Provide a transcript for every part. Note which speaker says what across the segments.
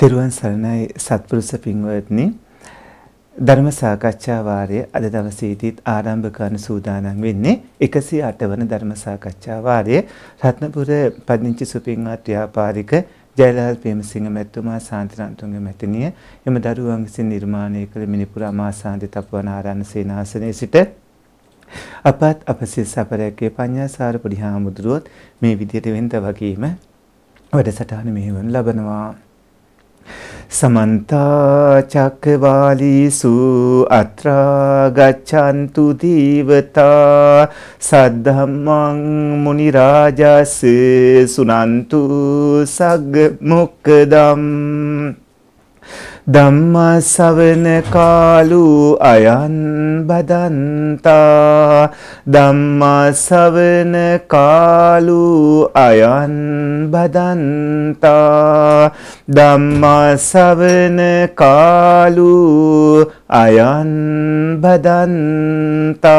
Speaker 1: තෙරුවන් සරණයි
Speaker 2: සත්පුරුෂ පින්වත්නි ධර්ම සාකච්ඡා වාරය අද දවසේදීත් ආරම්භ කරන සූදානම් වෙන්නේ 108 වන ධර්ම සාකච්ඡා වාරය රත්නපුර පදිංචි සුපින්වත් ව්‍යාපාරික ජයලාල් ප්‍රේමසිංහ මැතිතුමා සාන්තිනන්තුංග මැතිණිය එම දරුවන් විසින් නිර්මාණය කළ මිනිපුර අමාසාන්ති තපවනාරාණ සේනාසනයේ සිට අපත් අපසේ සපරැක්කේ පඤ්ඤාසාර පොඩි හාමුදුරුවොත් මේ විදියට වෙන්ද වගේම වැඩසටහන මෙහෙවනු ලබනවා සමන්තා චක්කවාලීසු අත්‍රා ගච්ඡන්තු දීවතා සද්ධම්මං මුනි රාජස් සුනන්තු සග්ග මොක්කදම් ධම්ම සවන කාලු අයන් බදන්තා ධම්ම සවන කාලු අයන් බදන්තා ධම්මාසවන කාලු අයන් බදන්තා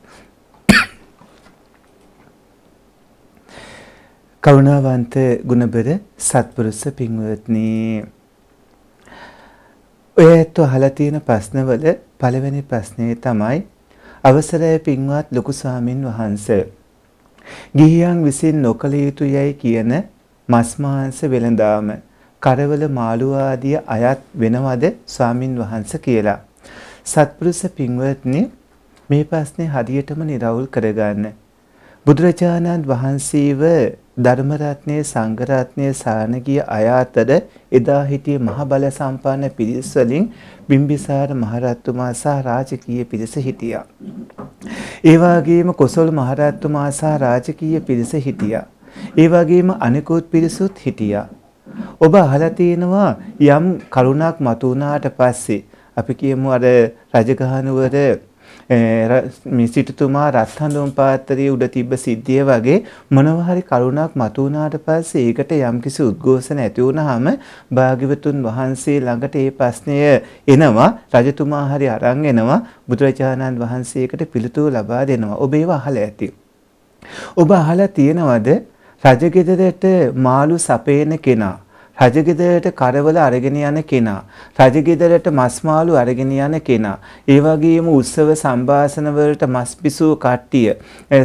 Speaker 2: කරුණාවන්ත ගුණබර සත්පුරුෂ පින්වත්නි ඔයත් අහලා තියෙන ප්‍රශ්නවල පළවෙනි ප්‍රශ්නේ තමයි අවසරය පින්වත් ලොකු ස්වාමින් වහන්සේ ගිහියන් විසින් නොකළ යුතු යයි කියන මස් මාංශ වෙළඳාම කරවල මාළු ආදී අයත් වෙනවද ස්වාමින් වහන්සේ කියලා සත්පුරුෂ පින්වත්නි මේ ප්‍රශ්නේ හරියටම නිරවුල් කරගන්න බුදුරජාණන් වහන්සේව ධර්මරත්නයේ සංඝරත්නයේ සානගිය අය අතර එදා සිටි මහ බල සම්පන්න පිරිස් වලින් බිම්බිසාර මහරත්තුමා සහ රාජකීය පිරිස හිටියා. ඒ වගේම කොසල් මහරත්තුමා සහ රාජකීය පිරිස හිටියා. ඒ වගේම අනිකුත් පිරිසුත් හිටියා. ඔබ අහලා තියෙනවා යම් කරුණක් මතු වුණාට පස්සේ අපි කියමු අර රජගහනුවර මේ සිටුතුමා රත් හඳුන් පාත්‍රයේ උඩ තිබ්බ සිද්ධිය වගේ මොනවා හරි කරුණක් මතු වුණාට පස්සේ ඒකට යම්කිසි උද්ඝෝෂණ ඇති වුණාම භාග්‍යවතුන් වහන්සේ ළඟට ඒ ප්‍රශ්නය එනවා රජතුමා හරි අරන් එනවා බුදුරජාණන් වහන්සේකට පිළිතුරු ලබා දෙනවා ඔබ ඒව අහලා ඇති ඔබ අහලා තියෙනවද රජගෙදරට මාළු සපේන කෙනා රජගෙදරට කරවල අරගෙන යන කෙනා රජගෙදරට මස් මාළු අරගෙන යන කෙනා ඒ වගේම උත්සව සම්භාෂණ වලට මස් පිසූ කට්ටිය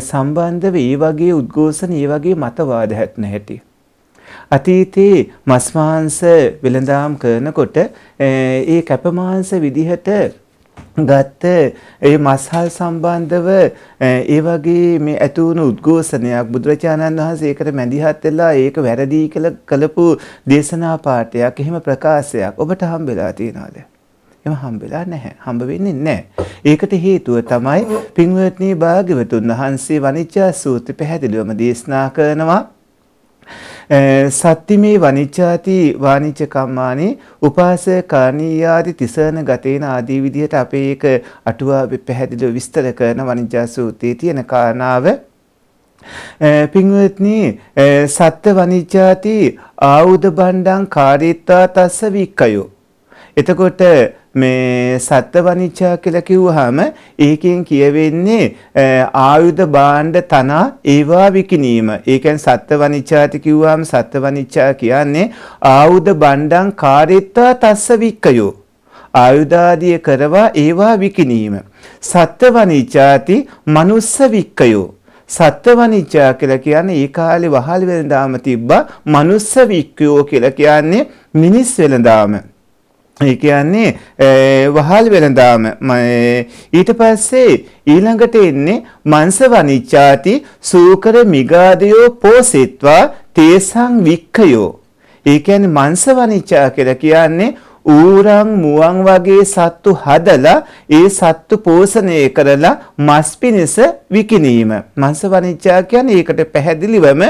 Speaker 2: සම්බන්ධව ඒ වගේ උද්ඝෝෂණ ඒ වගේ මතවාද හැටන හැටි අතීතයේ මස් මාංශ වෙළඳාම් කරනකොට ඒ කැප මාංශ විදිහට ගත්ත ඒ මස්හල් සම්බන්ධව ඒ වගේ මේ ඇති වුණු උද්ඝෝෂණයක් බුදුරජාණන් වහන්සේ ඒකට මැදිහත් වෙලා ඒක වැරදි කියලා කළපු දේශනා පාඩයක් එහෙම ප්‍රකාශයක් ඔබට හම්බෙලා තියනවාද? එහෙම හම්බෙලා නැහැ. හම්බ වෙන්නේ නැහැ. ඒකට හේතුව තමයි පින්වත්නි භාග්‍යවතුන් වහන්සේ වනිජ්ජා සූත්‍රය පැහැදිලිවම දේශනා කරනවා. සත්තිමේ වනිච්ඡාති වානිච්ච කම්මානි උපාස කානීයාදි තිසන ගතේන ආදී විදිහට අපේ ඒක අටුවා පැහැදිලිව විස්තර කරන වනිජ්ජා සූත්‍රයේ තියෙන කාරණාව පින්වත්නි සත්ත්ව වනිජ්ජාති ආයුධ බණ්ඩං කාරීත්තා තස්ස වික්කයෝ එතකොට මේ සත්ත්ව වනිච්චා කියලා කිව්වහම ඒකෙන් කියවෙන්නේ ආයුධ භාණ්ඩ තනා ඒවා විකිනීම. ඒ කියන්නේ සත්ත්ව වනිච්චාති කිව්වහම සත්ත්ව වනිච්චා කියන්නේ ආයුධ භණ්ඩං කාරිත්තා තස්ස වික්කයෝ. ආයුධාදිය කරවා ඒවා විකිනීම. සත්ත්ව වනිච්චාති මනුස්ස වික්කයෝ. සත්වනිච්චා කියලා කියන්නේ ඒ කාලේ වහල් වෙළඳාම තිබ්බා මනුස්ස වික්කයෝ කියලා කියන්නේ මිනිස් වෙළඳාම. ඒ කියන්නේ වහල් වෙළඳාම ඊට පස්සේ ඊළඟට එන්නේ මංස වනිච්ඡාති සූකර මිගාදයෝ පෝසෙත්වා තේසං වික්ඛයෝ ඒ කියන්නේ මංස වනිච්ඡා කියලා කියන්නේ ඌරන් මුවන් වගේ සත්තු හදලා ඒ සත්තු පෝෂණය කරලා මස් පිණිස විකිනීම මංස වනිජ්ජා කියන්නේ ඒකට පැහැදිලිවම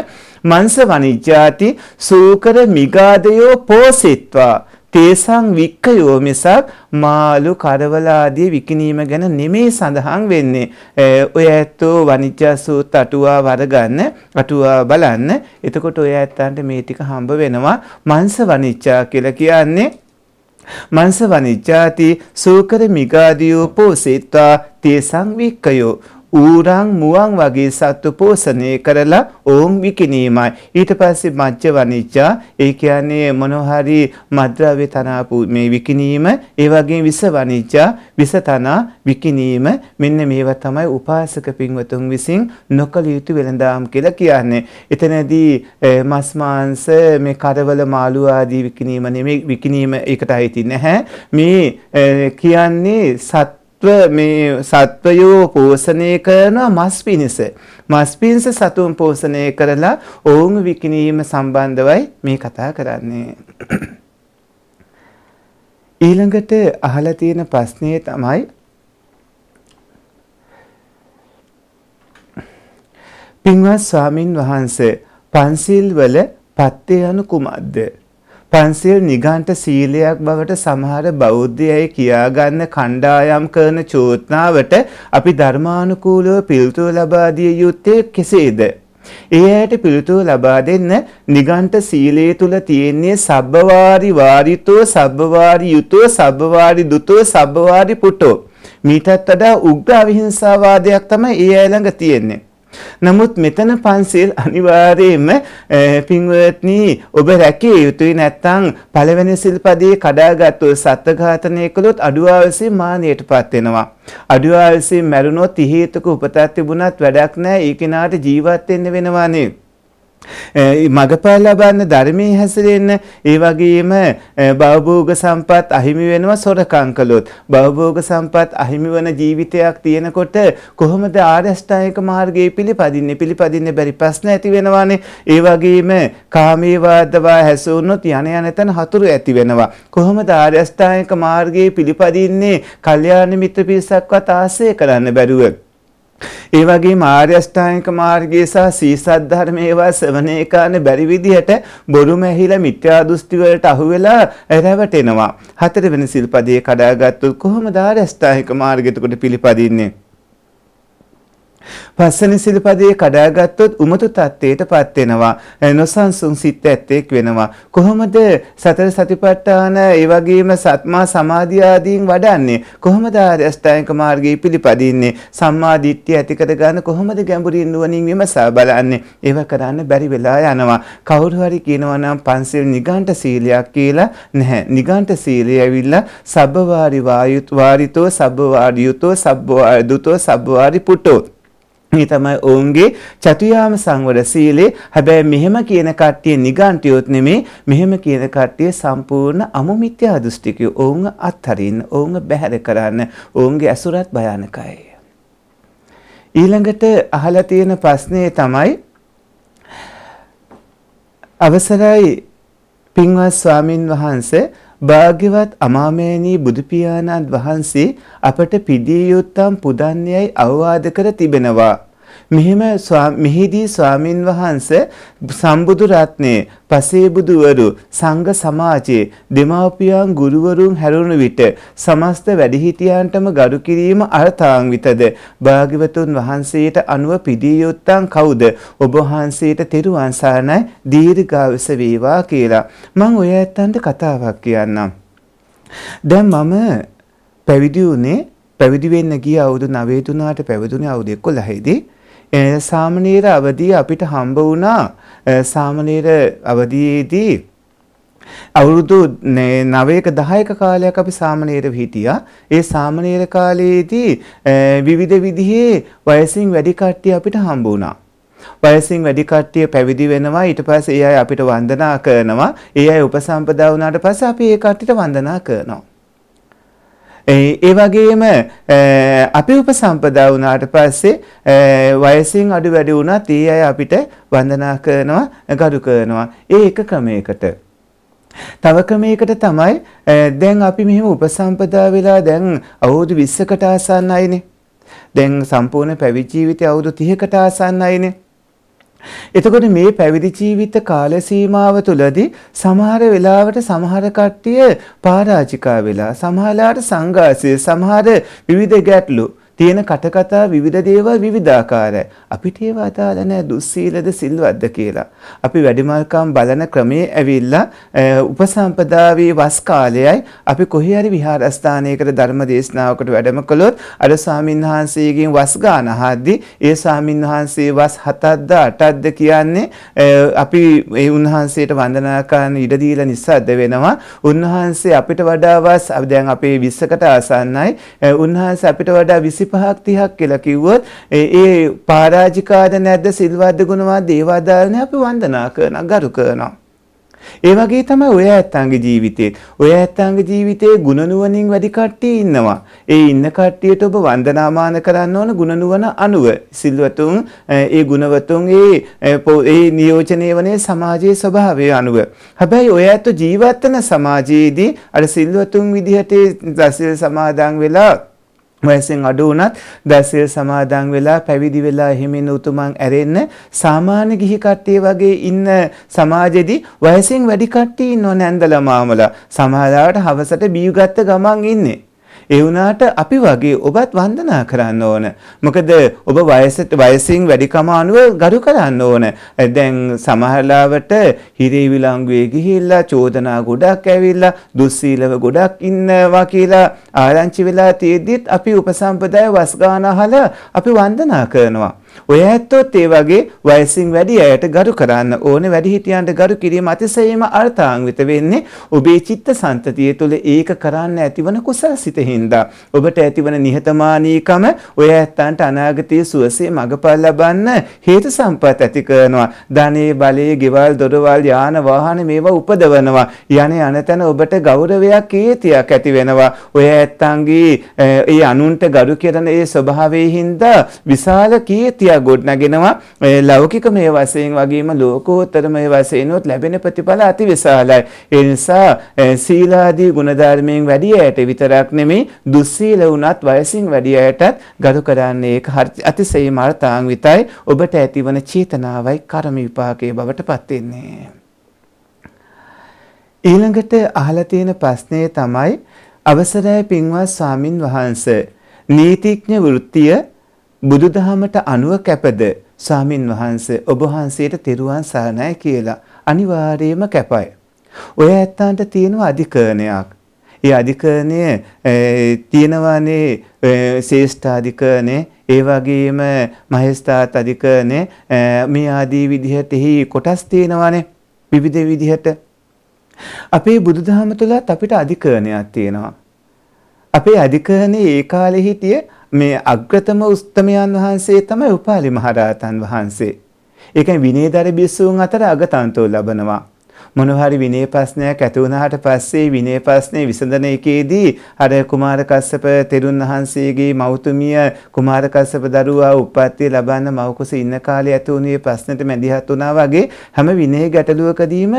Speaker 2: මංස වනිජ්ජාති සූකර මිගාදයෝ පෝසිත්වා තේසං වික්කයෝ මිසක් මාළු කරවල ආදී විකිනීම ගැන නෙමේ සඳහන් වෙන්නේ. ඔය ඇත්තෝ වනිජ්‍යසූත් අටුවා වරගන්න අටුවා බලන්න. එතකොට ඔය ඇත්තන්ට මේ ටික හම්බ වෙනවා. මංස වනිජ්‍යා කියලා කියන්නේ මංස වනිජ්ජාති සූකර මිගාදියෝ පෝසෙත්වා තේ සංවික්කයෝ ඌරන් මුවන් වගේ සත්තු පෝෂණය කරලා ඔවුන් විකිණීමයි. ඊට පස්සේ මජ්ජ වනිච්චා ඒ කියන්නේ මොනහරි මද්‍රව්‍ය තනාපු මේ විකිණීම ඒ වගේ විස වනිච්චා විස තනා විකිණීම මෙන්න මේවා තමයි උපාසක පින්වතුන් විසින් නොකළ යුතු වෙළඳාම් කියලා කියන්නේ. එතනදී මස් මාංශ මේ කරවල මාළු ආදී විකිණීම නෙමෙයි විකිණීම ඒකට අයිති නැහැ. මේ කියන්නේ සත් සත්ව මේ සත්වයෝ පෝෂණය කරන මස් පිණිස මස් පිණිස සතුන් පෝෂණය කරලා ඔවුන් විකිණීම සම්බන්ධවයි මේ කතා කරන්නේ. ඊළඟට අහලා තියෙන ප්‍රශ්නේ තමයි පින්වත් ස්වාමින් වහන්සේ පන්සිල් වල පත්‍ය anu කුමක්ද? පන්සිල් නිගණ්ඨ සීලයක් බවට සමහර බෞද්ධයයි කියාගන්න කණ්ඩායම් කරන චෝදනාවට අපි ධර්මානුකූලව පිළිතුරු ලබා දිය යුත්තේ කෙසේද? ඒ ඇයට පිළිතුරු ලබා දෙන්න නිගණ්ඨ සීලයේ තුල තියෙන්නේ සබ්බවාරි වාරිතෝ සබ්බවාරි යුතෝ සබ්බවාරි දුතෝ සබ්බවාරි පුටෝ මීටත් වඩා උග්‍ර අවිහිංසාවාදයක් තමයි ඒ ඇය ළඟ තියෙන්නේ. නමුත් මෙතන පන්සිල් අනිවාර්යයෙන්ම පින්වත්නි ඔබ රැකේ යුතුයි නැත්නම් පළවෙනි සිල්පදයේ කඩාගත්තු සත්ඝාතනය කළොත් අඩුවාවසේ මානයටපත් වෙනවා. අඩුවාවසේ මැරුණොත් ඉහේතක උපතක් තිබුණත් වැඩක් නැහැ. ඒ කෙනාට ජීවත් වෙන්න වෙනවා නේද? මගපල් ලබන්න ධර්මයේ හැසිරෙන්න ඒ වගේම භවභෝග සම්පත් අහිමි වෙනවා සොරකම් කළොත් භවභෝග සම්පත් අහිමි වන ජීවිතයක් තියෙනකොට කොහොමද ආරියෂ්ඨායක මාර්ගයේ පිළිපදින්නේ පිළිපදින්න බැරි ප්‍රශ්න ඇති වෙනවානේ ඒ වගේම කාමී වාදවා හැසුනොත් යන යන තන හතුරු ඇති වෙනවා කොහොමද ආරියෂ්ඨායක මාර්ගයේ පිළිපදින්නේ කල්යාණ මිත්‍ර පිරිසක්වත් ආශ්‍රය කරන්න බැරුව ඒ වගේම ආර්ය අෂ්ටාංගික මාර්ගය සහ සීසත් ධර්ම ඒවා සවනය කරන්න බැරි විදිහට බොරු මැහිලා මිත්‍යා දෘෂ්ටි වලට අහු වෙලා රැවටෙනවා. හතරවෙනි සිල්පදයේ කඩාගත්තු කොහොමද ආර්ය අෂ්ටාංගික මාර්ගයට පිළිපදින්නේ? පස්සන සිල්පදයේ කඩාගත්තොත් උමතු තත්ත්වයටපත් වෙනවා. නොසන්සුන් සිත් ඇත්තෙක් වෙනවා. කොහොමද සතර සතිපට්ඨාන ඒ වගේම සත්මා සමාධිය ආදීන් වඩන්නේ? කොහොමද ආරියෂ්ඨායක මාර්ගයේ පිළිපදින්නේ? සම්මා දිට්ඨිය ඇති කරගන්න කොහොමද ගැඹුරින් නුවණින් විමසා බලන්නේ? ඒව කරන්න බැරි වෙලා යනවා. කවුරු හරි කියනවා නම් පන්සිල් නිගණ්ඨ සීලයක් කියලා නැහැ. නිගණ්ඨ සීලය ඇවිල්ලා සබ්බවාරි වායුත් වාරිතෝ සබ්බවාරියුතෝ සබ්බවාදුතෝ සබ්බවාරි පුටෝ මේ තමයි ඔවුන්ගේ චතුයාම සංවර සීලේ හැබැයි මෙහෙම කියන කට්ටිය නිගන්ටියොත් නෙමේ මෙහෙම කියන කට්ටිය සම්පූර්ණ අමු මිත්‍යා දෘෂ්ටිකයෝ ඔවුන් අත්හරින්න ඔවුන් බැහැර කරන්න ඔවුන්ගේ ඇසුරත් භයානකයි ඊළඟට අහලා තියෙන ප්‍රශ්නේ තමයි අවසරයි පින්වත් ස්වාමින් වහන්සේ භාග්‍යවත් අමාමේනී බුදුපියාණන් වහන්සේ අපට පිදී යුත්තම් පුදන්නේයි අවවාද කර තිබෙනවා. මෙහෙම මෙහිදී ස්වාමින් වහන්සේ සම්බුදු රත්නයේ පසේබුදුවරු සංඝ සමාජයේ දෙමාපියන් ගුරුවරුන් හැරුණු විට සමස්ත වැඩිහිටියන්ටම ගරු කිරීම අර්ථාන්විතද භාග්‍යවතුන් වහන්සේට අනුව පිදී යුත්තන් කවුද ඔබ වහන්සේට තෙරුවන් සරණයි දීර්ඝායුෂ වේවා කියලා මම ඔය ඇත්තන්ට කතාවක් කියන්නම් දැන් මම පැවිදි වුණේ පැවිදි වෙන්න ගිය අවුරුදු 93ට පැවිදුනේ අවුරුදු 11 දී සාමනීර අවදී අපිට හම්බ වුණා සාමනීර අවදීයේදී අවුරුදු 9ක 10ක කාලයක් අපි සාමනීරව හිටියා. ඒ සාමනීර කාලයේදී විවිධ විදිහේ වයසින් වැඩි කට්ටිය අපිට හම්බ වුණා. වයසින් වැඩි කට්ටිය පැවිදි වෙනවා ඊට පස්සේ ඒ අය අපිට වන්දනා කරනවා. ඒ අය උපසම්පදා වුණාට පස්සේ අපි ඒ කට්ටියට වන්දනා කරනවා. ඒ වගේම අපි උපසම්පදා වුණාට පස්සේ වයසින් අඩු වැඩි වුණත් ඒ අය අපිට වන්දනා කරනවා ගරු කරනවා. ඒ එක ක්‍රමයකට. තව ක්‍රමයකට තමයි දැන් අපි මෙහෙම උපසම්පදා වෙලා දැන් අවුරුදු 20කට ආසන්න අයනේ. දැන් සම්පූර්ණ පැවිදි ජීවිතය අවුරුදු 30කට ආසන්න අයනේ. එතකොට මේ පැවිදි ජීවිත කාල සීමාව තුලදී සමහර වෙලාවට සමහර කට්ටිය පරාජිකා වෙලා සමහරලාට සංඝාසය සමහර විවිධ ගැටලු තියෙන කටකතා විවිධ දේවල් විවිධාකාරයි. අපිට ඒවා අදාළ නැහැ දුස්සීලද සිල්වත්ද කියලා. අපි වැඩිමල්කම් බලන ක්‍රමයේ ඇවිල්ලා උපසම්පදාවේ වස් කාලයයි අපි කොහේ හරි විහාරස්ථානයකට ධර්ම දේශනාවකට වැඩම කළොත් අර ස්වාමින්වහන්සේගෙන් වස් ගාන අහද්දී ඒ ස්වාමින්වහන්සේ වස් 7ක්ද 8ක්ද කියන්නේ අපි ඒ උන්වහන්සේට වන්දනා කරන්න ඉඩ දීලා නිසාද වෙනවා. උන්වහන්සේ අපිට වඩා වස් දැන් අපේ 20කට ආසන්නයි. උන්වහන්සේ අපිට වඩා 20 25ක් 30ක් කියලා කිව්වොත් ඒ පරාජිකාද නැද්ද සිල්වත්ද ගුණවත් දේවාදාරණ අපි වන්දනා කරනවා ගරු කරනවා. ඒ වගේ තමයි ඔය ඇත්තන්ගේ ජීවිතේ. ඔය ඇත්තන්ගේ ජීවිතේ ගුණනුවණින් වැඩි කට්ටිය ඉන්නවා. ඒ ඉන්න කට්ටියට ඔබ වන්දනාමාන කරන්න ඕන ගුණනුවණ අනුව. සිල්වතුන්, ඒ ගුණවතුන්, ඒ ඒ නියෝජනය වනේ සමාජයේ ස්වභාවය අනුව. හැබැයි ඔය ඇත්ත ජීවත් වෙන සමාජයේදී අර සිල්වතුන් විදිහට සසිල් සමාදන් වෙලා වයසෙන් අඩු වුණත් දැසිල් සමාදන් වෙලා පැවිදි වෙලා හිමින් උතුමන් ඇරෙන්න සාමාන්‍ය ගිහි කට්ටිය වගේ ඉන්න සමාජෙදී වයසෙන් වැඩි කට්ටිය ඉන්නව නැන්දලා මාමලා සමාජාවට හවසට බීගත්ත ගමන් ඉන්නේ ඒ වුණාට අපි වගේ ඔබත් වන්දනා කරන්න ඕන. මොකද ඔබ වයසට වයසින් වැඩිකම අනුව ගරු කරන්න ඕන. දැන් සමහරලාවට හිරේ විලංගුවේ ගිහිල්ලා චෝදනා ගොඩක් ඇවිල්ලා දුස්සීලව ගොඩක් ඉන්නවා කියලා ආරංචි වෙලා තියෙද්දිත් අපි උපසම්පදාය වස්ගාන අහලා අපි වන්දනා කරනවා. ඔය ඇත්තොත් ඒ වගේ වයසින් වැඩි අයට ගරු කරන්න ඕනේ වැඩිහිටියන්ට ගරු කිරීම අතිශයින්ම අර්ථාන්විත වෙන්නේ ඔබේ චිත්ත සන්තතිය තුළ ඒක කරන්න ඇතිවන කුසල් සිතින්දා ඔබට ඇතිවන නිහතමානීකම ඔය ඇත්තන්ට අනාගතයේ සුවසේ මඟපල් ලබන්න හේතු සම්පත් ඇති කරනවා ධනේ බලයේ ගෙවල් දොරවල් යාන වාහන මේවා උපදවනවා යන්නේ අනතන ඔබට ගෞරවයක් කීර්තියක් ඇති වෙනවා ඔය ඇත්තන්ගේ ඒ අනුන්ට ගරු කරන ඒ ස්වභාවයෙන් හින්දා විශාල කීර්තිය ශක්තිය ගොඩනගෙනවා ලෞකික මේ වශයෙන් වගේම ලෝකෝත්තර මේ වශයෙන්ොත් ලැබෙන ප්‍රතිඵල අතිවිශාලයි. ඒ නිසා සීලාදී ගුණධර්මයෙන් වැඩි යට විතරක් නෙමෙයි දුස්සීල වුණත් වයසින් වැඩි යටත් ගරු කරන්නේ ඒක අතිශයින්ම අර්ථාන්විතයි. ඔබට ඇතිවන චේතනාවයි කර්ම විපාකයේ බවට පත් වෙන්නේ. ඊළඟට අහලා තියෙන ප්‍රශ්නේ තමයි අවසරයි පින්වත් ස්වාමින් වහන්සේ නීතිඥ වෘත්තිය බුදුදහමට අනුව කැපද ස්වාමින් වහන්සේ ඔබ වහන්සේට තෙරුවන් සරණයි කියලා අනිවාර්යයෙන්ම කැපයි. ඔය ඇත්තන්ට තියෙන අධිකරණයක්. ඒ අධිකරණය තියෙනවානේ ශේෂ්ඨාධිකරණය ඒ වගේම මහස්ථාත් අධිකරණය මේ ආදී විදිහට එහි කොටස් තියෙනවානේ විවිධ විදිහට අපේ බුදුදහම තුලත් අපිට අධිකරණයක් තියෙනවා අපේ අධිකරණේ ඒ කාලේ හිටියේ මේ අග්‍රතම උත්තමයන් වහන්සේ තමයි උපාලි මහරහතන් වහන්සේ. ඒ කියන්නේ විනයදර බිස්සුන් අතර අගතන්තෝ ලබනවා. මොනවාරි විනය ප්‍රශ්නයක් ඇති වුණාට පස්සේ විනය ප්‍රශ්නේ විසඳන එකේදී අර කුමාර කස්සප තෙරුන් වහන්සේගේ මෞතුමිය කුමාර කස්සප දරුවා උපත්ති ලබන්න මව කුස ඉන්න කාලේ ඇති වුණේ ප්‍රශ්නෙට මැදිහත් වුණා වගේ හැම විනය ගැටලුවකදීම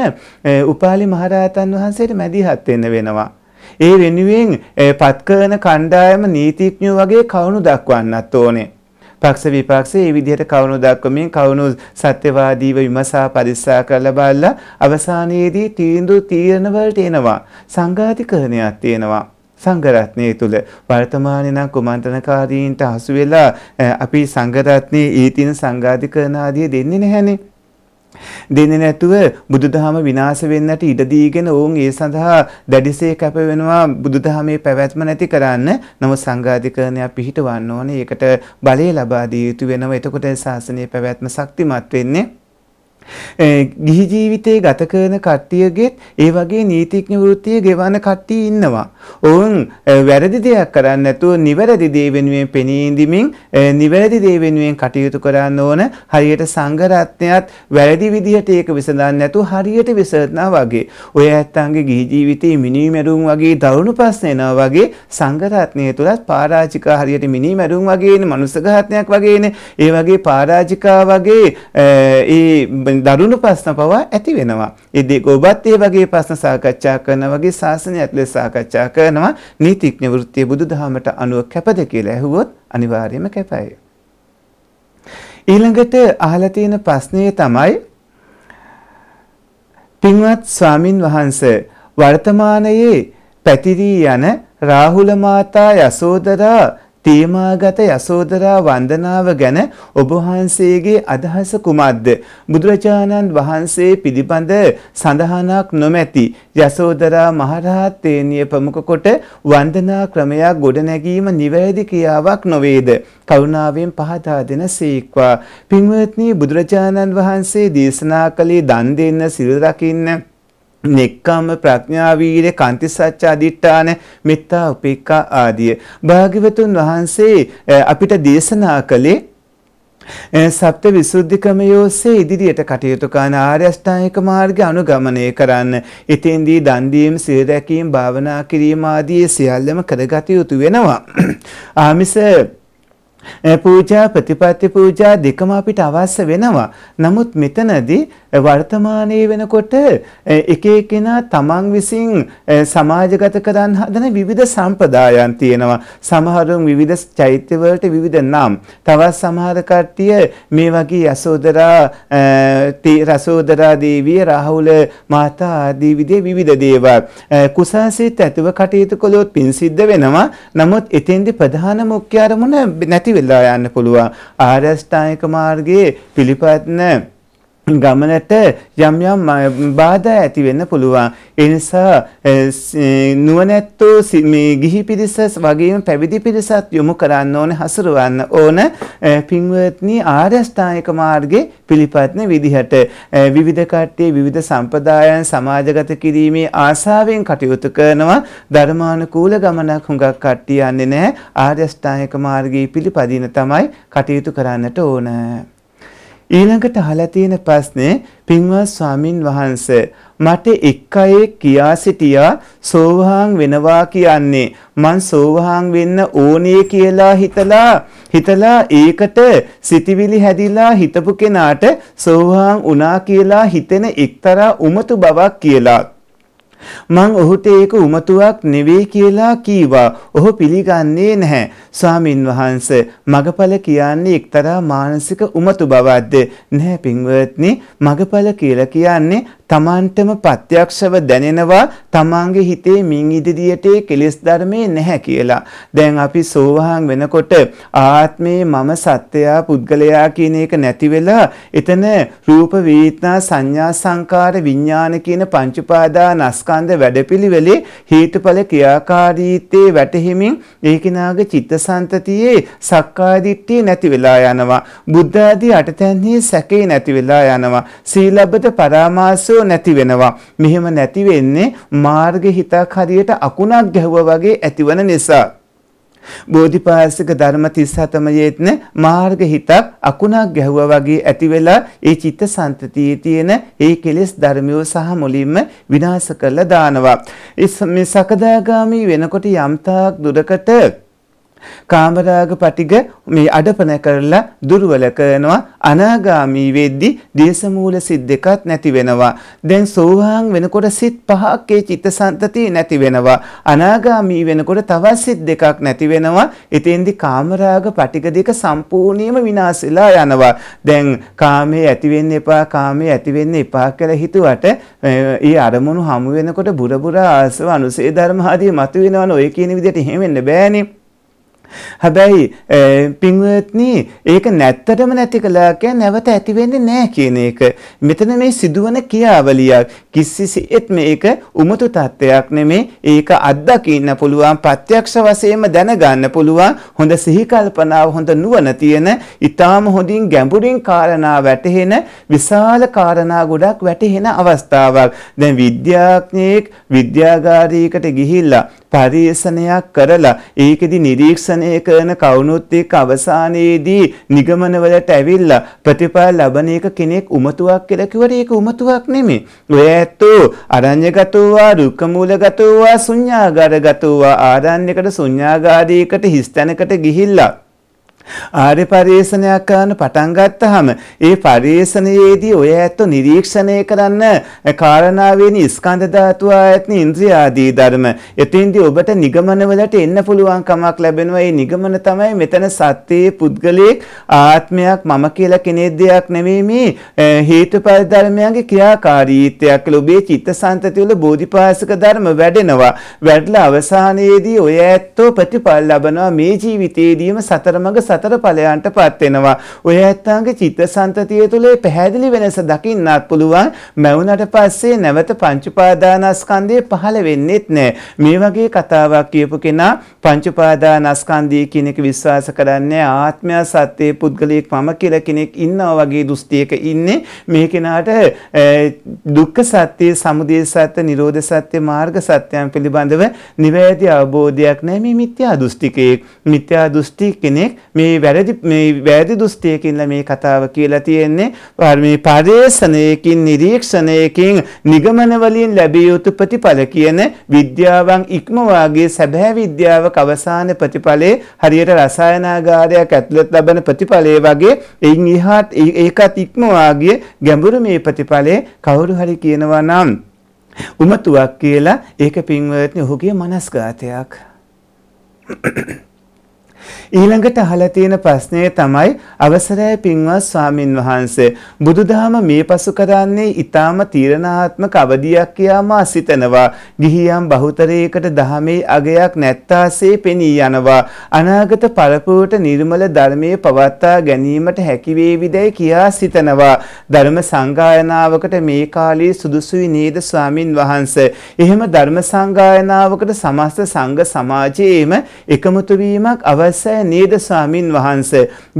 Speaker 2: උපාලි මහරහතන් වහන්සේට මැදිහත් වෙන්න වෙනවා. ඒ වෙනුවෙන් පත් කරන කණ්ඩායම නීතිඥයෝ වගේ කවුණු දක්වන්නත් ඕනේ. පක්ෂ විපක්ෂයේ මේ විදිහට කවුණු දක්වමින් කවුණු සත්‍යවාදීව විමසා පරිස්සා කරලා බලලා අවසානයේදී තීන්දුව තීරණ වලට එනවා සංඝාතිකරණයක් තියෙනවා සංඝරත්නයේ තුල වර්තමානයේ නම් කුමන්ත්‍රණකාරීන්ට හසු වෙලා අපි සංඝරත්නයේ ඊතින සංඝාතිකරණ ආදී දෙන්නේ නැහනේ දෙන්නේ නැතුව බුදුදහම විනාශ වෙන්නට ඉඩ දීගෙන ඔවුන් ඒ සඳහා දැඩිසේ කැප වෙනවා බුදුදහමේ පැවැත්ම නැති කරන්න නව සංඝාධිකරණයක් පිහිටවන්න ඕනේ. ඒකට බලය ලබා දිය යුතු වෙනවා. එතකොට ශාසනයේ පැවැත්ම ශක්තිමත් වෙන්නේ. ගිහි ජීවිතේ ගත කරන කට්ටියගෙත් ඒ වගේ නීතිඥ වෘත්තිය ගෙවන කට්ටිය ඉන්නවා. ඔවුන් වැරදි දෙයක් කරන්නේ නැතුව නිවැරදි දේ වෙනුවෙන් පෙනී ඉඳිමින් නිවැරදි දේ වෙනුවෙන් කටයුතු කරන්න ඕන. හරියට සංඝ රත්නයත් වැරදි විදිහට ඒක විසඳන්නේ නැතුව හරියට විසඳනවා වගේ. ඔය ඇත්තන්ගේ ගිහි ජීවිතේ මිනී මැරුම් වගේ දරුණු ප්‍රශ්න එනවා වගේ සංඝ රත්නය තුලත් පරාජිකා හරියට මිනී මැරුම් වගේනේ, මනුස්සඝාතනයක් වගේනේ. ඒ වගේ පරාජිකා වගේ ඒ දරුණු ප්‍රශ්න පවා ඇති වෙනවා. ඉතින් ඔබත් ඒ වගේ ප්‍රශ්න සාකච්ඡා කරනවා වගේ ශාසනය ඇතුලේ සාකච්ඡා කරනවා නීතිඥ වෘත්තිය බුදුදහමට අනුව කැපද කියලා ඇහුවොත් අනිවාර්යයෙන්ම කැපයි. ඊළඟට අහලා තියෙන ප්‍රශ්නේ තමයි පින්වත් ස්වාමින් වහන්සේ වර්තමානයේ පැතිරී යන රාහුල මාතා යසෝදරා තේමාගත යසෝදරා වන්දනාව ගැන ඔබ වහන්සේගේ අදහස කුමක්ද? බුදුරජාණන් වහන්සේ පිළිබඳ සඳහනක් නොමැති යසෝදරා මහරහත් තේනිය ප්‍රමුඛ කොට වන්දනා ක්‍රමයක් ගොඩනැගීම නිවැරදි ක්‍රියාවක් නොවේද? කරුණාවෙන් පහදා දෙන සීක්වා. පින්වත්නි බුදුරජාණන් වහන්සේ දේශනා කළේ දන් දෙන්න, සිල් රකින්න නෙක්කම්ම ප්‍රඥා වීර කන්ති සච්ච අදිඨාන මෙත්තා උපේක්ඛා ආදී භාග්‍යවතුන් වහන්සේ අපිට දේශනා කළේ සත්‍ය විසුද්ධි ක්‍රමයෝසේ ඉදිරියට කටයුතු කරන ආර්ය අෂ්ටාංගික මාර්ගය අනුගමනය කරන්න. ඉතින්දී දන් දීම, සිල් රැකීම, භාවනා කිරීම ආදී සියල්ලම කරගත යුතු වෙනවා. ආමිස පූජා ප්‍රතිපත්ති පූජා දෙකම අපිට අවශ්‍ය වෙනවා. නමුත් මෙතනදී වර්තමානයේ වෙනකොට එක එකනා තමන් විසින් සමාජගත කරන්න හදන විවිධ සම්ප්‍රදායන් තියෙනවා. සමහරුන් විවිධ චෛත්‍ය වලට විවිධ නම්. තවත් සමහර කට්ටිය මේ වගේ යසෝදරා රසෝදරා දේවිය රාහුල මාතා ආදී විදිහේ විවිධ දේවල් කුසාසිත ඇතුව කටයුතු කළොත් පින් සිද්ධ වෙනවා. නමුත් එතෙන්දී ප්‍රධාන මුඛ්‍ය අරමුණ නැති වෙලා යන්න පුළුවන් ආරියෂ්ඨායක මාර්ගයේ පිළිපැත්න ගමනට යම් යම් බාධා ඇති වෙන්න පුළුවන්. ඒ නිසා නුවණැත්තෝ මේ ගිහි පිරිස වගේම පැවිදි පිරිසත් යොමු කරන්න ඕන හසුරවන්න ඕන පින්වත්නි ආර්යස්ථායක මාර්ගයේ පිළිපැත්න විදිහට විවිධ කට්ටිය විවිධ සම්පදායන් සමාජගත කිරීමේ ආසාවෙන් කටයුතු කරනවා ධර්මානුකූල ගමනක් හුඟක් කට්ටිය යන්නේ නැහැ ආර්යස්ථායක මාර්ගයේ පිළිපදින තමයි කටයුතු කරන්නට ඕන. ඊළඟට අහලා තියෙන ප්‍රශ්නේ පින්වත් ස්වාමින් වහන්සේ මට එක් අයෙක් කියා සිටියා සෝවහාන් වෙනවා කියන්නේ මං සෝවහාන් වෙන්න ඕනේ කියලා හිතලා හිතලා ඒකට සිටිවිලි හැදිලා හිතපු කෙනාට සෝවහාන් වුණා කියලා හිතෙන එක්තරා උමතු බවක් කියලා මං ඔහුට ඒක උමතුවක් නෙවෙයි කියලා කීවා. ඔහු පිළිගන්නේ නැහැ. ස්වාමින් වහන්සේ මගපල කියන්නේ එක්තරා මානසික උමතු බවක්ද? නැහැ පින්වත්නි, මගපල කියලා කියන්නේ තමන්ටම ප්‍රත්‍යක්ෂව දැනෙනවා තමාගේ හිතේ මින් ඉදිරියට කෙලෙස් ධර්මේ නැහැ කියලා. දැන් අපි සෝවාන් වෙනකොට ආත්මේ මම සත්‍යයා පුද්ගලයා කියන එක නැති වෙලා එතන රූප වේදනා සංඥා සංකාර විඥාන කියන පංච උපාදානස්කන්ධ වැඩපිළිවෙලේ හේතුඵල ක්‍රියාකාරීත්වයේ වැටහිමින් ඒකිනාගේ චිත්තසංතතියේ සක්කාදිට්ඨිය නැති වෙලා යනවා. බුද්ධ ආදී අටතැන්හි සැකේ නැති වෙලා යනවා. සීලබ්බත පරාමාසෝ ක්ලේශයෝ නැති වෙනවා. මෙහෙම නැති වෙන්නේ මාර්ග හිතක් හරියට අකුණක් ගැහුවා වගේ ඇතිවන නිසා. බෝධිපාශික ධර්ම 37මයේත්න මාර්ග හිතක් අකුණක් ගැහුවා වගේ ඇති වෙලා ඒ චිත්ත සංතතියේ තියෙන ඒ කෙලෙස් ධර්මියෝ සහ මුලින්ම විනාශ කරලා දානවා. මේ සකදාගාමි වෙනකොට යම්තාක් දුරකට කාමරාග පටිග මේ අඩපන කරලා දුර්වල කරනවා අනාගාමී වෙද්දී දේශමූල සිත් දෙකක් නැති වෙනවා. දැන් සෝවාන් වෙනකොට සිත් පහක් ඒ චිත්තසංතතිය නැති වෙනවා. අනාගාමී වෙනකොට තවත් සිත් දෙකක් නැති වෙනවා. එතෙන්දී කාමරාග පටිග දෙක සම්පූර්ණයෙන්ම විනාශ වෙලා යනවා. දැන් කාමයේ ඇති වෙන්න එපා කාමයේ ඇති වෙන්න එපා කියලා හිතුවට ඒ අරමුණු හමු වෙනකොට බුරබුර ආසව අනුසේ ධර්ම ආදී මතුවෙනවනේ ඔය කියන විදිහට එහෙම වෙන්න බෑනේ හැබැයි පින්වත්නි ඒක නැත්තටම නැති කළා කියන්නේ නැවත ඇති වෙන්නේ නැහැ කියන එක. මෙතන මේ සිදුවන ක්‍රියාවලියක් කිසිසේත් මේක උමතු තත්ත්වයක් නෙමේ. ඒක අත්දකින්න පුළුවන් ప్రత్యක්ෂ වශයෙන්ම දැනගන්න පුළුවන් හොඳ සිහි කල්පනාව හොඳ නුවණ තියෙන ඊටාම හොඳින් ගැඹුරින් කාරණා වැටහෙන විශාල කාරණා ගොඩක් වැටහෙන අවස්ථාවක්. දැන් විද්‍යාඥයෙක් විද්‍යාගාරයකට ගිහිල්ලා පරිේෂණයක් කරලා ඒකෙදි නිරීක්ෂණය කරන කවුනුත් එක්ක අවසානයේදී නිගමනවලට ඇවිල්ලා ප්‍රතිඵල ලබන එක කෙනෙක් උමතුවක් කියලා කිව්වට ඒක උමතුවක් නෙමෙයි. ඔය ඇත්තෝ අරඤ්‍යගතෝවා රුක්කමූලගතෝවා ශුඤ්ඤාගාරගතෝවා ආරණ්‍යකට ශුඤ්ඤාගාරයකට හිස්තැනකට ගිහිල්ලා ආර්ය පරිේශනයක් කරන්න පටන් ගත්තාම ඒ පරිේශනයේදී ඔය ඇත්ත නිරීක්ෂණය කරන්න කාරණා වෙන ස්කන්ධ ධාතු ආයතන ඉන්ද්‍රිය ආදී ධර්ම. එතෙන්දී ඔබට නිගමනවලට එන්න පුළුවන් කමක් ලැබෙනවා. ඒ නිගමන තමයි මෙතන සත්‍යයේ පුද්ගලයෙක් ආත්මයක් මම කියලා කෙනෙක් දෙයක් නෙමෙයි මේ හේතුඵල ධර්මයන්ගේ ක්‍රියාකාරීත්වයක් කියලා ඔබේ චිත්තසංතතිය වල බෝධිපාසක ධර්ම වැඩෙනවා. වැඩලා අවසානයේදී ඔය ඇත්තෝ ප්‍රතිඵල ලබනවා මේ ජීවිතයේදීම සතරමඟ සත්‍ය සතර ඵලයන්ට පත් වෙනවා. ඔය ඇත්තන්ගේ චිත්තසංතතිය තුළ පැහැදිලි වෙනස දකින්නත් පුළුවන්. මැවුනට පස්සේ නැවත පංච උපාදානස්කන්ධය පහළ වෙන්නේත් නැහැ. මේ වගේ කතාවක් කියපු කෙනා පංච උපාදානස්කන්ධය කියන එක විශ්වාස කරන්නේ ආත්මය සත්‍යයේ පුද්ගලයෙක් මම කියලා කෙනෙක් ඉන්නවා වගේ දෘෂ්ටියක ඉන්නේ. මේ කෙනාට දුක්ඛ සත්‍ය, සමුදය සත්‍ය, නිරෝධ සත්‍ය, මාර්ග සත්‍යයන් පිළිබඳව නිවැරදි අවබෝධයක් නැහැ. මේ මිත්‍යා දෘෂ්ටිකයෙක්. මිත්‍යා දෘෂ්ටි කෙනෙක් මේ මේ වැරදි මේ වැරදි දෘෂ්ටියකින්ලා මේ කතාව කියලා තියෙන්නේ මේ පරේසණයකින් නිරීක්ෂණයකින් නිගමන වලින් ලැබිය යුතු ප්‍රතිඵල කියන විද්‍යාවන් ඉක්මවාගේ සැබෑ විද්‍යාවක අවසාන ප්‍රතිඵලයේ හරියට රසායනාගාරයක් ඇතුළත ලබන ප්‍රතිඵලයේ වගේ එයින් ඉහත් ඒකත් ඉක්මවාගේ ගැඹුරු මේ ප්‍රතිඵලයේ කවුරු හරි කියනවා නම් උමතුවක් කියලා ඒක පින්වත්නි ඔහුගේ මනස්ගතයක් ඊළඟට අහලා තියෙන ප්‍රශ්නය තමයි අවසරයි පින්වත් ස්වාමින් වහන්සේ බුදුදහම මේ පසු කරන්නේ ඊටාම තීරණාත්මක අවධියක් කියාමා සිතනවා ගිහියන් බහුතරයකට දහමේ අගයක් නැත්තාසේ පෙනී යනවා අනාගත පරපුවට නිර්මල ධර්මයේ පවත්වා ගැනීමට හැකි වේවිදයි කියා සිතනවා ධර්ම සංගායනාවකට මේ කාලයේ සුදුසුයි නේද ස්වාමින් වහන්සේ එහෙම ධර්ම සංගායනාවකට සමස්ත සංඝ සමාජයේම එකමුතු වීමක් අවශ්‍ය වැසෑ නේද ස්වාමින් වහන්ස.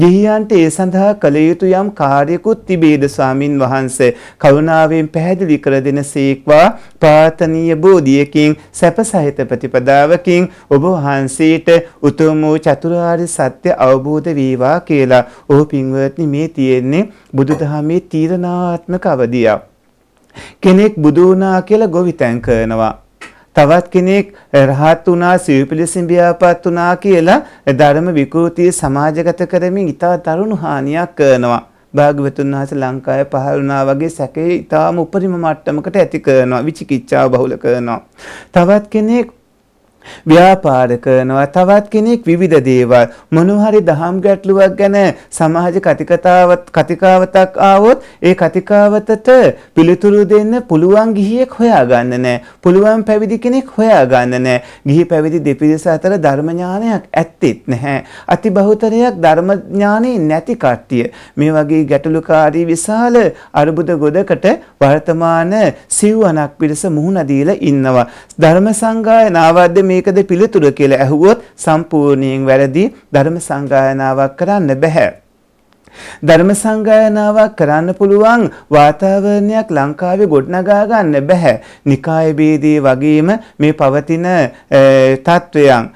Speaker 2: ගිහියන්ට ඒ සඳහා කළ යුතු යම් කාර්යකුත් තිබේද ස්වාමින් වහන්ස. කරුණාවෙන් පැහැදිලි කර දෙන සීක්වා ප්‍රාථනීය බෝධියකින් සැපසහිත ප්‍රතිපදාවකින් ඔබ වහන්සේට උතුම් වූ චතුරාර්ය සත්‍ය අවබෝධ වේවා කියලා. ඔහු පින්වත්නි මේ තියෙන්නේ බුදුදහමේ තීරණාත්මක අවධියක්. කෙනෙක් බුදු වුණා කියලා ගොවිතැන් කරනවා. තවත් කෙනෙක් රහත් වුණා සිව්පිලිසින් බියාපත් වුණා කියලා ධර්ම විකෘතිය සමාජගත කරමින් ඊට තරුණු හානියක් කරනවා. භාග්‍යවතුන් වහන්සේ ලංකාවේ පහළ වුණා වගේ සැකේ ඊටාම උපරිම මට්ටමකට ඇති කරනවා විචිකිච්ඡාව බහුල කරනවා තවත් කෙනෙක් ව්‍යාපාර කරනවා තවත් කෙනෙක් විවිධ දේවල් මොනවාරි දහම් ගැටලුවක් ගැන සමාජ කතිකතාවත් කතිකාවතක් ආවොත් ඒ කතිකාවතට පිළිතුරු දෙන්න පුළුවන් ගිහියෙක් හොයාගන්න නැහැ. පුළුවන් පැවිදි කෙනෙක් හොයාගන්න නැහැ. ගිහි පැවිදි දෙපිරිස අතර ධර්ම ඥානයක් ඇත්තෙත් නැහැ. අතිබහුතරයක් ධර්ම ඥානෙ නැති කට්ටිය මේ වගේ ගැටලුකාරී විශාල අරුබුද ගොඩකට වර්තමාන සිව්වණක් පිරිස මුහුණ දීලා ඉන්නවා. ධර්ම සංගායනාවද්ද මේ මේකද පිළිතුර කියලා ඇහුවොත් සම්පූර්ණයෙන් වැරදි ධර්ම සංගායනාවක් කරන්න බෑ. ධර්ම සංගායනාවක් කරන්න පුළුවන් වාතාවරණයක් ලංකාවේ ගොඩනගා ගන්න බෑ. නිකාය ભેදී වගේම මේ පවතින තත්වයන්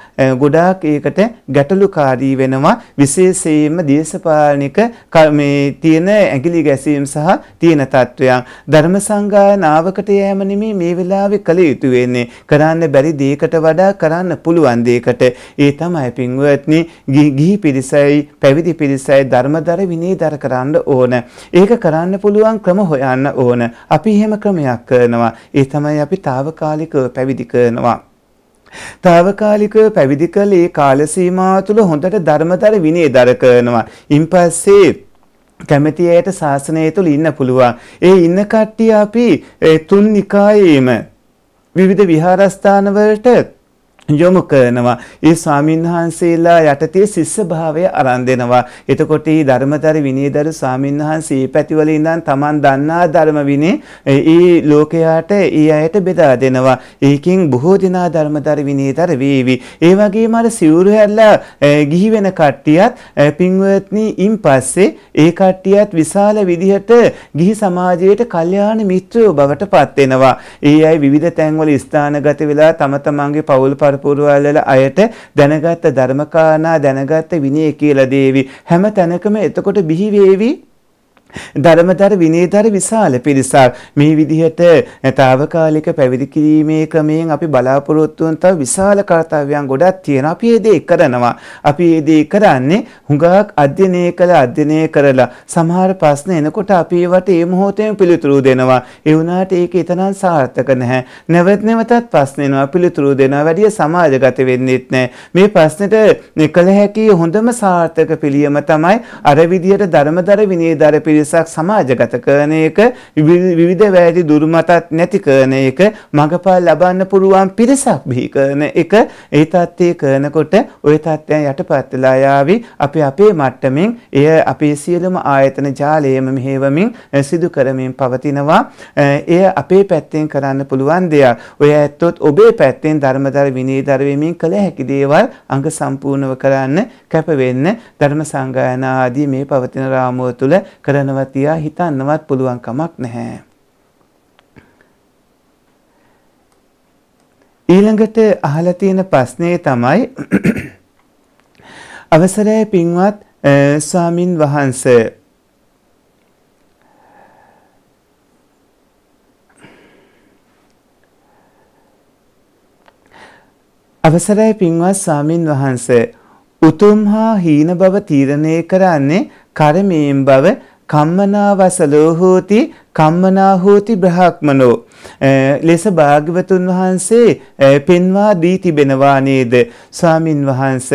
Speaker 2: ගොඩාක් ඒකට ගැටලුකාරී වෙනවා විශේෂයෙන්ම දේශපාලනික මේ තියෙන ඇඟිලි ගැසීම් සහ තියෙන තත්වයන් ධර්ම සංගායනාවකට යෑම නෙමේ මේ වෙලාවේ කළ යුතු වෙන්නේ. කරන්න බැරි දෙයකට වඩා කරන්න පුළුවන් දෙයකට ඒ තමයි පින්වත්නි ගිහි පිරිසයි පැවිදි පිරිසයි ධර්මදර විනීතර කරන්න ඕන. ඒක කරන්න පුළුවන් ක්‍රම හොයන්න ඕන. අපි එහෙම ක්‍රමයක් කරනවා. ඒ තමයි අපි తాවකාලිකව පැවිදි කරනවා. తాවකාලිකව පැවිදි කළේ කාල සීමාව තුළ හොඳට ධර්මතර විනීතර කරනවා. ඉන්පස්සේ කැමැති අයට ශාසනය තුළ ඉන්න පුළුවන්. ඒ ඉන්න කට්ටිය අපි තුන් නිකායේම විවිධ විහාරස්ථාන වලට යොමු කරනවා. ඒ ස්වාමින්වහන්සේලා යටතේ ශිෂ්‍ය භාවය අරන් දෙනවා. එතකොට මේ ධර්මතර විනීදර ස්වාමින්වහන්සේ පැතිවල ඉඳන් Taman දන්නා ධර්ම විනේ ඒ ලෝකයාට ඒ අයට බෙදා දෙනවා. ඒකෙන් බොහෝ දෙනා ධර්මතර විනීතර වේවි. ඒ වගේම අර සිවුරු හැරලා ගිහි වෙන කට්ටියත් පින්වත්නි ඉන් පස්සේ ඒ කට්ටියත් විශාල විදිහට ගිහි සමාජයේ කල්යාණ මිත්‍රයෝ බවට පත් වෙනවා. ඒ අය විවිධ තැන්වල ස්ථානගත වෙලා තම තමන්ගේ පවුල් පරපුර පුරවල්වල අයට දැනගත් ධර්මකානා දැනගත් විනය කියලා දේවි හැම තැනකම එතකොට බිහි වේවි ධර්මතර විනීතර විශාල පිරිසක් මේ විදිහට తాවකාලික පැවිදි කිරීමේ ක්‍රමයෙන් අපි බලාපොරොත්තු වන තව විශාල කාර්යයන් ගොඩක් තියෙනවා. අපි ඒ දේ කරනවා. අපි ඒ දේ කරන්නේ හුඟක් අධ්‍යයනය කළ අධ්‍යයනය කරලා සමහර ප්‍රශ්න එනකොට අපි ඒවට ඒ මොහොතේම පිළිතුරු දෙනවා. ඒ වුණාට ඒක එතනන් සාර්ථක නැහැ. නැවත නැවතත් ප්‍රශ්න එනවා පිළිතුරු දෙනවා. වැඩි සමාජගත වෙන්නේත් නැහැ. මේ ප්‍රශ්නෙට කළ හැකි හොඳම සාර්ථක පිළියම තමයි අර විදිහට ධර්මතර විනීතර පිරිස පිරිසක් සමාජගත කරන එක විවිධ වැරදි දුරුමතත් නැති කරන එක මඟපල් ලබන්න පුළුවන් පිරිසක් බිහි කරන එක ඒ தත්ත්වය කරනකොට ওই தත්ත්වයන් යටපත් වෙලා යාවි අපි අපේ මට්ටමින් එය අපේ සියලුම ආයතන ජාලයේම මෙහෙවමින් සිදු කරමින් පවතිනවා එය අපේ පැත්තෙන් කරන්න පුළුවන් දෙයක්. ඔය ඇත්තොත් ඔබේ පැත්තෙන් ධර්මදර විනීදර වෙමින් කළ හැකි දේවල් අංග සම්පූර්ණව කරන්න කැප වෙන්න ධර්ම සංගායනා ආදී මේ පවතින රාමුව තුල කරන යනවා තියා හිතන්නවත් පුළුවන් කමක් නැහැ. ඊළඟට අහලා තියෙන ප්‍රශ්නේ තමයි අවසරයි පින්වත් ස්වාමින් වහන්සේ අවසරයි පින්වත් ස්වාමින් වහන්සේ උතුම් හා හීන බව තීරණය කරන්නේ කර්මයෙන් බව කම්මනා වසලෝ හෝති කම්මනා හෝති බ්‍රහ්මනෝ ලෙස භාග්‍යවතුන් වහන්සේ පෙන්වා දී තිබෙනවා නේද ස්වාමින් වහන්ස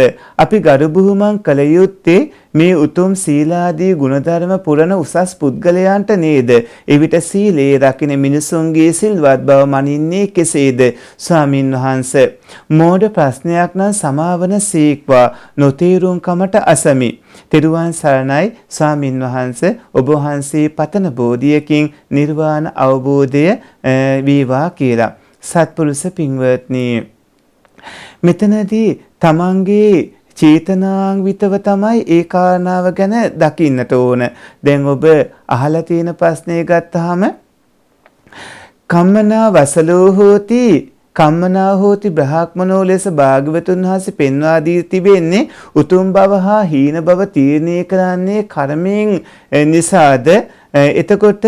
Speaker 2: අපි ගරුබුහුමන් කල යුත්තේ මේ උතුම් සීලාදී ගුණධර්ම පුරන උසස් පුද්ගලයන්ට නේද එවිට සීලේ රකින මිනිසුන්ගේ සිල්වත් බව මනින්නේ කෙසේද ස්වාමින් වහන්ස මෝඩ ප්‍රශ්නයක් නම් සමාවන සීක්වා නොතේරුම්කමට අසමි තෙරුවන් සරණයි ස්වාමින් වහන්ස ඔබ වහන්සේ පතන බෝධියකින් තුලින් නිර්වාණ අවබෝධය වේවා කියලා. සත්පුරුෂ පින්වත්නි මෙතනදී තමන්ගේ චේතනාංවිතව තමයි ඒ කාරණාව ගැන දකින්නට ඕන. දැන් ඔබ අහලා තියෙන ප්‍රශ්නේ ගත්තාම කම්මනා වසලෝ හෝති කම්මනා හෝති බ්‍රහ්මනෝ ලෙස භාගවතුන් වහන්සේ පෙන්වා දී තිබෙන්නේ උතුම් බව හා හීන බව තීරණය කරන්නේ කර්මයෙන් නිසාද එතකොට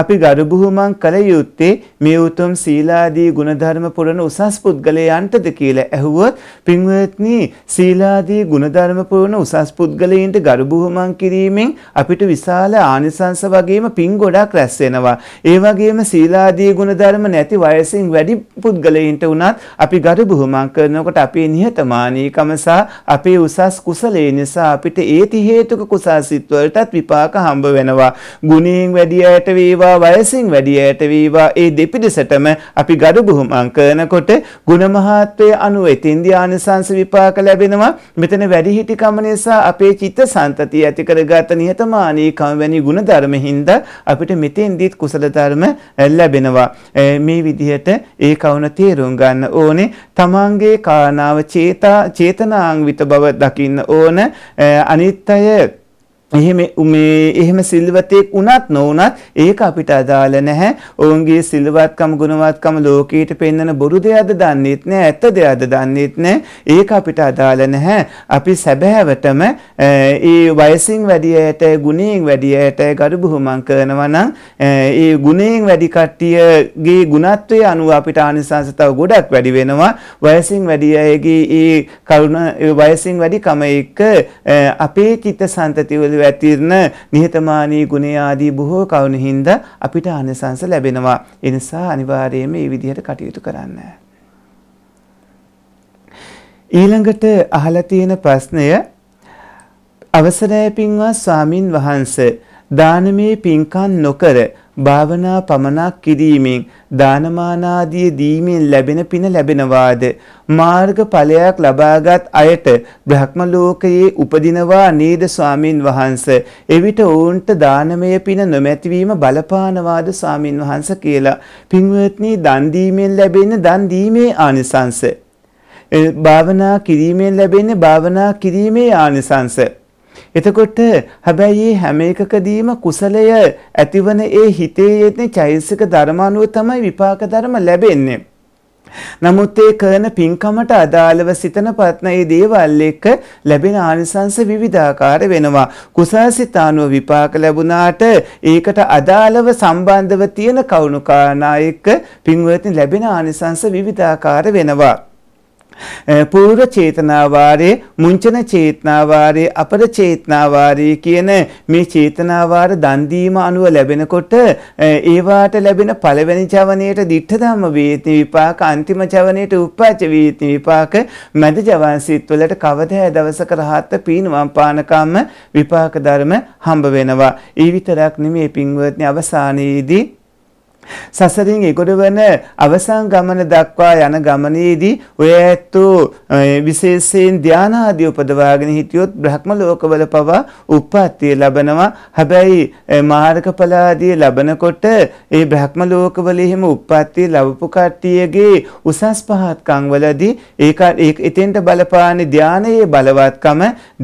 Speaker 2: අපි ගරුබුහුමන් කළ යුත්තේ මේ උතුම් සීලාදී ගුණධර්ම පුරන උසස් පුද්ගලයන්ටද කියලා ඇහුවොත් පින්වත්නි සීලාදී ගුණධර්ම පුරන උසස් පුද්ගලයන්ට ගරුබුහුමන් කිරීමෙන් අපිට විශාල ආනිසංස වගේම පින් ගොඩක් රැස් වෙනවා. ඒ වගේම සීලාදී ගුණධර්ම නැති වයසින් වැඩි පුද්ගලයන්ට උනත් අපි ගරුබුහුමන් කරනකොට අපේ නිහතමානීකම සහ අපේ උසස් කුසලයේ නිසා අපිට ඒති හේතුක කුසාසිත වලටත් විපාක හම්බ වෙනවා. වෙනවා ගුණයෙන් වැඩි අයට වේවා වයසින් වැඩි අයට වේවා ඒ දෙපිඩසටම අපි gadu බුහුමන් කරනකොට ගුණ මහත්වයේ අනු එතින්දී ආනිසංස විපාක ලැබෙනවා මෙතන වැඩි හිටිකම නිසා අපේ චිත්ත සන්තතිය ඇති කරගත නිහතමානීකම වැනි ගුණ ධර්මෙහිඳ අපිට මෙතෙන්දීත් කුසල ධර්ම ලැබෙනවා මේ විදිහට ඒ කවුන තේරුම් ගන්න ඕනේ තමන්ගේ කාරණාව චේතා චේතනාංවිත බව දකින්න ඕන අනිත් අය එහෙම මේ එහෙම සිල්වතෙක් වුණත් නොවුණත් ඒක අපිට අදාළ නැහැ. ඔවුන්ගේ සිල්වත්කම ගුණවත්කම ලෝකයට පෙන්වන බොරු දෙයක්ද දන්නේත් නැහැ. ඇත්ත දෙයක්ද දන්නේත් නැහැ. ඒක අපිට අදාළ නැහැ. අපි සැබෑවටම ඒ වයසින් වැඩි අයට, ගුණයෙන් වැඩි අයට ගරු බුහුමන් කරනවා නම් ඒ ගුණයෙන් වැඩි කට්ටියගේ ගුණත්වයේ අනුව අපිට ආනිසංස තව ගොඩක් වැඩි වෙනවා. වයසින් වැඩි අයගේ ඒ කරුණ වයසින් වැඩි කම එක්ක අපේ චිත්ත සන්තතිවල ඇතිරන නිහතමානී ගුණය ආදී බොහෝ කවුණු හින්දා අපිට ආනිසංස ලැබෙනවා. ඒ නිසා අනිවාර්යයෙන්ම මේ විදිහට කටයුතු කරන්න. ඊළඟට අහලා තියෙන ප්‍රශ්නය අවසරය පින්වත් ස්වාමින් වහන්සේ දානමේ පින්කම් නොකර භාවනා පමනක් කිරීමෙන් දානමානාදිය දීමෙන් ලැබෙන පින ලැබෙනවාද මාර්ගඵලයක් ලබාගත් අයට බ්‍රහ්ම ලෝකයේ උපදිනවා නේද ස්වාමින් වහන්ස එවිට ඔවුන්ට දානමය පින නොමැතිවීම බලපානවාද ස්වාමින් වහන්ස කියලා පින්වත්නි දන් දීමෙන් ලැබෙන දන් දීමේ ආනිසංස භාවනා කිරීමෙන් ලැබෙන භාවනා කිරීමේ ආනිසංස එතකොට හැබැයි මේ හැම එකකදීම කුසලය ඇතිවන ඒ හිතේ යෙදෙන චෛතසික ධර්මානුව තමයි විපාක ධර්ම ලැබෙන්නේ. නමුත් ඒ කරන පින්කමට අදාළව සිතන පත්න ඒ දේවල් එක්ක ලැබෙන ආනිසංස විවිධාකාර වෙනවා. කුසල්සිත ආනුව විපාක ලැබුණාට ඒකට අදාළව සම්බන්ධව තියෙන කවුණුකානා එක්ක පින්වත්නි ලැබෙන ආනිසංස විවිධාකාර වෙනවා. පූර්ව චේතනාවාරයේ මුංචන චේතනාවාරයේ අපර චේතනාවාරයේ කියන මේ චේතනාවාර දන් දීම අනුව ලැබෙනකොට ඒ වාට ලැබෙන පළවෙනි ජවනයේට ditta ධම්ම වේති විපාක අන්තිම ජවනයේට උපපච වේති විපාක මැද ජවන් සිත් වලට කවදා දවසක රහත් පීනුවම් පානකම්ම විපාක ධර්ම හම්බ වෙනවා. ඒ විතරක් නෙමෙයි පින්වත්නි අවසානයේදී සසරින් ඉගොඩ වන අවසන් ගමන දක්වා යන ගමනේදී ඔය ඇත්තු විශේෂයෙන් ධානාදී උපදවාගෙන හිටියොත් බ්‍රහ්ම ලෝකවල පවා උප්පත්තිය ලබනවා. හැබැයි මාර්ගඵලාදී ලබනකොට ඒ බ්‍රහ්ම ලෝකවල එහෙම උප්පත්තිය ලැබපු කට්ටියගේ උසස් පහත්කම් වලදී ඒක එතෙන්ට බලපාන ධානයේ බලවත්කම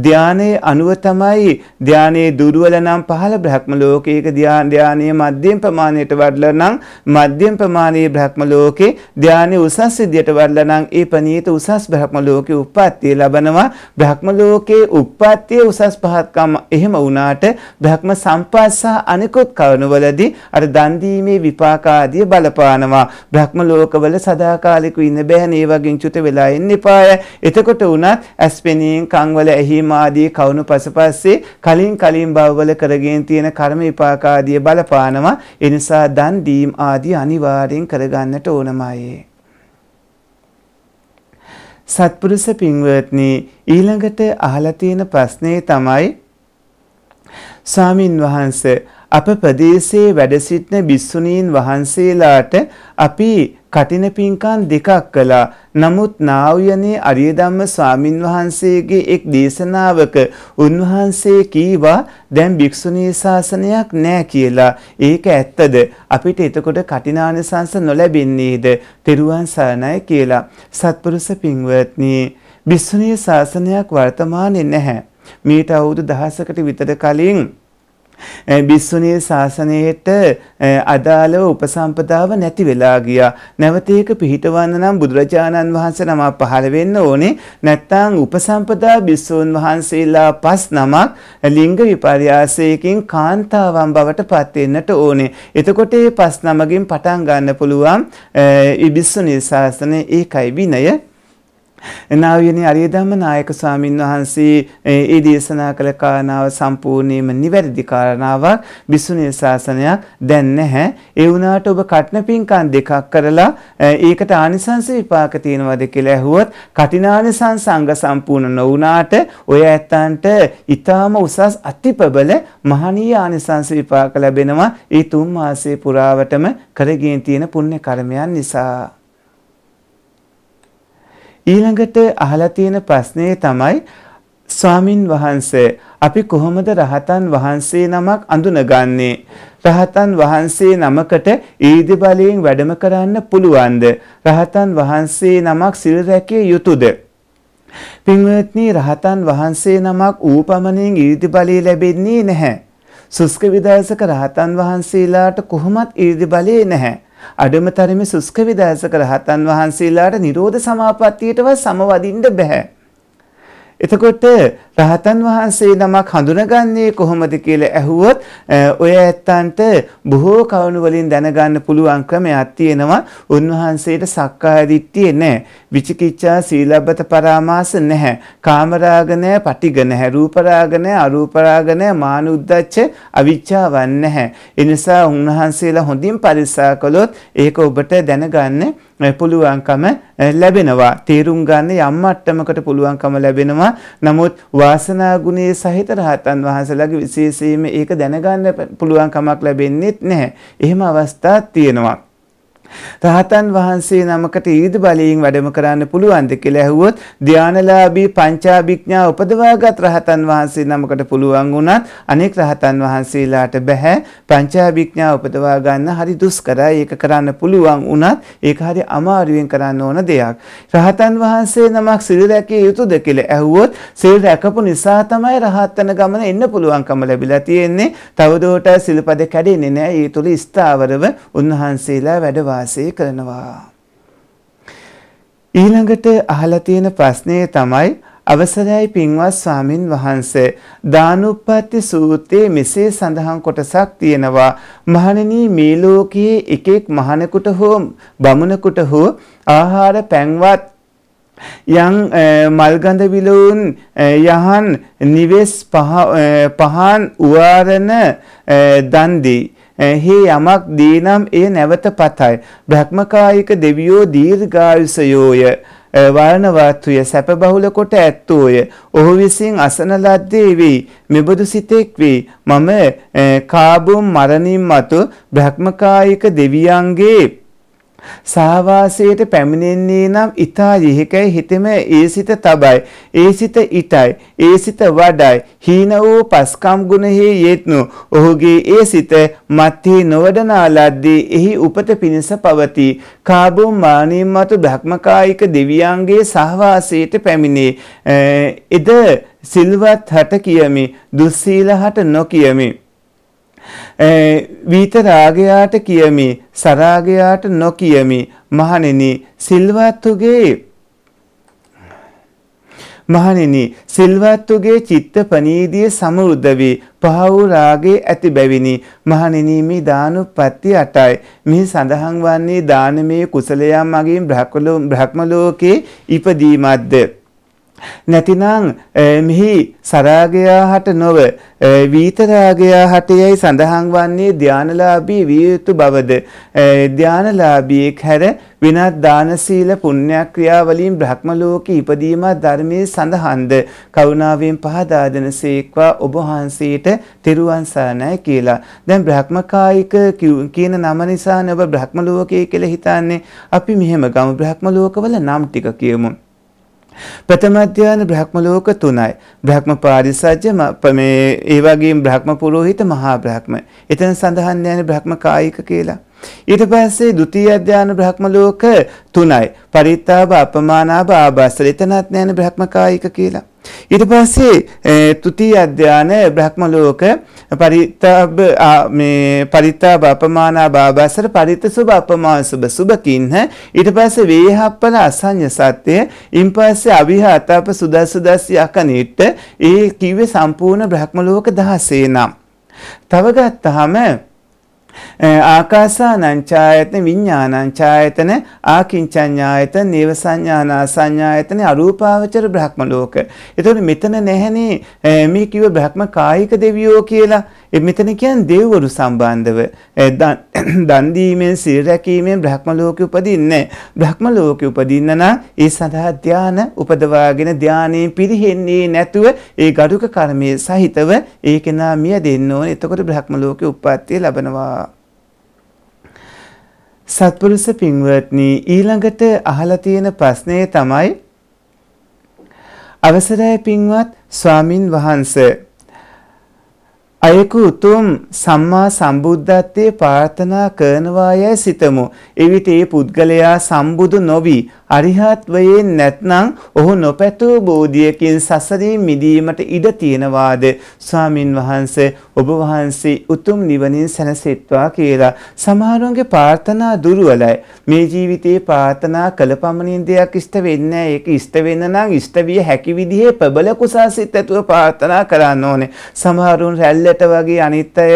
Speaker 2: ධානයේ අනුව තමයි ධානයේ දුර්වල නම් පහළ බ්‍රහ්ම ලෝකයක ධානයේ මධ්‍යම ප්‍රමාණයට වඩලා නම් නම් මධ්‍යම ප්‍රමාණයේ බ්‍රහ්ම ලෝකේ ධානයේ උසස් විදියට වඩලා නම් ඒ ප්‍රණීත උසස් බ්‍රහ්ම ලෝකේ උප්පත්තිය ලබනවා බ්‍රහ්ම ලෝකේ උප්පත්තිය උසස් පහත්කම එහෙම වුණාට බ්‍රහ්ම සම්පස්ස අනිකුත් කරුණවලදී අර දන් දීමේ විපාක ආදී බලපානවා බ්‍රහ්ම ලෝකවල සදාකාලිකව ඉන්න බෑ නේ වගේ චුත වෙලා ඉන්න එපාය එතකොට වුණත් ඇස්පෙනීම් කන්වල ඇහිම ආදී කවුණු පසපස්සේ කලින් කලින් භවවල කරගෙන තියෙන කර්ම විපාක ආදී බලපානවා ඒ නිසා දන් දීම බැලීම් ආදී අනිවාර්යෙන් කරගන්නට ඕනමයි. සත්පුරුෂ පින්වත්නි ඊළඟට අහලා තියෙන ප්‍රශ්නේ තමයි ස්වාමින් වහන්සේ අප ප්‍රදේශයේ වැඩ සිටින බිස්සුණීන් වහන්සේලාට අපි කටින පිංකම් දෙකක් කළා. නමුත් නාවයනේ අරියදම්ම ස්වාමින් වහන්සේගේ එක් දේශනාවක උන්වහන්සේ කීවා දැන් භික්ෂුණී ශාසනයක් නෑ කියලා. ඒක ඇත්තද? අපිට එතකොට කටිනානිසංස නොලැබෙන්නේද? තෙරුවන් සරණයි කියලා. සත්පුරුෂ පින්වත්නි, භික්ෂුණී ශාසනයක් වර්තමානයේ නැහැ. මේට අවුරුදු දහසකට විතර කලින් බිස්සුණී ශාසනයට අදාළව උපසම්පදාව නැති වෙලා ගියා. නැවත ඒක පිහිටවන්න නම් බුදුරජාණන් වහන්සේ නම පහළ වෙන්න ඕනේ. නැත්නම් උපසම්පදා බිස්සුන් වහන්සේලා පස් නමක් ලිංග විපර්යාසයකින් කාන්තාවන් බවට පත් වෙන්නට ඕනේ. එතකොට මේ පස් නමකින් පටන් ගන්න පුළුවන් ඉබිස්සුණී ශාසනය ඒකයි විනය නාවියනි අරියදම්ම නායක ස්වාමින් වහන්සේ ඒ දේශනා කළ කාරණාව සම්පූර්ණයෙන්ම නිවැරදි කාරණාවක් බිසුණේ ශාසනයක් දැන් නැහැ. ඒ වුණාට ඔබ කටන පිංකම් දෙකක් කරලා ඒකට ආනිසංස විපාක තියෙනවද කියලා ඇහුවොත් කටිනානිසංස අංග සම්පූර්ණ නොවුනාට ඔය ඇත්තන්ට ඊටාම උසස් අතිපබල මහණීය ආනිසංස විපාක ලැබෙනවා ඒ තුන් මාසේ පුරාවටම කරගෙන තියෙන පුණ්‍ය කර්මයන් නිසා ඊළඟට අහලා තියෙන ප්‍රශ්නේ තමයි ස්වාමින් වහන්සේ අපි කොහොමද රහතන් වහන්සේ නමක් අඳුනගන්නේ රහතන් වහන්සේ නමකට ඊදි බලයෙන් වැඩම කරන්න පුළුවන්ද රහතන් වහන්සේ නමක් සිල් රැකිය යුතුයද පින්වත්නි රහතන් වහන්සේ නමක් ඌපමණින් ඊදි බලය ලැබෙන්නේ නැහැ සුස්ක විදර්ශක රහතන් වහන්සේලාට කොහොමත් ඊදි බලය නැහැ අඩුම තරමේ සුස්ක විදහසක රහතන් වහන්සේලාට නිරෝධ සමාපත්තියටවත් සමවදින්න බෑ. එතකොට රහතන් වහන්සේ නමක් හඳුනගන්නේ කොහොමද කියලා ඇහුවොත් ඔය ඇත්තන්ට බොහෝ කවුණු වලින් දැනගන්න පුළුවන් ක්‍රමයක් තියෙනවා. උන්වහන්සේට සක්කාය දිට්ඨිය නැහැ. විචිකිච්ඡා සීලබ්බත පරාමාස නැහැ. කාමරාග නැහැ, පටිඝ නැහැ, රූපරාග නැහැ, අරූපරාග නැහැ, මානුද්දච්ච අවිච්ඡාවන් නැහැ. ඒ නිසා උන්වහන්සේලා හොඳින් පරිස්සම් කළොත් ඒක ඔබට දැනගන්න පුළුවන්කම eh, ලැබෙනවා තේරුම් ගන්න යම් මට්ටමකට පුළුවන්කම ලැබෙනවා නමුත් වාසනා ගුණයේ සහිත රහතන් වහන්සේලාගේ විශේෂයෙන්ම ඒක දැනගන්න පුළුවන්කමක් ලැබෙන්නේ නැහැ එහෙම අවස්ථා තියෙනවා රහතන් වහන්සේ නමකට ඊද බලයෙන් වැඩම කරන්න පුළුවන්ද කියලා ඇහුවොත් ධානලාභී පංචාභිඥා උපදවාගත් රහතන් වහන්සේ නමකට පුළුවන් වුණත් අනෙක් රහතන් වහන්සේලාට බෑ පංචාභිඥා උපදවා ගන්න හරි දුෂ්කරයි ඒක කරන්න පුළුවන් වුණත් ඒක හරි අමාරුවෙන් කරන්න ඕන දෙයක්. රහතන් වහන්සේ නමක් සිල් රැකිය යුතුද කියලා ඇහුවොත් සිල් රැකපු නිසා තමයි රහත් ගමන එන්න පුළුවන්කම ලැබිලා තියෙන්නේ. තවදුරටත් සිල්පද කැඩෙන්නේ නැහැ. ඒ තුල ස්ථාවරව උන්වහන්සේලා වැඩ වාසය කරනවා. ඊළඟට අහලා තියෙන ප්‍රශ්නය තමයි අවසරයි පින්වත් ස්වාමින් වහන්ස දානුප්පත්ති සූත්‍රයේ මෙසේ සඳහන් කොටසක් තියෙනවා මහණෙනි මේ ලෝකයේ එකෙක් මහණෙකුට හෝ බමුණෙකුට හෝ ආහාර පැන්වත් යම් මල්ගඳ විලවුන් යහන් නිවෙස් පහන් උවාරණ දන්දී හේ යමක් දීනම් එය නැවත පතයි. බ්‍රහ්මකායික දෙවියෝ දීර්ඝායුෂයෝය. වර්ණවත්තුය සැප බහුල කොට ඇත්තෝය. ඔහු විසින් අසන ලද්දේ වෙයි. මෙබඳු සිතෙක් වෙයි. මම කාබුම් මරණින් මතු බ්‍රහ්මකායික දෙවියන්ගේ සාවාසයට පැමිණෙන්නේ නම් ඊතා යෙහිකයි හිතෙම ඒ සිත තබයි. ඒ සිත ඊතයි. ඒ සිත වඩයි. හීන වූ පස්කම් ගුණෙහි යෙත්නු. ඔහුගේ ඒ සිත මත්හි නොවඩනාලද්දී එහි උපත පිණිස පවති. කාබෝ මානීම් මතු බ්‍රහ්මකායික දෙවියන්ගේ සහවාසයට පැමිණේ. එද සිල්වත් හට කියමි. දුස්සීල හට නොකියමි. වීත රාගයාට කියමි සරාගයාට නොකියමි මහණෙනි සිල්වත්තුගේ මහණෙනි සිල්වත්තුගේ චිත්ත පනීදිය සමෘද්ධ වේ පහ වූ රාගේ ඇති බැවිනි මහණෙනි මේ දානුප්පත්ති 8යි මෙහි සඳහන් වන්නේ දානමය කුසලයන් මගින් බ්‍රහ්ම ලෝකේ ඉපදීමත්ද නැතිනම් මෙහි සරාගයා හට නොව වීතරාගයා හටයයි සඳහන් වන්නේ ධානලාභී විය යුතු බවද ධානලාභීෙක් හැර වෙනත් දාන සීල පුණ්‍යක්‍රියා වලින් බ්‍රහ්ම ලෝකෙ ඉපදීම ධර්මයේ සඳහන්ද කරුණාවෙන් පහදා දෙනසේක්වා ඔබ වහන්සේට තෙරුවන් සරණයි කියලා. දැන් බ්‍රහ්මකායික කියන නම නිසා නේ ඔබ බ්‍රහ්ම ලෝකයේ කියලා හිතන්නේ. අපි මෙහෙම ගමු බ්‍රහ්ම ලෝකවල නම් ටික කියමු. ප්‍රථම අධ්‍යාන බ්‍රහ්ම ලෝක තුනයි. බ්‍රහ්ම පාරිසජ්‍ය මේ ඒ වගේම බ්‍රහ්ම පුරෝහිත මහා බ්‍රහ්ම. එතන සඳහන් යන්නේ බ්‍රහ්ම කායික කියලා. ඊට පස්සේ ဒုတိ ය ධාන බ්‍රහ්ම ලෝක 3යි. පරිත්තාව අපමානාව ආබාසල එතනත් නැන බ්‍රහ්ම කායික කියලා. ඊට පස්සේ තුති අධ්‍යාන බ්‍රහ්ම ලෝක පරිත්තාබ මේ පරිත්තාබ අපමාන බාබසර පරිත්ත සුබ අපමාන සුබ සුබ කින්හ ඊට පස්සේ වේහප්පල අසඤ්ඤ සත්‍ය ඉන් පස්සේ අවිහාතප සුදස්ස දස් යකනිට ඒ කිව්වේ සම්පූර්ණ බ්‍රහ්ම ලෝක 16 නම් තව ගත්තාම ආකාසානංචායතන විඤ්ඤාණංචායතන ආකින්චඤ්ඤායතන නේවසඤ්ඤානාසඤ්ඤායතන අරූපාවචර බ්‍රහ්ම ලෝක. එතකොට මෙතන නැහෙනේ මේ කිව්ව බ්‍රහ්ම කායික දෙවියෝ කියලා. මෙතන කියන්නේ දෙව්වරු සම්බන්ධව දන් දීමෙන් සිල් රැකීමෙන් බ්‍රහ්ම ලෝකෙ උපදින්නේ බ්‍රහ්ම ලෝකෙ උපදින්න නම් ඒ සඳහා ධාන උපදවාගෙන ධානයෙන් පිරිහෙන්නේ නැතුව ඒ ගරුක කර්මයේ සහිතව ඒ කෙනා මිය දෙන්න ඕනේ එතකොට බ්‍රහ්ම ලෝකෙ උප්පත්තිය ලබනවා සත්පුරුෂ පින්වත්නි ඊළඟට අහලා තියෙන ප්‍රශ්නය තමයි අවසරයි පින්වත් ස්වාමින් වහන්සේ අයකු උතුම් සම්මා සම්බුද්ධත්වයේ ප්‍රාර්ථනා කරනවා යැයි සිතමු. එවිට ඒ පුද්ගලයා සම්බුදු නොවි අරිහත්වයෙන් නැත්නම් ඔහු නොපැතූ බෝධියකින් සසරින් මිදීමට ඉඩ තියෙනවාද ස්වාමින් වහන්සේ ඔබ වහන්සේ උතුම් නිවනින් සැනසෙත්වා කියලා සමහරුන්ගේ ප්‍රාර්ථනා දුර්වලයි මේ ජීවිතේ ප්‍රාර්ථනා කළ පමණින් දෙයක් ඉෂ්ට වෙන්නේ නැහැ ඒක ඉෂ්ට වෙන්න නම් ඉෂ්ට විය හැකි විදිහේ ප්‍රබල කුසාසිත ඇතුව ප්‍රාර්ථනා කරන්න ඕනේ සමහරුන් රැල්ලට වගේ අනිත් අය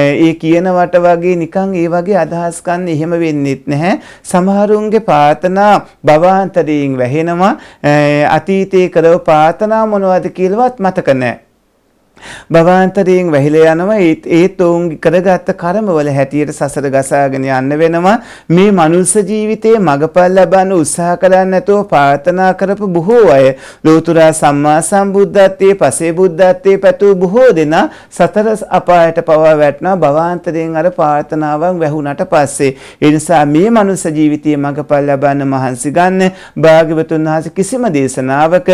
Speaker 2: ඒ කියනවට වගේ නිකන් ඒ වගේ අදහස් ගන්න එහෙම වෙන්නේත් නැහැ සමහරුන්ගේ ප්‍රාර්ථනා භවහන්තරයෙන් වැහෙනවා අතීතයේ කළව ප්‍රාර්ථනා මොනවද කියලාවත් මතක නැහැ. භවාන්තරයෙන් වැහිලා යනවා ඒත් ඔවුන් කරගත්ත කර්මවල හැටියට සසර ගසාගෙන යන්න වෙනවා මේ මනුස්ස ජීවිතයේ මගපල් ලබන්න උත්සාහ කරන්නේ නැතුව ප්‍රාර්ථනා කරපු බොහෝ අය ලෝතර සම්මා සම්බුද්ධත්වයේ පසේ බුද්ධත්වයේ පැතු බොහෝ දෙනා සතර අපායට පවා වැටෙනවා භවාන්තරයෙන් අර ප්‍රාර්ථනාවන් වැහුණට පස්සේ ඒ නිසා මේ මනුස්ස ජීවිතයේ මගපල් ලබන්න මහන්සි ගන්න භාග්‍යවතුන් වහන්සේ කිසිම දේශනාවක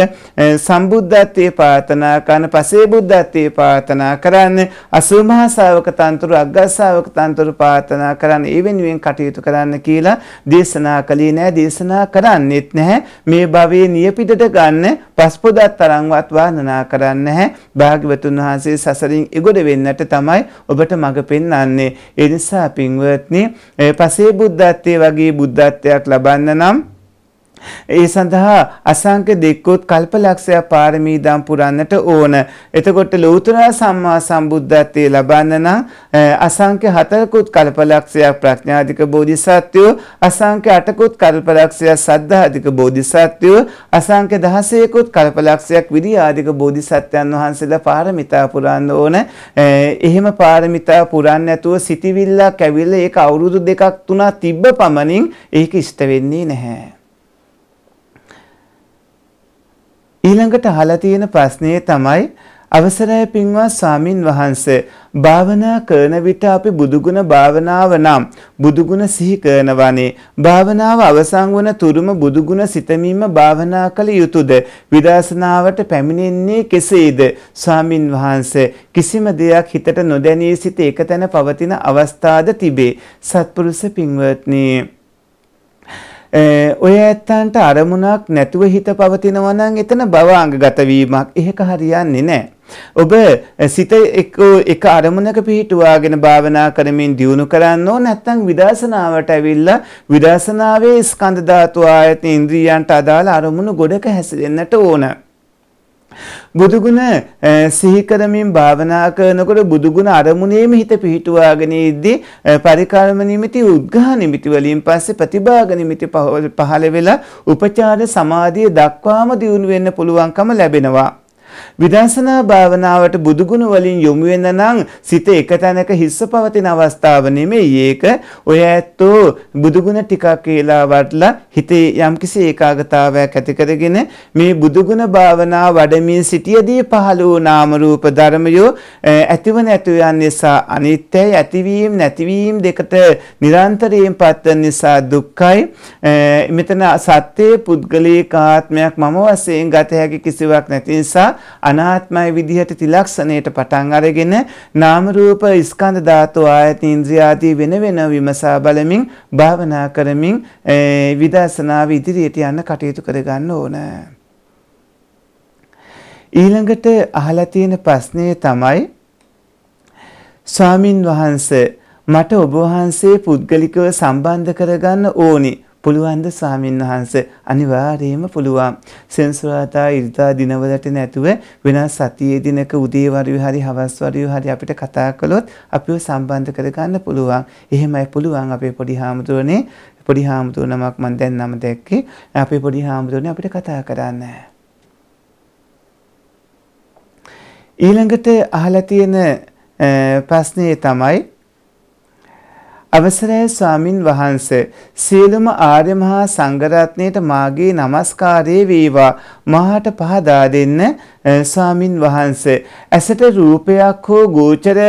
Speaker 2: සම්බුද්ධත්වයේ ප්‍රාර්ථනා කරන පසේ බුද්ධත්වයේ සතිය පාතනා කරන්න අසුමහා ශාවක තන්තුරු අග්ගස්සාවක තන්තුරු පාතනා කරන්න ඒ වෙනුවෙන් කටයුතු කරන්න කියලා දේශනා කළේ නෑ දේශනා කරන්නෙත් නැහැ මේ භවයේ නියපිටට ගන්න පස්පොදත් තරම්වත් වර්ණනා කරන්න නැහැ භාග්‍යවතුන් වහන්සේ සසරින් එගොඩ වෙන්නට තමයි ඔබට මඟ පෙන්වන්නේ ඒ නිසා පින්වත්නි පසේ බුද්ධත්වයේ වගේ බුද්ධත්වයක් ලබන්න නම් ඒ සඳහා අසංක දෙක්කොත් කල්පලක්ෂයක් පාරමී දම් පුරන්නට ඕන. එතකොට ලෞතර සම්මා සම්බුද්ධත්වයේ ලබන්න නම් අසංක හතරකුත් කල්පලක්ෂයක් ප්‍රඥාධික බෝධිසත්වයෝ අසංක අටකුත් කල්පලක්ෂයක් සද්ධාධික බෝධිසත්වයෝ අසංක දහසයකුත් කල්පලක්ෂයක් විරියාධික බෝධිසත්වයන් වහන්සේලා පාරමිතා පුරන්න ඕන. එහෙම පාරමිතා පුරන්න නැතුව සිටිවිල්ලක් ඇවිල්ලා ඒක අවුරුදු දෙකක් තුනක් තිබ්බ පමණින් ඒක ඉෂ්ට වෙන්නේ නැහැ. ඊළඟට අහලා තියෙන ප්‍රශ්නේ තමයි අවසරයි පින්වත් ස්වාමින් වහන්සේ භාවනා කරන විට අපි බුදුගුණ භාවනාව නම් බුදුගුණ සිහි කරනවානේ භාවනාව අවසන් වන තුරුම බුදුගුණ සිතමීම භාවනා කළ යුතුයද විදර්ශනාවට පැමිණෙන්නේ කෙසේද ස්වාමින් වහන්සේ කිසිම දෙයක් හිතට නොදැනී සිට එකතැන පවතින අවස්ථාද තිබේ සත්පුරුෂ පින්වත්නි ඔය ඇත්තන්ට අරමුණක් නැතුව හිත පවතිනවා නම් එතන භවාංගගත වීමක් එහෙක හරියන්නේ නැහැ. ඔබ සිත එක්ක එක අරමුණක පිහිටුවාගෙන භාවනා කරමින් දියුණු කරන්න ඕන නැත්නම් විදර්ශනාවට ඇවිල්ලා විදර්ශනාවේ ස්කන්ධ ධාතු ආයතන ඉන්ද්‍රියන්ට අදාළ අරමුණු ගොඩක හැසිරෙන්නට ඕන. බුදුගුණ සිහි කරමින් භාවනා කරනකොට බුදුගුණ අරමුණේම හිත පිහිටුවාගෙන ඉද්දී පරිකාරම නිමිති උද්ඝා නිමිති වලින් පස්සේ ප්‍රතිභාග නිමිති පහළ වෙලා උපචාර සමාධිය දක්වාම දියුණු වෙන්න පුළුවන්කම ලැබෙනවා විදර්ශනා භාවනාවට බුදුගුණ වලින් යොමු වෙන නම් සිත එක තැනක හිස්ස පවතින අවස්ථාව නෙමෙයි ඒක ඔය ඇත්තෝ බුදුගුණ ටිකක් කියලා වටලා හිතේ යම්කිසි ඒකාගතාවයක් ඇති කරගෙන මේ බුදුගුණ භාවනා වඩමින් සිටියදී පහළ වූ නාම රූප ධර්මයෝ ඇතිව නැතිව යන නිසා අනිත්‍යයි ඇතිවීම නැතිවීම දෙකට නිරන්තරයෙන් පත්වන නිසා දුක්ඛයි මෙතන සත්‍යයේ පුද්ගලික ආත්මයක් මම වශයෙන් ගත හැකි කිසිවක් නැති නිසා අනාත්මයි විදිහට තිලක්ෂණයට පටන් අරගෙන නාම රූප ස්කන්ධ ධාතු ආයත ඉන්ද්‍රිය ආදී වෙන වෙන විමසා බලමින් භාවනා කරමින් විදර්ශනාව ඉදිරියට යන්න කටයුතු කරගන්න ඕනේ. ඊළඟට අහලා තියෙන ප්‍රශ්නය තමයි ස්වාමින් වහන්සේ මට ඔබ වහන්සේ පුද්ගලිකව සම්බන්ධ කරගන්න ඕනි පුළුවන්ද ස්වාමීන් වහන්ස අනිවාර්යයෙන්ම පුළුවන් සෙන්සුරාදා ඉරිදා දිනවලට නැතුව වෙනස් සතියේ දිනක උදේ වරුවේ හරි හවස් වරුවේ හරි අපිට කතා කළොත් අපිව සම්බන්ධ කරගන්න පුළුවන් එහෙමයි පුළුවන් අපේ පොඩි හාමුදුරනේ පොඩි හාමුදුරනමක් මම දැන් නම දැක්කේ අපේ පොඩි හාමුදුරනේ අපිට කතා කරන්න ඊළඟට අහලා තියෙන ප්‍රශ්නේ තමයි අවසරයි ස්වාමින් වහන්ස සියලුම ආර්ය මහා සංඝරත්නයට මාගේ নমස්කාරය වේවා මහාට පහදා දෙන්න ස්වාමින් වහන්ස ඇසට රූපයක් හෝ ගෝචර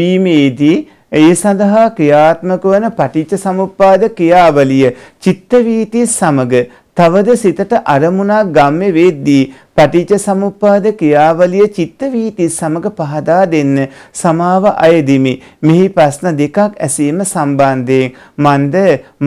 Speaker 2: වීමේදී ඒ සඳහා ක්‍රියාත්මක වන පටිච්ච සමුප්පාද ක්‍රියාවලිය චිත්ත වීතිය සමග තවද සිතට අරමුණක් ගම්මේ වෙද්දී පටිච්ච සමුප්පාද ක්‍රියාවලිය චිත්ත වීති සමග පහදා දෙන්න සමාව අයදිමි. මෙහි ප්‍රශ්න දෙකක් ඇසීම සම්බන්ධයෙන් මන්ද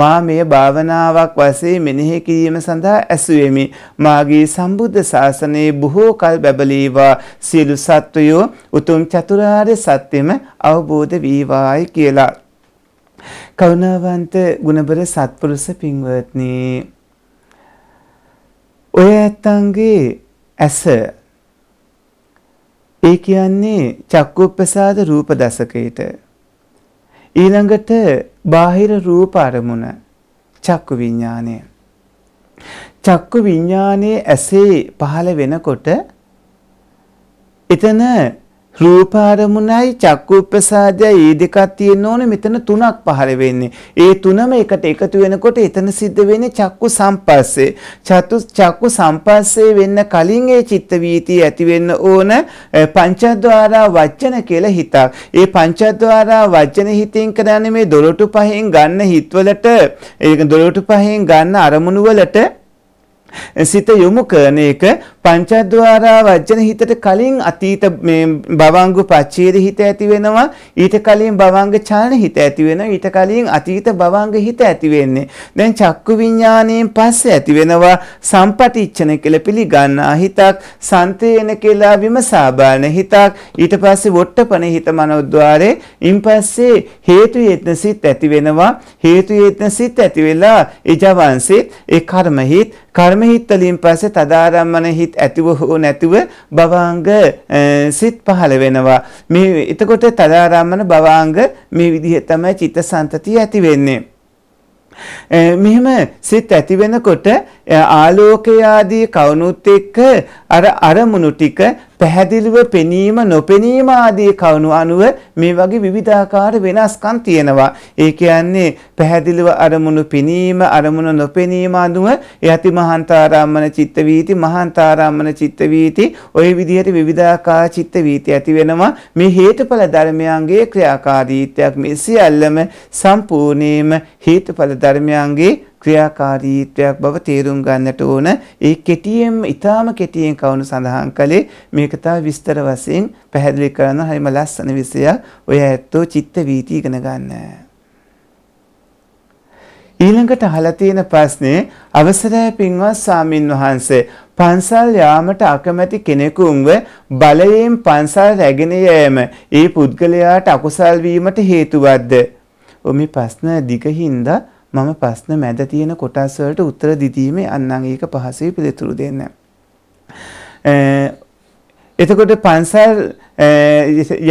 Speaker 2: මා මෙය භාවනාවක් වශයෙන් මෙනෙහි කිරීම සඳහා ඇසුවෙමි. මාගේ සම්බුද්ධ ශාසනයේ බොහෝ කල් බැබලීවා සියලු සත්වයෝ උතුම් චතුරාර්ය සත්‍යම අවබෝධ වීවායි කියලා. කරුණාවන්ත ගුණබර සත්පුරුෂ පින්වත්නි ඔය ඇත්තන්ගේ ඇස ඒ කියන්නේ චක්කුප්‍රසාද රූප දසකයට ඊළඟට බාහිර රූප අරමුණ චක්කු විඥානය චක්කු විඥානයේ ඇසේ පහළ වෙනකොට එතන රූපාරමුණයි චක්කුප්පසාදය ඒ දෙකක් තියෙන්න ඕනේ මෙතන තුනක් පහළ වෙන්නේ. ඒ තුනම එකට එකතු වෙනකොට එතන සිද්ධ වෙන්නේ චක්කු සම්පස්සේ. චතු චක්කු සම්පස්සේ වෙන්න කලින් ඒ චිත්ත වීතිය ඇති වෙන්න ඕන පංචද්වාරා වචන කියලා හිතක්. ඒ පංචද්වාරා වචන හිතින් කරන්නේ මේ දොළොටු පහෙන් ගන්න හිතවලට ඒක දොළොටු පහෙන් ගන්න අරමුණු වලට සිත යොමු කරන එක පංචද්වාරා වජ්ජන හිතට කලින් අතීත මේ භවංගු පච්චේද හිත ඇති වෙනවා ඊට කලින් භවංග ඡාන හිත ඇති වෙනවා ඊට කලින් අතීත භවංග හිත ඇති වෙන්නේ දැන් චක්කු විඥාණයෙන් පස්සේ ඇති වෙනවා සම්පටිච්ඡන කියලා පිළිගන්නා හිතක් සන්තේන කියලා විමසා බලන හිතක් ඊට පස්සේ වොට්ටපන හිත මනෝද්වාරේ ඉන් පස්සේ හේතු යත්නසිත ඇති වෙනවා හේතු යත්නසිත ඇති වෙලා එජවංශේ ඒ කර්ම හිත කර්ම හිත වලින් පස්සේ තදාරම්මන හිත සිත් ඇතිව හෝ නැතිව භවාංග සිත් පහළ වෙනවා. මේ එතකොට තදාරම්මන භවාංග මේ විදිහ තමයි චිත්තසංතතිය ඇති වෙන්නේ. මෙහෙම සිත් ඇති වෙනකොට ආලෝකය ආදී කවුණුත් එක්ක අර අරමුණු ටික පැහැදිලිව පෙනීම නොපෙනීම ආදී කවුණු අනුව මේ වගේ විවිධාකාර වෙනස්කම් තියෙනවා. ඒ කියන්නේ පැහැදිලිව අරමුණු පෙනීම අරමුණු නොපෙනීම අනුව යති මහාන්තාරාමන චිත්ත වීති මහාන්තාරාමන චිත්ත වීති ওই විදිහට විවිධාකාර චිත්ත වීති ඇති වෙනවා. මේ හේතුඵල ධර්මයන්ගේ ක්‍රියාකාරීත්වයක් මේ සියල්ලම සම්පූර්ණේම හේතුඵල ධර්මයන්ගේ ක්‍රියාකාරීත්වයක් බව තේරුම් ගන්නට ඕන. ඒ කෙටියෙන් ඊටාම කෙටියෙන් කවුණු සඳහන් කළේ මේක තව විස්තර වශයෙන් පැහැදිලි කරන හැම ලස්සන විෂයක් ඔය ඇත්තෝ චිත්ත වීති ඉගෙන ගන්න. ඊළඟට අහලා තියෙන ප්‍රශ්නේ අවසරයි පින්වත් සාමින් වහන්සේ පන්සල් යාමට අකමැති කෙනෙකුන්ව බලයෙන් පන්සල් රැගෙන යෑම ඒ පුද්ගලයාට අකුසල් වීමට හේතුවක්ද? ඔමි ප්‍රශ්න දිගින්දා මම ප්‍රශ්න මැද තියෙන කොටස් වලට උත්තර දීීමේ අන්නම් ඒක පහසුවේ පිළිතුරු දෙන්න. එතකොට පන්සල්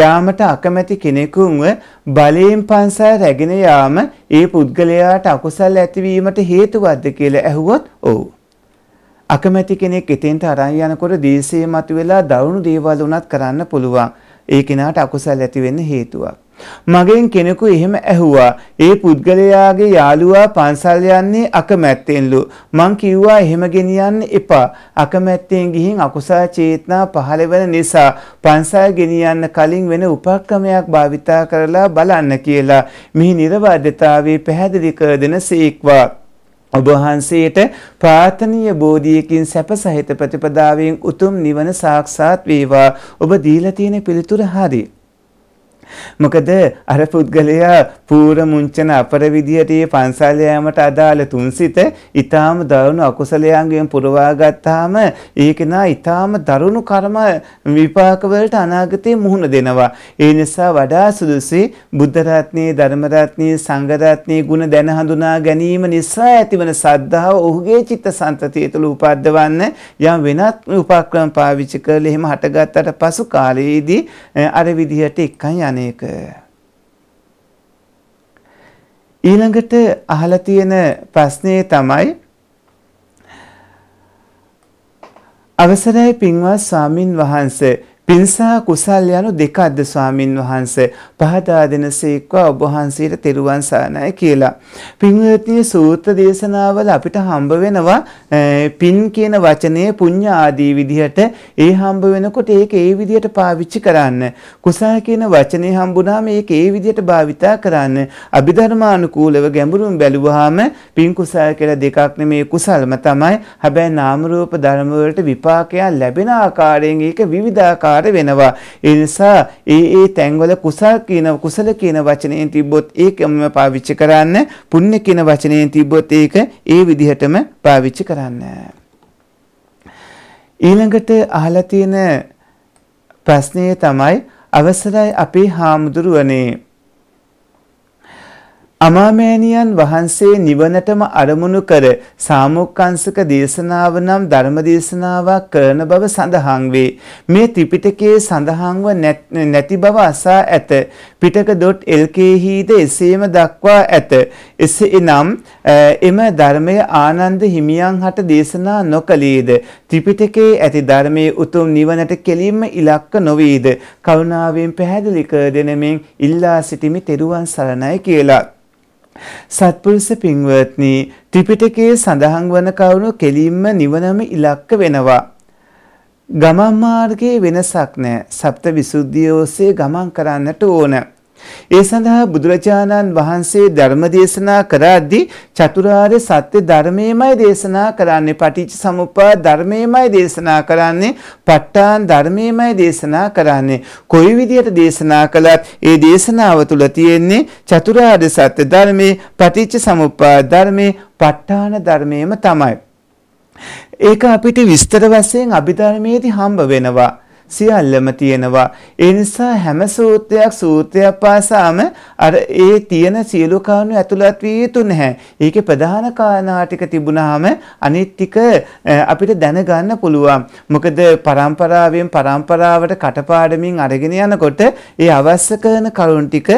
Speaker 2: යාමට අකමැති කෙනෙකුව බලයෙන් පන්සල් රැගෙන යාම ඒ පුද්ගලයාට අකුසල් ඇතිවීමට හේතුවක්ද කියලා ඇහුවොත් ඔව්. අකමැති කෙනෙක් එතෙන්ට අරන් යනකොට දේශයේ මතුවලා දරුණු දේවල් උනත් කරන්න පුළුවන්. ඒ කෙනාට අකුසල් ඇති වෙන්න හේතුවක්. මගෙන් කෙනෙකු එහෙම ඇහුවා. ඒ පුද්ගලයාගේ යාළුවා පන්සල් යන්නේ අකමැත්තෙන්ලු. මං කිව්වා එහෙම ගෙනියන්න එපා. අකමැත්තෙන් ගිහින් අකුසල චේතනා පහළ වෙන නිසා පන්සල් ගෙනියන්න කලින් වෙන උපක්‍රමයක් භාවිතා කරලා බලන්න කියලා මෙහි නිර්වද්‍යතාවේ පැහැදිලි කර දෙන සීක්වා. ඔබ වහන්සේට ප්‍රාර්ථනීය බෝධියකින් සැප සහිත ප්‍රතිපදාවෙන් උතුම් නිවන සාක්ෂාත් වේවා. ඔබ දීලා තියෙන පිළිතුර හරියි. මොකද අර පුද්ගලයා පූර්ව මුංචන අපර විදියට මේ පන්සල් යාමට අදාළ තුන්සිත ඊටාම දරුණු අකුසලයන්ගෙන් පුරවා ගත්තාම ඒක නා ඊටාම දරුණු කර්ම විපාක වලට අනාගතේ මුහුණ දෙනවා. ඒ නිසා වඩා සුදුසුයි බුද්ධ රත්නයේ ධර්ම රත්නයේ සංඝ රත්නයේ ගුණ දැන හඳුනා ගැනීම නිසා ඇතිවන සද්ධාව ඔහුගේ චිත්තසංතතිය තුළ උපද්දවන්න යම් වෙනත් උපක්‍රම පාවිච්චි කරලා එහෙම හටගත්තට පසු කාලයේදී අර විදිහට එක්කන් යන යන එක. ඊළඟට අහලා තියෙන ප්‍රශ්නේ තමයි අවසරයි පින්වත් ස්වාමින් වහන්සේ පින් සහ කුසල් යනු දෙකක්ද ස්වාමින් වහන්සේ පහදා දෙනසේක්වා ඔබ වහන්සේට තෙරුවන් සරණයි කියලා. පින්වත්නි සූත්‍ර දේශනාවල අපිට හම්බ වෙනවා පින් කියන වචනේ පුණ්‍ය ආදී විදිහට ඒ හම්බ වෙනකොට ඒක ඒ විදිහට පාවිච්චි කරන්න. කුසල් කියන වචනේ හම්බුනාම ඒක ඒ විදිහට භාවිතා කරන්න. අභිධර්මානුකූලව ගැඹුරුම් බැලුවාම පින් කුසල් කියලා දෙකක් නෙමේ කුසල්ම තමයි. හැබැයි නාම රූප ධර්ම වලට විපාකයක් ලැබෙන ආකාරයෙන් ඒක විවිධාකාර උපකාර වෙනවා. ඒ නිසා ඒ ඒ තැන්වල කුසල් කියන කුසල කියන වචනයෙන් තිබ්බොත් ඒකම පාවිච්චි කරන්න. පුණ්‍ය කියන වචනයෙන් තිබ්බොත් ඒක ඒ විදිහටම පාවිච්චි කරන්න. ඊළඟට අහලා තියෙන ප්‍රශ්නය තමයි අවසරයි අපේ හාමුදුරුවනේ අමාමෑණියන් වහන්සේ නිවනටම අරමුණු කර සාමුක්කංශක දේශනාව නම් ධර්ම දේශනාවක් කරන බව සඳහන් වේ. මේ ත්‍රිපිටකයේ සඳහන්ව නැති බව අසා ඇත. පිටක.lk හිද එසේම දක්වා ඇත. එසේනම් එම ධර්මය ආනන්ද හිමියන් හට දේශනා නොකළේද? ත්‍රිපිටකයේ ඇති ධර්මයේ උතුම් නිවනට කෙලින්ම ඉලක්ක නොවේද? කරුණාවෙන් පැහැදිලි කර දෙනමින් ඉල්ලා සිටිමි තෙරුවන් සරණයි කියලා සත්පුරුෂ පින්වත්නි ත්‍රිපිටකයේ සඳහන් වන කරුණු කෙලින්ම නිවනම ඉලක්ක වෙනවා. ගමන් මාර්ගයේ වෙනසක් නැහැ. සප්ත විසුද්ධිය ඔස්සේ ගමන් කරන්නට ඕන. ඒ සඳහා බුදුරජාණන් වහන්සේ ධර්ම දේශනා කරද්දී චතුරාර්ය සත්‍ය ධර්මයමයි දේශනා කරන්නේ පටිච්ච සමුප්පාද ධර්මයමයි දේශනා කරන්නේ ප ဋ ාණ ධර්මයමයි දේශනා කරන්නේ කොයි විදියට දේශනා කළත් ඒ දේශනාව තුල තියෙන්නේ චතුරාර්ය සත්‍ය ධර්මයේ පටිච්ච සමුප්පාද ධර්මයේ ප ဋ ාණ ධර්මයම තමයි ඒක අපිට විස්තර වශයෙන් අභිධර්මයේදී හම්බ වෙනවා සියල්ලම තියෙනවා. ඒ නිසා හැම සූත්‍රයක් සූත්‍රයක් පාසාම අර ඒ තියෙන සියලු කාරණු ඇතුළත් විය යුතු නැහැ. ඒකේ ප්‍රධාන කාරණා ටික තිබුණාම අනිත් ටික අපිට දැනගන්න පුළුවන්. මොකද પરම්පරාවෙන් પરම්පරාවට කටපාඩමින් අරගෙන යනකොට ඒ අවශ්‍ය කරන කරුණු ටික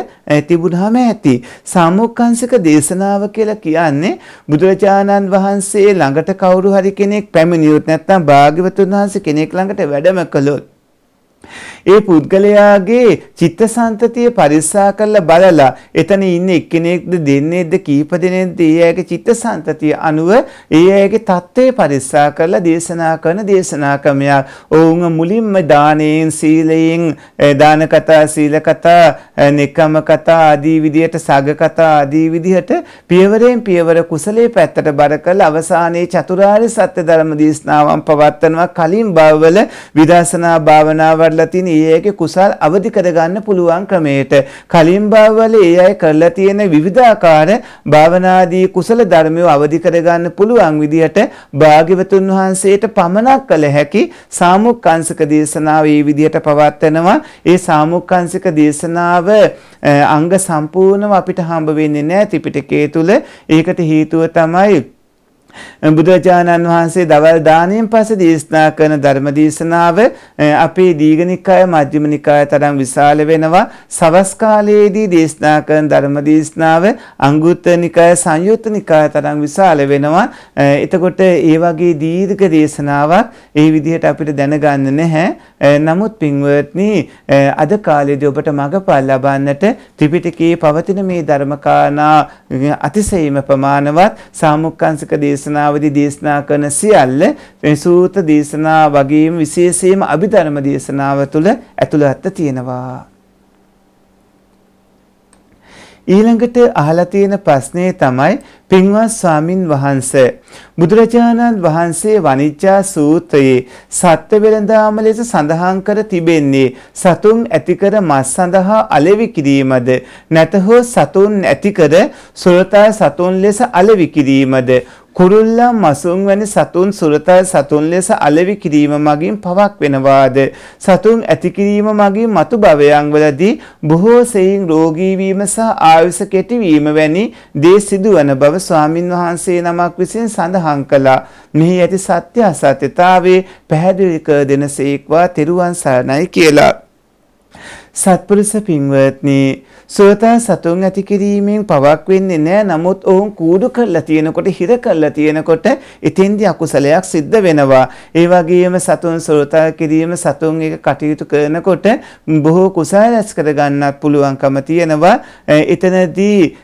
Speaker 2: තිබුණාම ඇති. සාමුක්කංශික දේශනාව කියලා කියන්නේ බුදුරජාණන් වහන්සේ ළඟට කවුරු හරි කෙනෙක් පැමිණියොත් නැත්නම් භාග්‍යවතුන් වහන්සේ කෙනෙක් ළඟට වැඩම කළොත් ඒ පුද්ගලයාගේ චිත්තසංතතිය පරිස්සා කරලා බලලා එතන ඉන්නේ එක්කෙනෙක්ද දෙන්නේද කීප දෙනෙක්ද ඒ අයගේ චිත්තසංතතිය අනුව ඒ අයගේ தත්ත්වය පරිස්සා කරලා දේශනා කරන දේශනා ක්‍රමයක් ඔවුන් මුලින්ම දානයෙන් සීලයෙන් දාන කතා සීල කතා නෙකම කතා ආදී විදියට සග කතා ආදී විදියට පියවරෙන් පියවර කුසලයේ පැත්තට බර කරලා අවසානයේ චතුරාර්ය සත්‍ය ධර්ම දේශනාවන් පවත්වනවා කලින් බවවල විදර්ශනා භාවනාව වඩලා තියෙන ඒ අයගේ කුසල් අවදි කරගන්න පුළුවන් ක්‍රමයට කලින් භවවල ඒ අය කරලා තියෙන විවිධාකාර භාවනාදී කුසල ධර්මය අවදි කරගන්න පුළුවන් විදිහට භාග්‍යවතුන් වහන්සේට පමනක් කළ හැකි සාමුක්කාංශික දේශනාව ඒ විදිහට පවත්වනවා ඒ සාමුක්කාංශික දේශනාව අංග සම්පූර්ණව අපිට හම්බ වෙන්නේ නැහැ ත්‍රිපිටකයේ තුල ඒකට හේතුව තමයි බුදුරජාණන් වහන්සේ දවල් දානයෙන් පස්සේ දේශනා කරන ධර්ම දේශනාව අපේ දීඝනිකාය මජ්ක්‍ධිම නිකාය තරම් විශාල වෙනවා සවස් කාලයේදී දේශනා කරන ධර්ම දේශනාව අංගුත්තර නිකාය සංයුත්ත නිකාය තරම් විශාල වෙනවා එතකොට ඒ වගේ දීර්ඝ දේශනාවක් ඒ විදිහට අපිට දැනගන්න නැහැ නමුත් පින්වත්නි අද කාලයේදී ඔබට මඟපල් ලබන්නට ත්‍රිපිටකයේ පවතින මේ ධර්ම කාරණා අතිශයින්ම ප්‍රමාණවත් සාමුක්කාංශක දේශ දේශනාවදී දේශනා කරන සියල්ල මේ සූත දේශනා වගේම විශේෂයෙන්ම අභිධර්ම දේශනාව තුළ ඇතුළත් තියෙනවා. ඊළඟට අහලා තියෙන ප්‍රශ්නේ තමයි පින්වත් ස්වාමින් වහන්සේ බුදුරජාණන් වහන්සේ වනිච්ඡා සූත්‍රයේ සත්ත්ව වෙළඳාම ලෙස සඳහන් කර තිබෙන්නේ සතුන් ඇතිකර මස් සඳහා අලෙවි කිරීමද නැතහොත් සතුන් ඇතිකර සොරතා සතුන් ලෙස අලෙවි කිරීමද කුරුල්ලා මසුන් වැනි සතුන් සුරතල් සතුන් ලෙස අලෙවි කිරීම මගින් පවක් වෙනවාද සතුන් ඇති කිරීම මගින් මතු භවයන් වලදී බොහෝ සෙයින් රෝගී වීම සහ ආයුෂ කෙටි වීම වැනි දේ සිදුවන බව ස්වාමින් වහන්සේ නමක් විසින් සඳහන් කළා මෙහි ඇති සත්‍ය අසත්‍යතාවේ පැහැදිලි කර දෙනසේක්වා තෙරුවන් සරණයි කියලා සත්පුරුෂ පින්වත්නි සෝතා සතුන් ඇති කිරීමෙන් පවක් වෙන්නේ නැහැ. නමුත් ඔවුන් කූඩු කරලා තියෙනකොට හිර කරලා තියෙනකොට එතෙන්දී අකුසලයක් සිද්ධ වෙනවා. ඒ වගේම සතුන් සෝතා කිරීම සතුන් එක කටයුතු කරනකොට බොහෝ කුසල රැස් කර ගන්නත් පුළුවන්කම තියෙනවා. එතනදී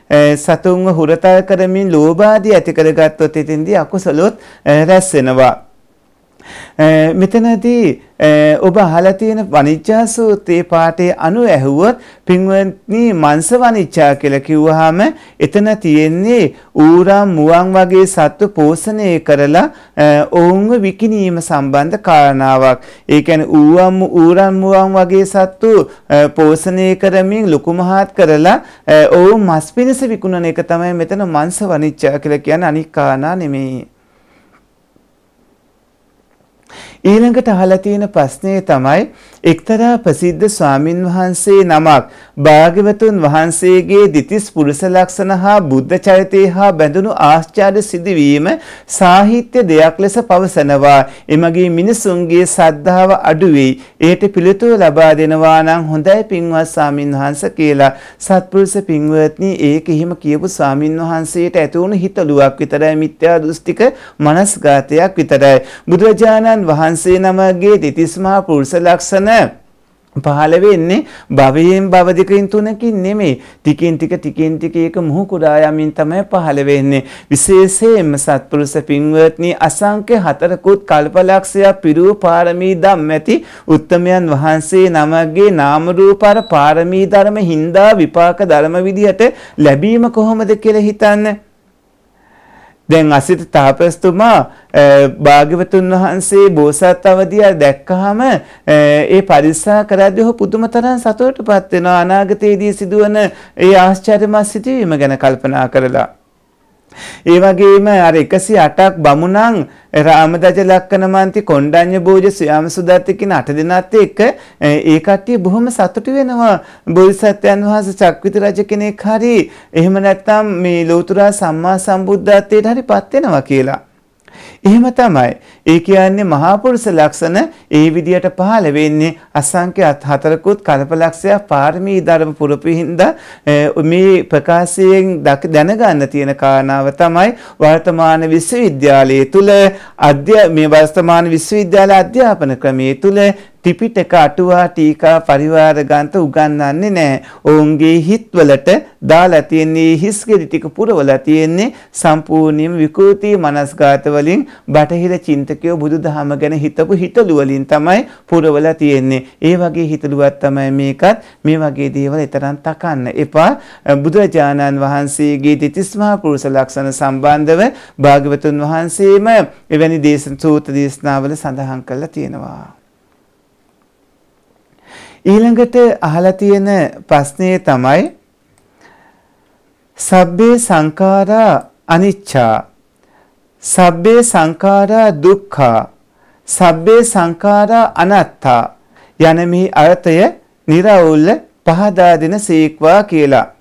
Speaker 2: සතුන්ව හුරතල් කරමින් ලෝභාදී ඇති කරගත්තොත් එතෙන්දී අකුසලොත් රැස් වෙනවා. මෙතනදී ඔබ අහලා තියෙන වනිජ්ජා සූත්‍රයේ පාඩේ අනු ඇහුවොත් පින්වත්නි මංස වනිජ්ජා කියලා කිව්වහම එතන තියෙන්නේ ඌරන් මුවන් වගේ සත්ව පෝෂණය කරලා ඔවුන්ව විකිණීම සම්බන්ධ කාරණාවක්. ඒ කියන්නේ ඌවන් ඌරන් මුවන් වගේ සත්තු පෝෂණය කරමින් ලොකු මහත් කරලා ඔවුන් මස් පිණිස විකුණන එක තමයි මෙතන මංස වනිජ්ජා කියලා කියන්නේ අනික් කාරණා නෙමෙයි. ඊළඟට අහලා තියෙන ප්‍රශ්නේ තමයි එක්තරා ප්‍රසිද්ධ ස්වාමින් වහන්සේ නමක් භාග්‍යවතුන් වහන්සේගේ දිතිස් පුරුෂ ලක්ෂණ හා බුද්ධ චරිතය හා බැඳුණු ආශ්චර්ය සිදුවීම සාහිත්‍ය දෙයක් ලෙස පවසනවා. එමගේ මිනිසුන්ගේ සද්ධාව අඩු වෙයි. ඒට පිළිතුර ලබා දෙනවා නම් හොඳයි පින්වත් ස්වාමින් වහන්සේ කියලා. සත්පුරුෂ පින්වත්නි ඒක එහෙම කියපු ස්වාමින් වහන්සේට ඇති වුණු හිතලුවක් විතරයි මිත්‍යා දෘෂ්ටික මනස්ගතයක් විතරයි. බුදුරජාණන් වහන්සේ නමගේ දිතිස් මහා පුරුෂ ලක්ෂණ පහළ වෙන්නේ භවයෙන් භවදිකින් තුනකින් නෙමෙයි ටිකින් ටික ටිකින් ටික එක මුහු කුඩා යමින් තමයි පහළ වෙන්නේ විශේෂයෙන්ම සත්පුරුෂ පින්වත්නි අසංඛ්‍ය හතරකුත් කල්පලක්ෂයක් පිරූ පාරමී ධම් ඇති උත්තමයන් වහන්සේ නමගේ නාම රූප පාරමී ධර්ම හින්දා විපාක ධර්ම විදිහට ලැබීම කොහොමද කියලා හිතන්නේ දැන් අසිත තාපස්තුමා භාග්‍යවතුන් වහන්සේ බෝසත් අවදිය දැක්කහම ඒ පරිස්සා කරද්දී ඔහු පුදුම තරම් සතුටටපත් වෙනවා අනාගතයේදී සිදුවන ඒ ආශ්චර්යමත් සිදුවීම ගැන කල්පනා කරලා ඒ වගේම අර 108ක් බමුණන් රාමදජ ලක්කනමන්ති කොණ්ඩඤ්ඤ බෝජ සුයාමසුදත්ත කියන අට දෙනාත් එක්ක ඒ කට්ටිය බොහොම සතුටු වෙනවා බෝධිසත්වයන් වහන්සේ චක්විත රජ කෙනෙක් හරි එහෙම නැත්නම් මේ ලෞතර සම්මා සම්බුද්ධත්වයට හරිපත් වෙනවා කියලා. එහෙම තමයි. ඒ කියන්නේ මහා පුරුෂ ලක්ෂණ ඒ විදියට පහළ වෙන්නේ අසංඛ්‍ය හතරකුත් කල්පලක්ෂය පාරමී ධර්ම පුරපු හින්දා මේ ප්‍රකාශයෙන් දැනගන්න තියෙන කාරණාව තමයි වර්තමාන විශ්වවිද්‍යාලයේ තුල අධ්‍ය මේ වර්තමාන විශ්වවිද්‍යාල අධ්‍යාපන ක්‍රමයේ තුල ත්‍රිපිටක අටුවා ටීකා පරිවාර ගන්ත උගන්වන්නේ නැහැ. ඔවුන්ගේ හිත්වලට දාලා තියෙන්නේ හිස්ගෙඩි ටික පුරවලා තියෙන්නේ සම්පූර්ණියම විකෘති මනස්ගත වලින් බටහිර චින්තකයෝ බුදුදහම ගැන හිතපු හිතළු වලින් තමයි පුරවලා තියෙන්නේ. ඒ වගේ හිතළුවක් තමයි මේකත් මේ වගේ දේවල් ඊතරම් තකන්න එපා. බුදුරජාණන් වහන්සේගේ දෙතිස්මහා පුරුෂ ලක්ෂණ සම්බන්ධව භාග්‍යවතුන් වහන්සේම එවැනි දේශන සූත්‍ර දේශනාවල සඳහන් කරලා තියෙනවා. ඊළඟට අහලා තියෙන ප්‍රශ්නේ තමයි සබ්බේ සංඛාරා අනිච්චා සබ්බේ සංඛාරා දුක්ඛා සබ්බේ සංඛාරා අනාත්තා යන මේ අර්ථය निराවුල් පහදා දෙන සීක්වා කියලා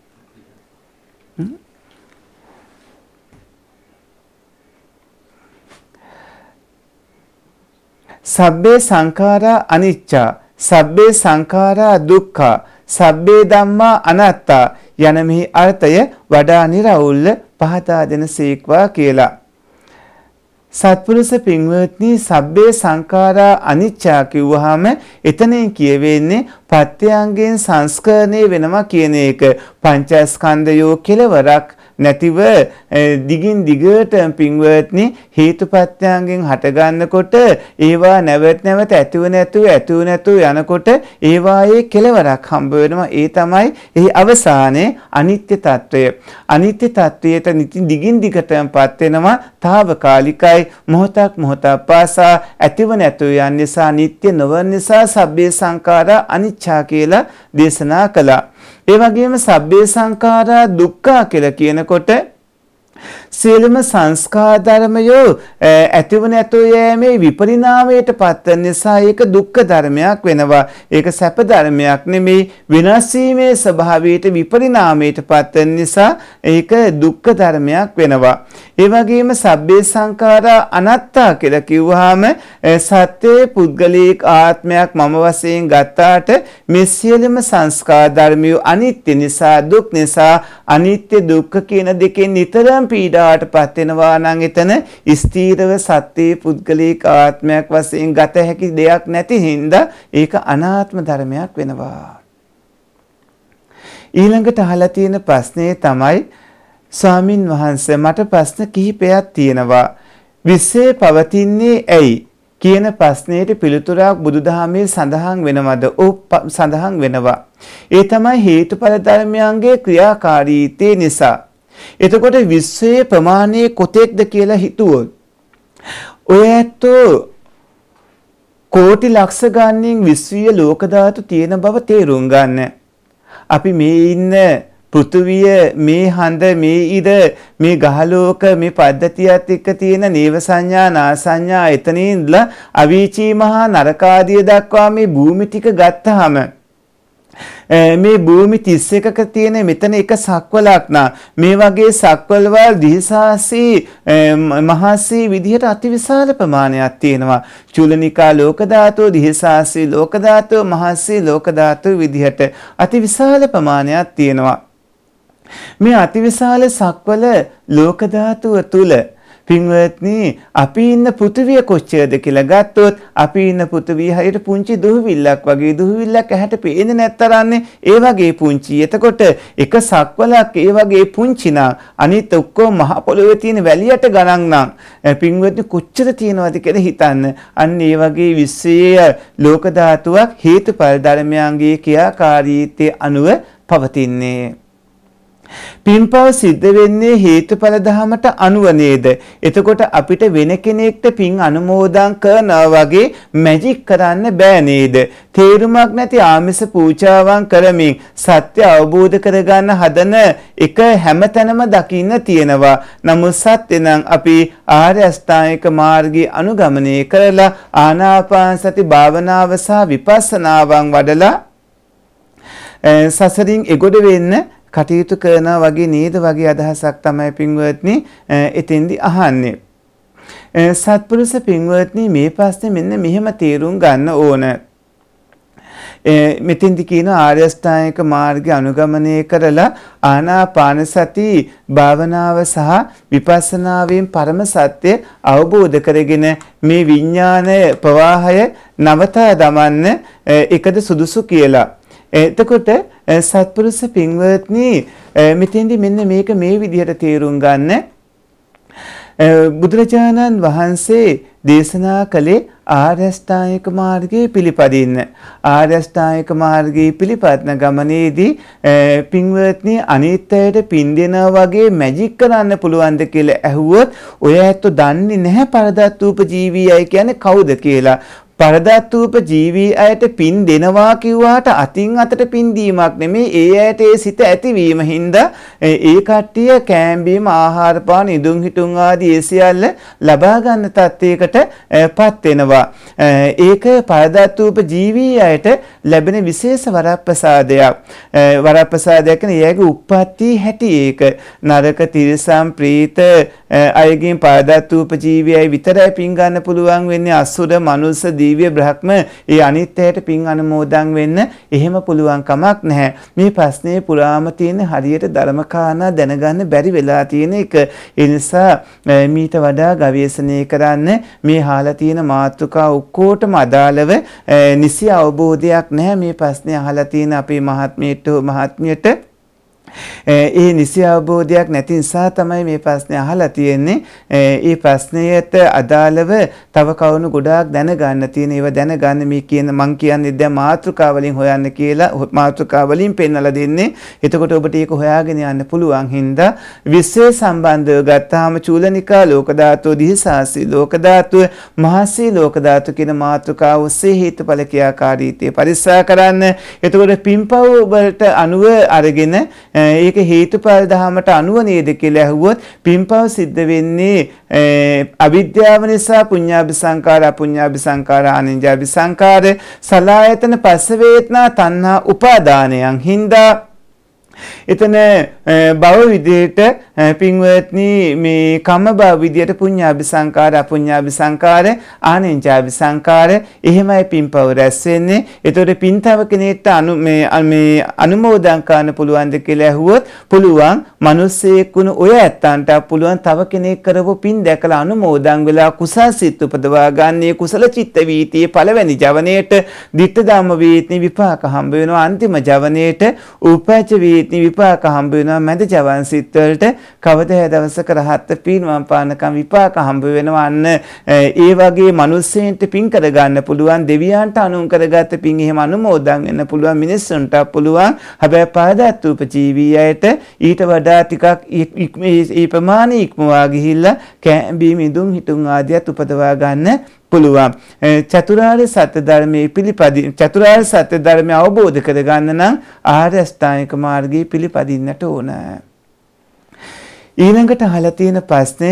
Speaker 2: සබ්බේ සංඛාරා අනිච්චා සබ්බේ සංඛාරා දුක්ඛා සබ්බේ ධම්මා අනාත්තා යන මෙහි අර්ථය වඩා निराවුල්ව පහදා දෙන සීක්වා කියලා. සත්පුරුෂ පින්වත්නි සබ්බේ සංඛාරා අනිච්චා කිව්වහම එතනින් කියවෙන්නේ පත්‍යයන්ගෙන් සංස්කරණය වෙනවා කියන එක පංචස්කන්ධයෝ කෙලවරක් නැතිව දිගින් දිගට පින්වත්නි හේතුපත්‍යයන්ගෙන් හටගන්නකොට ඒවා නැවත නැවත ඇතිව නැතුව ඇතිව නැතුව යනකොට ඒවායේ කෙලවරක් හම්බ වෙනවා ඒ තමයි එහි අවසානයේ අනිත්‍ය తত্ত্বය අනිත්‍ය తত্ত্বයට දිගින් දිගටමපත් වෙනවා తాවකාලිකයි මොහොතක් මොහොතක් පාසා ඇතිව නැතුව යන නිසා නිට්ටය නොවන නිසා සබ්බේ සංඛාරා අනිත්‍ය අනිච්චා කියලා දේශනා කළා. ඒ වගේම සබ්බේ සංඛාරා දුක්ඛා කියලා කියනකොට සියලුම සංස්කාර ධර්මයෝ ඇතිව නැතෝ යෑමේ විපරිණාමයට පත්වන නිසා ඒක දුක්ඛ ධර්මයක් වෙනවා. ඒක සැප ධර්මයක් නෙමෙයි. වෙනස් වීමේ ස්වභාවයට විපරිණාමයට පත්වන නිසා ඒක දුක්ඛ ධර්මයක් වෙනවා. ඒ වගේම සබ්බේ සංඛාරා අනාත්තා කියලා කිව්වහම සත්‍යයේ පුද්ගලික ආත්මයක් මම වශයෙන් ගත්තාට මේ සියලුම සංස්කාර ධර්මයෝ අනිත්‍ය නිසා දුක් නිසා අනිත්‍ය දුක්ඛ කියන දෙකෙන් නිතරම පීඩා අවස්ථාවට පත්වෙනවා නම් එතන ස්ථීරව සත්‍ය පුද්ගලික ආත්මයක් වශයෙන් ගත හැකි දෙයක් නැති හින්දා ඒක අනාත්ම ධර්මයක් වෙනවා. ඊළඟට අහලා තියෙන ප්‍රශ්නේ තමයි ස්වාමින් වහන්සේ මට ප්‍රශ්න කිහිපයක් තියෙනවා. විශ්වය පවතින්නේ ඇයි? කියන ප්‍රශ්නයට පිළිතුරක් බුදුදහමේ සඳහන් වෙනවද? ඔව් සඳහන් වෙනවා. ඒ තමයි හේතුඵල ධර්මයන්ගේ ක්‍රියාකාරීත්වය නිසා. එතකොට විශ්වයේ ප්‍රමාණය කොතෙක්ද කියලා හිතුවොත් ඔය ඇත්තෝ කෝටි ලක්ෂ ගණනින් විශ්වීය ලෝක ධාතු තියෙන බව තේරුම් ගන්න. අපි මේ ඉන්න පෘථුවිය මේ හඳ මේ ඉර මේ ගහලෝක මේ පද්ධතියත් එක්ක තියෙන නේව සංඥා නා සංඥා එතනින්දලා අවීචී මහා නරකාදිය දක්වා මේ භූමි ටික ගත්තාම මේ භූමි 31ක තියෙන මෙතන එක සක්වලක් නා මේ වගේ සක්වලවල් දිහසාසී මහාසී විදිහට අතිවිශාල ප්‍රමාණයක් තියෙනවා චුලනිකා ලෝක ධාතුව දිහසාසී ලෝක ධාතුව මහාසී ලෝක ධාතුව විදිහට අතිවිශාල ප්‍රමාණයක් තියෙනවා මේ අතිවිශාල සක්වල ලෝක ධාතුව තුල පින්වත්නි අපි ඉන්න පෘථිවිය කොච්චරද කියලා ගත්තොත් අපි ඉන්න පෘථිවිය හරියට පුංචි දුහවිල්ලක් වගේ දුහවිල්ලක් ඇහැට පේන්නේ නැත්තරන්නේ ඒ වගේ පුංචි. එතකොට එක සක්වලක් ඒ වගේ පුංචි නම් අනිත් ඔක්කොම මහ පොළොවේ තියෙන වැලියට ගණන් නම් පින්වත්නි කොච්චර තියෙනවද කියලා හිතන්න. අන්න ඒ වගේ විශ්වයේ ලෝක ධාතුවක් හේතුඵල ධර්මයන්ගේ ක්‍රියාකාරීත්වය අනුව පවතින්නේ. පින්පව සිද්ධ වෙන්නේ හේතුඵල ධහමට අනුව නේද? එතකොට අපිට වෙන කෙනෙක්ට පින් අනුමෝදන් කරනවා වගේ මැජික් කරන්න බෑ නේද? තේරුමක් නැති ආමිස පූජාවන් කරමින් සත්‍ය අවබෝධ කරගන්න හදන එක හැමතැනම දකින්න තියෙනවා. නමුත් සත්‍ය නම් අපි ආර්ය අෂ්ටාංගික මාර්ගය අනුගමනය කරලා ආනාපාන සති භාවනාව සහ විපස්සනාවන් වඩලා සසරින් එගොඩ වෙන්න කටයුතු කරනවා වගේ නේද වගේ අදහසක් තමයි පින්වත්නි එතෙන්දි අහන්නේ. සත්පුරුෂ පින්වත්නි මේ ප්‍රශ්නේ මෙන්න මෙහෙම තේරුම් ගන්න ඕන. මෙතෙන්දි කියන ආර්යෂ්ටායික මාර්ගය අනුගමනය කරලා ආනාපාන සති භාවනාව සහ විපස්සනාවෙන් පරම සත්‍ය අවබෝධ කරගෙන මේ විඥානය ප්‍රවාහය නවතා දමන්න එකද සුදුසු කියලා. එතකොට Eh, සත්පුරුෂ පින්වත්නි eh, මෙතෙන්දි මෙන්න මේක මේ විදිහට තේරුම් ගන්න eh, බුදුරජාණන් වහන්සේ දේශනා කළේ ආර්යෂ්ටායක මාර්ගයේ පිළිපදින්න ආර්යෂ්ටායක මාර්ගයේ පිළිපදන ගමනේදී පින්වත්නි අනිත්‍යයට පින් දෙනා වගේ මැජික් කරන්න පුළුවන්ද කියලා ඇහුවොත් ඔය ඇත්තෝ දන්නේ නැහැ පරදත් රූප ජීවියයි කියන්නේ කවුද කියලා පරදත්තූප ජීවී අයට පින් දෙනවා කිව්වාට අතින් අතට පින් දීමක් නෙමේ ඒ අයට ඒ සිත ඇතිවීම හින්දා ඒ කට්ටිය කෑම්බීම ආහාර පාන ඉදුම් හිටුම් ආදී ඒ සියල්ල ලබා ගන්න තත්යකටපත් වෙනවා ඒක පරදත්තූප ජීවී අයට ලැබෙන විශේෂ වරප්‍රසාදයක් වරප්‍රසාදයක් කියන්නේ එයාගේ උප්පත්ති හැටි ඒක නරක තිරසම් ප්‍රීත අයගෙන් පරදත්තූප ජීවියයි විතරයි පින් ගන්න පුළුවන් වෙන්නේ අසුර මනුස්ස දිව්‍ය බ්‍රහ්ම ඒ අනිත්‍යයට පින් අනුමෝදන් වෙන්න එහෙම පුළුවන් කමක් නැහැ. මේ ප්‍රශ්නේ පුරාම තියෙන හරියට ධර්මකාරණා දැනගන්න බැරි වෙලා තියෙන එක. ඒ නිසා මීට වඩා ගවේෂණය කරන්න මේ හාලා තියෙන මාතෘකා ඔක්කොටම අදාළව නිසි අවබෝධයක් නැහැ මේ ප්‍රශ්නේ අහලා තියෙන අපේ මහත්මියට මහත්මියට ඒ නිසි අවබෝධයක් නැති නිසා තමයි මේ ප්‍රශ්නේ අහලා තියෙන්නේ. ඒ ප්‍රශ්නයට අදාළව තව කවුණු ගොඩාක් දැනගන්න තියෙන ඒවා දැනගන්න මේ කියන මං කියන්නේ දැන් මාතෘකාවලින් හොයන්න කියලා මාතෘකාවලින් පෙන්වලා දෙන්නේ. එතකොට ඔබට ඒක හොයාගෙන යන්න පුළුවන් හින්දා විශ්වය සම්බන්ධව ගත්තාම චූලනිකා ලෝකධාතුව දිහසාසී ලෝකධාතුව මහසී ලෝකධාතුව කියන මාතෘකාව ඔස්සේ හේතුඵල ක්‍රියාකාරීත්වය පරිස්සම් කරන්න. එතකොට පින්පව් ඔබට අනුව අරගෙන ඒක හේතුඵල ධහමට අනුව නේද කියලා ඇහුවොත් පින්පව සිද්ධ වෙන්නේ අවිද්‍යාව නිසා පුඤ්ඤාභි සංකාර අපුඤ්ඤාභි සංකාර අනිඤ්ඤාභි සංකාර සලායතන පස්ස වේතනා තණ්හා උපාදානයන් හින්දා එතන භව විදියට පින්වත්නි මේ කම්ම භව විදියට පුඤ්ඤාභි සංකාර අපුඤ්ඤාභි සංකාර ආනෙන්ජාභි සංකාර එහෙමයි පින්පව රැස් වෙන්නේ. එතකොට පින්තව කෙනෙක්ට අනු මේ මේ අනුමෝදන් කරන්න පුළුවන්ද කියලා ඇහුවොත් පුළුවන්. මිනිස්සෙක් වුණ ඔය ඇත්තන්ට පුළුවන් තව කෙනෙක් කරපු පින් දැකලා අනුමෝදන් වෙලා කුසල් සිත් උපදවා ගන්නේ කුසල චිත්ත වීතියේ පළවෙනි ජවනයේට ditta ධම්ම වීතිනි විපාක හම්බ වෙනවා අන්තිම ජවනයේට උපච වීතිනි විපාක හම්බ වෙනවා මැද ජවන් සිත් වලට කවදා දවසක රහත් පින්වම් පානකම් විපාක හම්බ වෙනවා අන්න ඒ වගේ මිනිස්සෙන්ට පින් කරගන්න පුළුවන් දෙවියන්ට අනුන් කරගත්ත පින් එහෙම අනුමෝදන් වෙන්න පුළුවන් මිනිස්සුන්ට පුළුවන් හැබැයි පාදත් උපජීවී අයට ඊට වඩා ටිකක් මේ ප්‍රමාණය ඉක්මවා ගිහිල්ලා කැඹී මිදුම් හිටුම් ආදියත් උපදවා ගන්න පුළුවන්. චතුරාර්ය සත්‍ය ධර්මයේ පිළිපදින් චතුරාර්ය සත්‍ය ධර්මය අවබෝධ කරගන්න නම් ආර්ය අෂ්ටාංගික මාර්ගයේ පිළිපදින්නට ඕන. ඊළඟට අහලා තියෙන ප්‍රශ්නය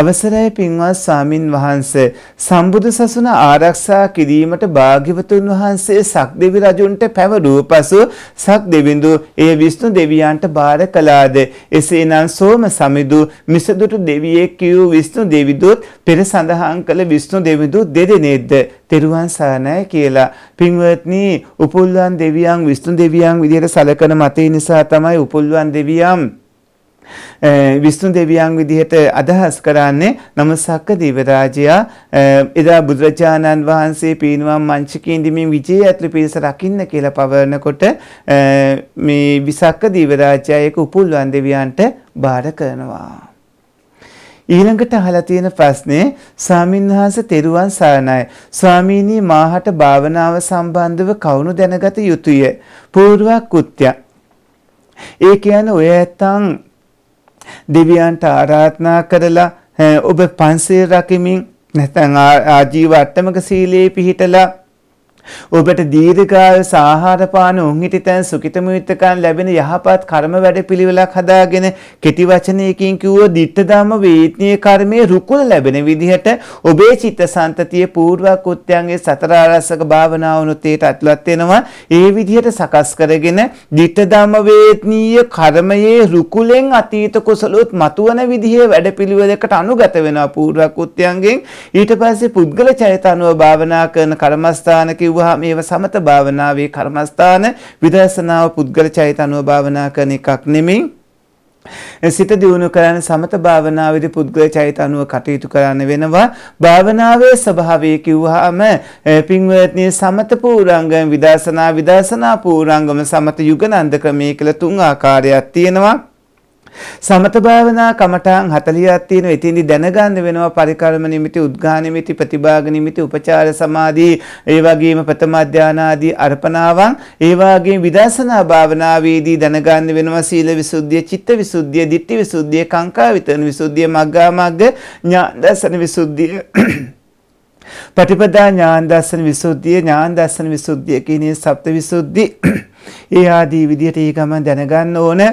Speaker 2: අවසරයි පින්වත් ස්වාමින් වහන්සේ සම්බුදු සසුන ආරක්ෂා කිරීමට භාග්‍යවතුන් වහන්සේ සක්දෙවි රජුන්ට පැවරූ පසු සක්දෙවිඳු එය විෂ්ණු දෙවියන්ට බාර කළාද එසේනම් සෝම සමිදු මිසදුටු දෙවියෙක් කියූ විෂ්ණු දෙවිදුත් පෙර සඳහන් කළ විෂ්ණු දෙවිදු දෙදෙනෙක්ද තෙරුවන් සරණයි කියලා පින්වත්නි උපුල්වන් දෙවියන් විෂ්ණු දෙවියන් විදිහට සැලකන මතය නිසා තමයි උපුල්වන් දෙවියන් විෂ්ණු දෙවියන් විදිහට අදහස් කරන්නේ නම සක්ක දිවරාජයා එදා බුදුරජාණන් වහන්සේ පීනුවම් මංචකේ ඉඳමින් විජේ ඇතුළු පිරිස රකින්න කියලා පවරනකොට මේ විසක්ක දිවරාජයා ඒක උපුල්වන් දෙවියන්ට බාර කරනවා. ඊළඟට අහලා තියෙන ප්‍රශ්නේ ස්වාමින්වහන්සේ තෙරුවන් සරණයි. ස්වාමීනි මාහට භාවනාව සම්බන්ධව කවුරු දැනගත යුතුය? පූර්වක් කෘත්‍ය. ඒ කියන්නේ ඔය ඇත්තන් දෙවියන්ට ආරාධනා කරලා ඔබ පන්සිල් රකිමින් නැත්නම් ආජීව අට්ටමක සීලයේ පිහිටලා ඔබට දීර්ඝකාල සාහාරපාන උන්හිටිතැන් සුකිතමිත්තකන් ලැබෙන යහපත් කර්ම වැඩපිළිවෙලක් හදාගෙන කෙටි වචනයකින් කිව්වොත් ditthadhamma වේත්නීය කර්මයේ රුකුල ලැබෙන විදිහට ඔබේ චිත්තසංතතිය පූර්වකෘත්‍යයන්ගේ සතර ආරස්සක භාවනාවනොත් ඒට ඇතුළත් වෙනවා. ඒ විදිහට සකස් කරගෙන ditthadhamma වේත්නීය කර්මයේ රුකුලෙන් අතීත කුසලොත් මතුවන විදිහේ වැඩපිළිවෙලකට අනුගත වෙනවා පූර්වකෘත්‍යයන්ගෙන්. ඊට පස්සේ පුද්ගල චරිත අනුව භාවනා කරන කර්මස්ථාන කිව්ව කිව්වහම ඒව සමත භාවනාවේ කර්මස්ථාන විදර්ශනාව පුද්ගල චෛත අනුව භාවනා කරන එකක් නෙමෙයි. සිත දියුණු කරන්න සමත භාවනාවේදී පුද්ගල චෛත අනුව කටයුතු කරන්න වෙනවා භාවනාවේ ස්වභාවය කිව්වහම පින්වත්නි සමත පූර්වංගම විදර්ශනා විදර්ශනා පූර්වංගම සමත යුගනන්ද ක්‍රමයේ කියලා තුන් ආකාරයක් තියෙනවා සමත භාවනා කමඨාන් 40ක් තියෙනවා. ඉතින්දි දැනගන්න වෙනවා පරිකර්ම නිමිති, උද්ඝා නිමිති, ප්‍රතිභාග නිමිති, උපචාර සමාධි, ඒ වගේම ප්‍රථම ධාන ආදී අර්පණාවන්, ඒ වගේම විදර්ශනා භාවනාවේදී දැනගන්න වෙනවා සීල විසුද්ධිය, චිත්ත විසුද්ධිය, ditthi විසුද්ධිය, කාංකා විතරණ විසුද්ධිය, මග්ගා මග්ග, ඥාන දර්ශන විසුද්ධිය. ප්‍රතිපදා ඥාන දර්ශන විසුද්ධිය ඥාන දර්ශන විසුද්ධිය කියන සප්ත විසුද්ධි ඒ ආදී විදිහට ඊගම දැනගන්න ඕනේ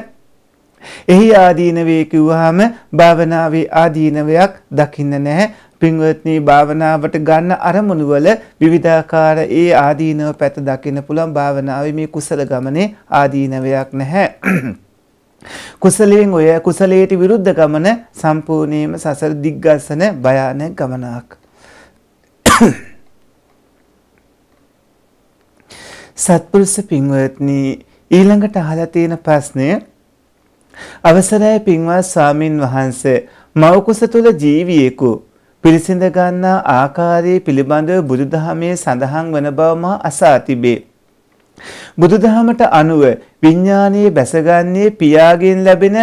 Speaker 2: එහි ආදීනවේ කිව්වහම භාවනාවේ ආදීනවයක් දකින්න නැහැ. පින්වත්නි භාවනාවට ගන්න අරමුණු වල විවිධාකාර ඒ ආදීනව පැත දකින්න පුළුවන් භාවනාවේ මේ කුසල ගමනේ ආදීනවයක් නැහැ. කුසලයෙන් ඔය කුසලයට විරුද්ධ ගමන සම්පූර්ණයෙන්ම සසර දිග්ගස්සන භයානක ගමනක්. සත්පුරුෂ පින්වත්නි ඊළඟට අහලා තියෙන ප්‍රශ්නය අවසරයි පින්වත් ස්වාමින් වහන්සේ මවකුස තුල ජීවියෙකු පිළිසිඳ ගන්නා ආකාරයේ පිළිබඳව බුදුදහමේ සඳහන් වන බව මා අසා තිබේ. බුදුදහමට අනුව විඥානයේ බැසගන්නේ පියාගෙන් ලැබෙන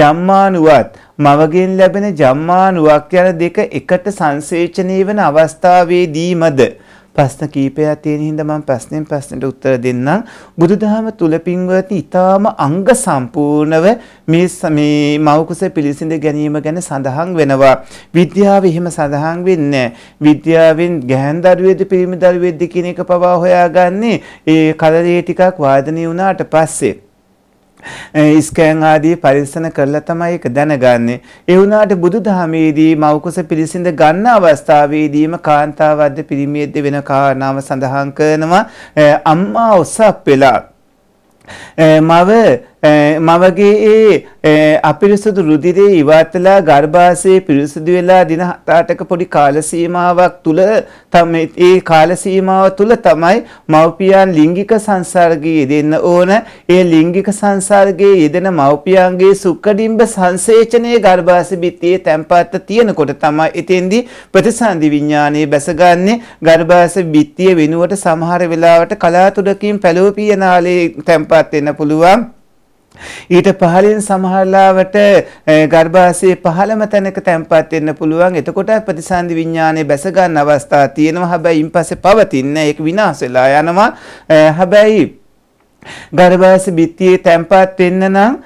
Speaker 2: ජම්මානුවත් මවගෙන් ලැබෙන ජම්මානුවක් යන දෙක එකට සංසේචනය වන අවස්ථාවේදීමද ප්‍රශ්න කීපයක් තියෙන හින්දා මම ප්‍රශ්නෙන් ප්‍රශ්නට උත්තර දෙන්නම්. බුදුදහම තුල පින්වත්නි ඊටාම අංග සම්පූර්ණව මේ මේ මෞකස පිළිසිඳ ගැනීම ගැන සඳහන් වෙනවා. විද්‍යාව එහෙම සඳහන් වෙන්නේ විද්‍යාවෙන් ගැහන් දරුවෙද්ද පිරිමි දරුවෙද්ද කියන එක පවා හොයාගන්නේ ඒ කලරේ ටිකක් වාදනය වුණාට පස්සේ. ස්කෑන් ආදී පරීක්ෂණ කරලා තමයි ඒක දැනගන්නේ. ඒ වුණාට බුදුදහමේදී මෞකස පිළිසිඳ ගන්න අවස්ථාවේදීම කාන්තාවද්ද පිරිමියෙද්ද වෙන කාරණාව සඳහන් කරනවා අම්මා ඔසප් වෙලා මව මමගේ ඒ අපිරිසුදු රුධිරේ ඉවත්ලා ගර්භාෂයේ පිරිසුදු වෙලා දින 7-8ක පොඩි කාල සීමාවක් තුල තමයි ඒ කාල සීමාව තුල තමයි මව්පියන් ලිංගික සංසර්ගයේ යෙදෙන්න ඕන. ඒ ලිංගික සංසර්ගයේ යෙදෙන මව්පියන්ගේ සුක්කඩිම්බ සංසේචනයේ ගර්භාෂ බිත්තියේ තැම්පත්ත තියෙනකොට තමයි එතෙන්දී ප්‍රතිසන්දි විඥානයේ බැසගන්නේ ගර්භාෂ බිත්තිය වෙනුවට සමහර වෙලාවට කලාතුඩකින් පැලෝපියනාලේ තැම්පත් වෙන්න පුළුවන්. ඊට පහළින් සමහරලාවට ගර්භාෂයේ පහළම තැනක තැම්පත් වෙන්න පුළුවන්. එතකොට ප්‍රතිසන්දි විඥානයේ බැස ගන්න අවස්ථා තියෙනවා. හැබැයි ඉන්පස්සේ පවතින්නේ ඒක විනාශ වෙලා යනවා. හැබැයි ගර්භාෂ බිත්තියේ තැම්පත් වෙන්න නම්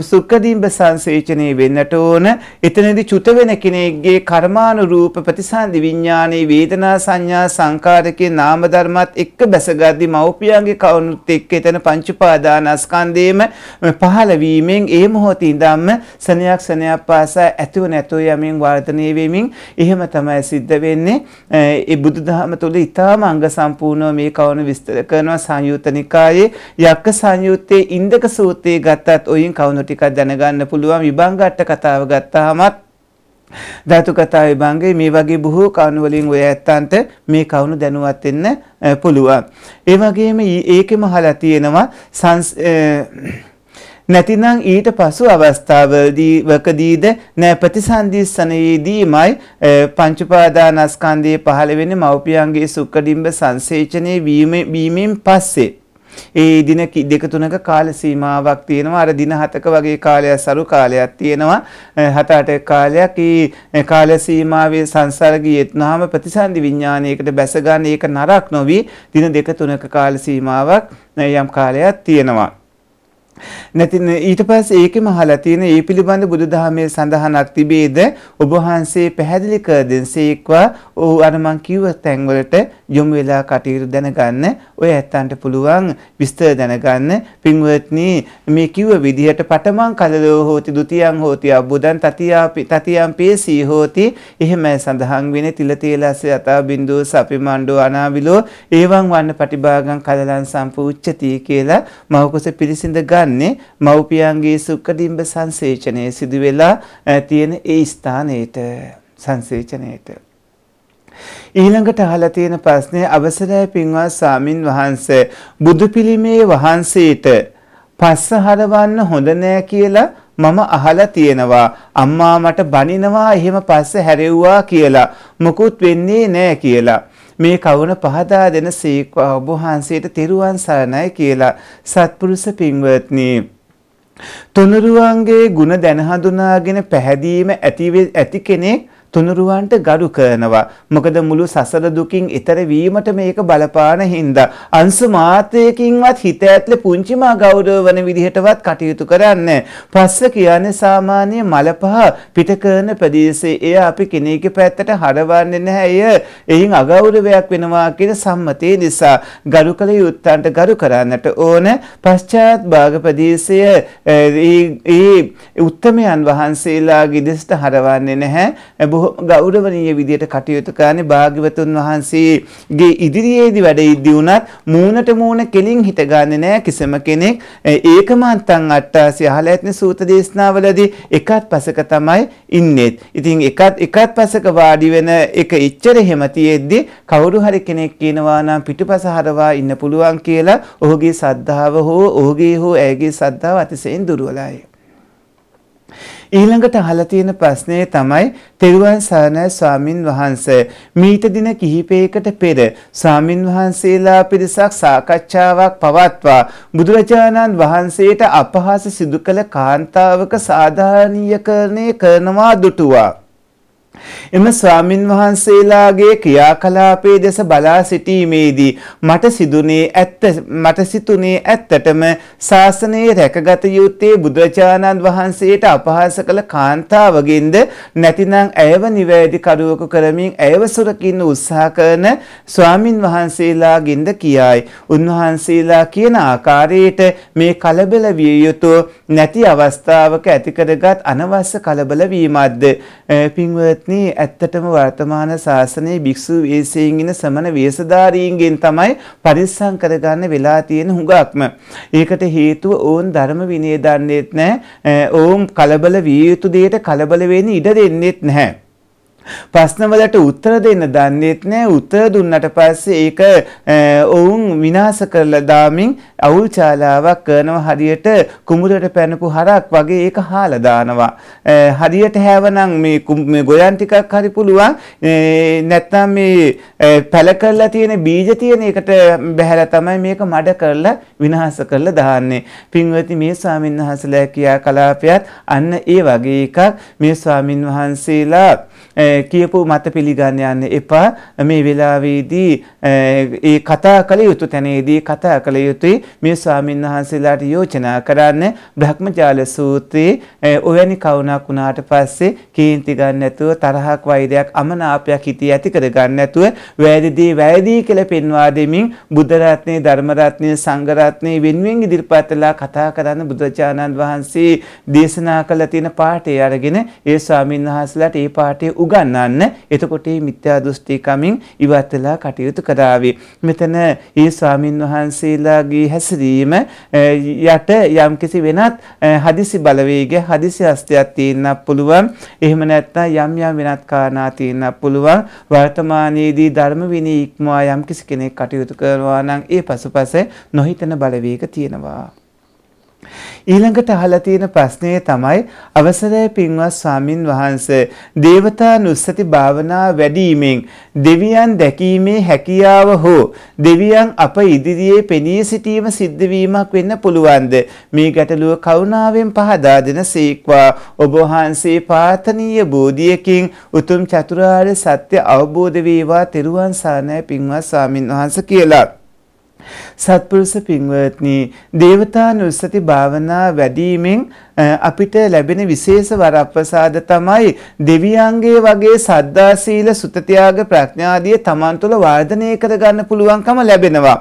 Speaker 2: සුක්කදීම්බ සංසේචනයේ වෙන්නට ඕන. එතනදී චුත වෙන කෙනෙක්ගේ කර්මානුරූප ප්‍රතිසන්දි විඥානයේ වේදනා සංඥා සංකාරකේ නාම ධර්මات එක්ක බැසගද්දී මෞපියන්ගේ කවුරුත් එක්ක එතන පංච පාදානස්කන්ධයේම පහළ වීමෙන් ඒ මොහොතේ ඉඳන්ම සනයක් සනයක් පාසා ඇතුව නැතුව යමින් වර්ධනය වෙමින් එහෙම තමයි සිද්ධ වෙන්නේ. ඒ බුදුදහම තුළ ඊටාම අංග සම්පූර්ණව මේ කවුරු විස්තර කරනවා සංයුත්ත නිකායේ යක්ක සංයුත්තේ ඉන්දක සූත්‍රයේ ගත්තත් ඔයින් වලින් කවුණු ටිකක් දැනගන්න පුළුවන් විභංගට්ට කතාව ගත්තාමත් ධාතු කතා විභංගේ මේ වගේ බොහෝ කවුණු වලින් ඔය ඇත්තන්ට මේ කවුණු දැනුවත් වෙන්න පුළුවන්. ඒ වගේම ඒකෙම අහලා තියෙනවා නැතිනම් ඊට පසු අවස්ථාවලදී වකදීද නැ ප්‍රතිසන්දිස්සනයේදීමයි පංචපාදානස්කන්ධයේ පහළ වෙන්නේ මව්පියන්ගේ සුඛ ඩිම්බ සංසේචනයේ වීමෙන් පස්සේ ඒ දින දෙක තුනක කාල සීමාවක් තියෙනවා. අර දින 7ක වගේ කාලයක් සරු කාලයක් තියෙනවා. 7-8 කාලයක් ඒ කාල සීමාවේ සංසාර ගියෙත්නහම ප්‍රතිසන්දි විඥානයකට බැස ගන්න ඒක නරක නොවි දින දෙක තුනක කාල සීමාවක් යම් කාලයක් තියෙනවා. නැතිනම් ඊට පස්සේ ඒකෙම අහලා තියෙන ඒ පිළිබඳ බුදුදහමේ සඳහනක් තිබේද ඔබ වහන්සේ පැහැදිලි කර දෙන්සේක්වා ඔව් අර මං කිව්ව තැන්වලට යොමු වෙලා කටයුතු දැනගන්න ඔය ඇත්තන්ට පුළුවන් විස්තර දැනගන්න පින්වත්නි මේ කිව්ව විදිහට පටමං කලලෝ හෝති ဒ ුතියං හෝති අබුදන් තතියාපි තතියම් පේසී හෝති එහෙමයි සඳහන් වෙන්නේ තිල තේලස යතා බින්දෝ සපිමණ්ඩෝ අනාවිලෝ ඒවං වන්න පටිභාගං කලලං සම්පූච්චති කියලා මවකස පිළිසිඳ ගන්න කියන්නේ මව්පියන්ගේ සුක්කඩිම්බ සංසේචනය සිදු වෙලා තියෙන ඒ ස්ථානයේට සංසේචනයේට ඊළඟට අහලා තියෙන ප්‍රශ්නේ අවසරයි පින්වත් සාමින් වහන්සේ බුදු පිළිමේ වහන්සේට පස්ස හරවන්න හොඳ නෑ කියලා මම අහලා තියෙනවා අම්මා මට බනිනවා එහෙම පස්ස හැරෙව්වා කියලා මොකුත් වෙන්නේ නෑ කියලා මේ කවුන පහදා දෙන සීක්වා ඔබ වහන්සේට තෙරුවන් සරණයි කියලා සත්පුරුෂ පින්වත්නි තුනුරුවන්ගේ ಗುಣ දැන හඳුනාගෙන පැහැදීම ඇති ඇති කෙනෙක් තුනුරුවන්ට ගරු කරනවා. මොකද මුළු සසර දුකින් ඈතර වීමට මේක බලපාන හින්දා අංශු මාත්‍රයකින්වත් හිත ඇතුලේ පුංචිම ගෞරවවන විදිහටවත් කටයුතු කරන්නේ. පස්ස කියන්නේ සාමාන්‍ය මල පහ පිට කරන ප්‍රදේශයේ එය අපි කෙනෙකුගේ පැත්තට හරවන්නේ නැහැ. එය එයින් අගෞරවයක් වෙනවා කියන සම්මතය නිසා ගරු කළ යුත්තන්ට ගරු කරන්නට ඕන. පශ්චාත් භාග ප්‍රදේශය ඒ උත්තමයන් වහන්සේලාගේ දිස්ත හරවන්නේ නැහැ. බොහොම ගෞරවනීය විදියට කටයුතු කරන්නේ භාග්‍යවතුන් වහන්සේගේ ඉදිරියේදී වැඩෙද්දී උනත් මූණට මූණ කෙලින් හිටගන්නේ නැහැ කිසිම කෙනෙක් ඒකමන්තං අට්ඨාසි අහලා ඇතනේ සූත දේශනාවලදී එකත් පසක තමයි ඉන්නේ. ඉතින් එකත් එකත් පසක වාඩි වෙන එක ඉච්චර එහෙම තියෙද්දී කවුරු හරි කෙනෙක් කියනවා නම් පිටුපස හරවා ඉන්න පුළුවන් කියලා ඔහුගේ සද්ධාව හෝ ඔහුගේ හෝ ඇයගේ සද්ධාව අතිශයින් දුර්වලයි. ඊළඟට අහලා තියෙන ප්‍රශ්නේ තමයි තෙරුවන් සරණයි ස්වාමින් වහන්සේ මීට දින කිහිපයකට පෙර ස්වාමින් වහන්සේලා පිරිසක් සාකච්ඡාවක් පවත්වා බුදුරජාණන් වහන්සේට අපහාස සිදු කළ කාන්තාවක සාධාරණීයකරණය කරනවා දුටුවා එම ස්වාමින් වහන්සේලාගේ ක්‍රියාකලාපයේ දෙස බලා සිටීමේදී මට සිදුනේ ඇත්ත මට සිතුනේ ඇත්තටම ශාසනයේ රැකගත යුත්තේ බුදුරජාණන් වහන්සේට අපහාස කළ කාන්තාවගෙන්ද නැතිනම් ඇයව නිවැරදි කරුවක කරමින් ඇයව සුරකින්න උත්සාහ කරන ස්වාමින් වහන්සේලාගෙන්ද කියයි. උන්වහන්සේලා කියන ආකාරයට මේ කලබල විය යුතු නැති අවස්ථාවක ඇති කරගත් අනවශ්‍ය කලබල වීමක්ද පින්වත් පින්වත්නි ඇත්තටම වර්තමාන ශාසනයේ භික්ෂු වේසයෙන් ඉන සමන වේසධාරීන්ගෙන් තමයි පරිස්සම් කරගන්න වෙලා තියෙන හුඟක්ම. ඒකට හේතුව ඕන් ධර්ම විනය දන්නේත් නැහැ. ඕම් කලබල විය යුතු දෙයට කලබල වෙන්න ඉඩ දෙන්නේත් නැහැ. ප්‍රශ්නවලට උත්තර දෙන්න දන්නේත් නැහැ උත්තර දුන්නට පස්සේ ඒක ඔවුන් විනාශ කරලා දාමින් අවුල් චාලාවක් කරනවා හරියට කුඹුරට පැනපු හරක් වගේ ඒක හාලා දානවා හරියට හැවනම් මේ මේ ගොයන් ටිකක් හරි පුළුවන් නැත්නම් මේ පැල කරලා තියෙන බීජ තියෙන එකට බහැලා තමයි මේක මඩ කරලා විනාශ කරලා දාන්නේ පින්වත්නි මේ ස්වාමින්වහන්සේලා කියා කලාපයත් අන්න ඒ වගේ එකක් මේ ස්වාමින්වහන්සේලා කියපු මත පිළිගන්න යන්න එපා. මේ වෙලාවේදී ඒ කතා කළ යුතු තැනේදී කතා කළ යුතුයි. මේ ස්වාමීන් වහන්සේලාට යෝජනා කරන්න බ්‍රහ්මජාල සූත්‍රයේ ඔවැනි කවුණක් වුණාට පස්සේ කීර්ති ගන්න නැතුව තරහක් වෛරයක් අමනාපයක් හිතේ ඇති කර ගන්න නැතුව වැරදිදී වැරදි කියලා පෙන්වා දෙමින් බුද්ධ රත්නේ ධර්ම රත්නේ සංඝ රත්නේ වෙනුවෙන් ඉදිරිපත්ලා කතා කරන්න බුදුචානන් වහන්සේ දේශනා කළ තියෙන පාඩේ අරගෙන ඒ ස්වාමීන් වහන්සේලාට ඒ පාඩේ උගන්වන්න. එතකොට මේ මිත්‍යා දෘෂ්ටිකමින් ඉවත් වෙලා කටයුතු කරાવી. මෙතන ඒ ස්වාමින් වහන්සේලාගේ හැසිරීම යට යම්කිසි වෙනත් හදිසි බලවේග හදිසි අස්තයක් තියෙන්නත් පුළුවන්. එහෙම නැත්නම් යම් යම් වෙනත් කාරණා තියෙන්නත් පුළුවන්. වර්තමානයේදී ධර්ම විනී ඉක්මවා යම්කිසි කෙනෙක් කටයුතු කරනවා නම් ඒ පසුපස නොහිතන බලවේග තියෙනවා. ඊළඟට අහලා තියෙන ප්‍රශ්නය තමයි අවසරයි පින්වත් ස්වාමින් වහන්සේ දේවතා නුස්සති භාවනා වැඩිමෙන් දෙවියන් දැකීමේ හැකියාව හෝ දෙවියන් අප ඉදිරියේ පෙනී සිටීම සිද්ධ වීමක් වෙන්න පුළුවන්ද මේ ගැටලුව කරුණාවෙන් පහදා දෙන සීක්වා ඔබ වහන්සේ පාතනීය බෝධියකින් උතුම් චතුරාර්ය සත්‍ය අවබෝධ වේවා තෙරුවන් සරණයි පින්වත් ස්වාමින් වහන්සේ කියලා සත්පුරුෂ පින්වත්නි දේවතානුස්සති භාවනා වැඩිමෙන් අපිට ලැබෙන විශේෂ වරප්‍රසාද තමයි දෙවියන්ගේ වගේ සද්දා සීල සුත ත්‍යාග ප්‍රඥාදිය තමන් තුළ වර්ධනය කරගන්න පුළුවන්කම ලැබෙනවා.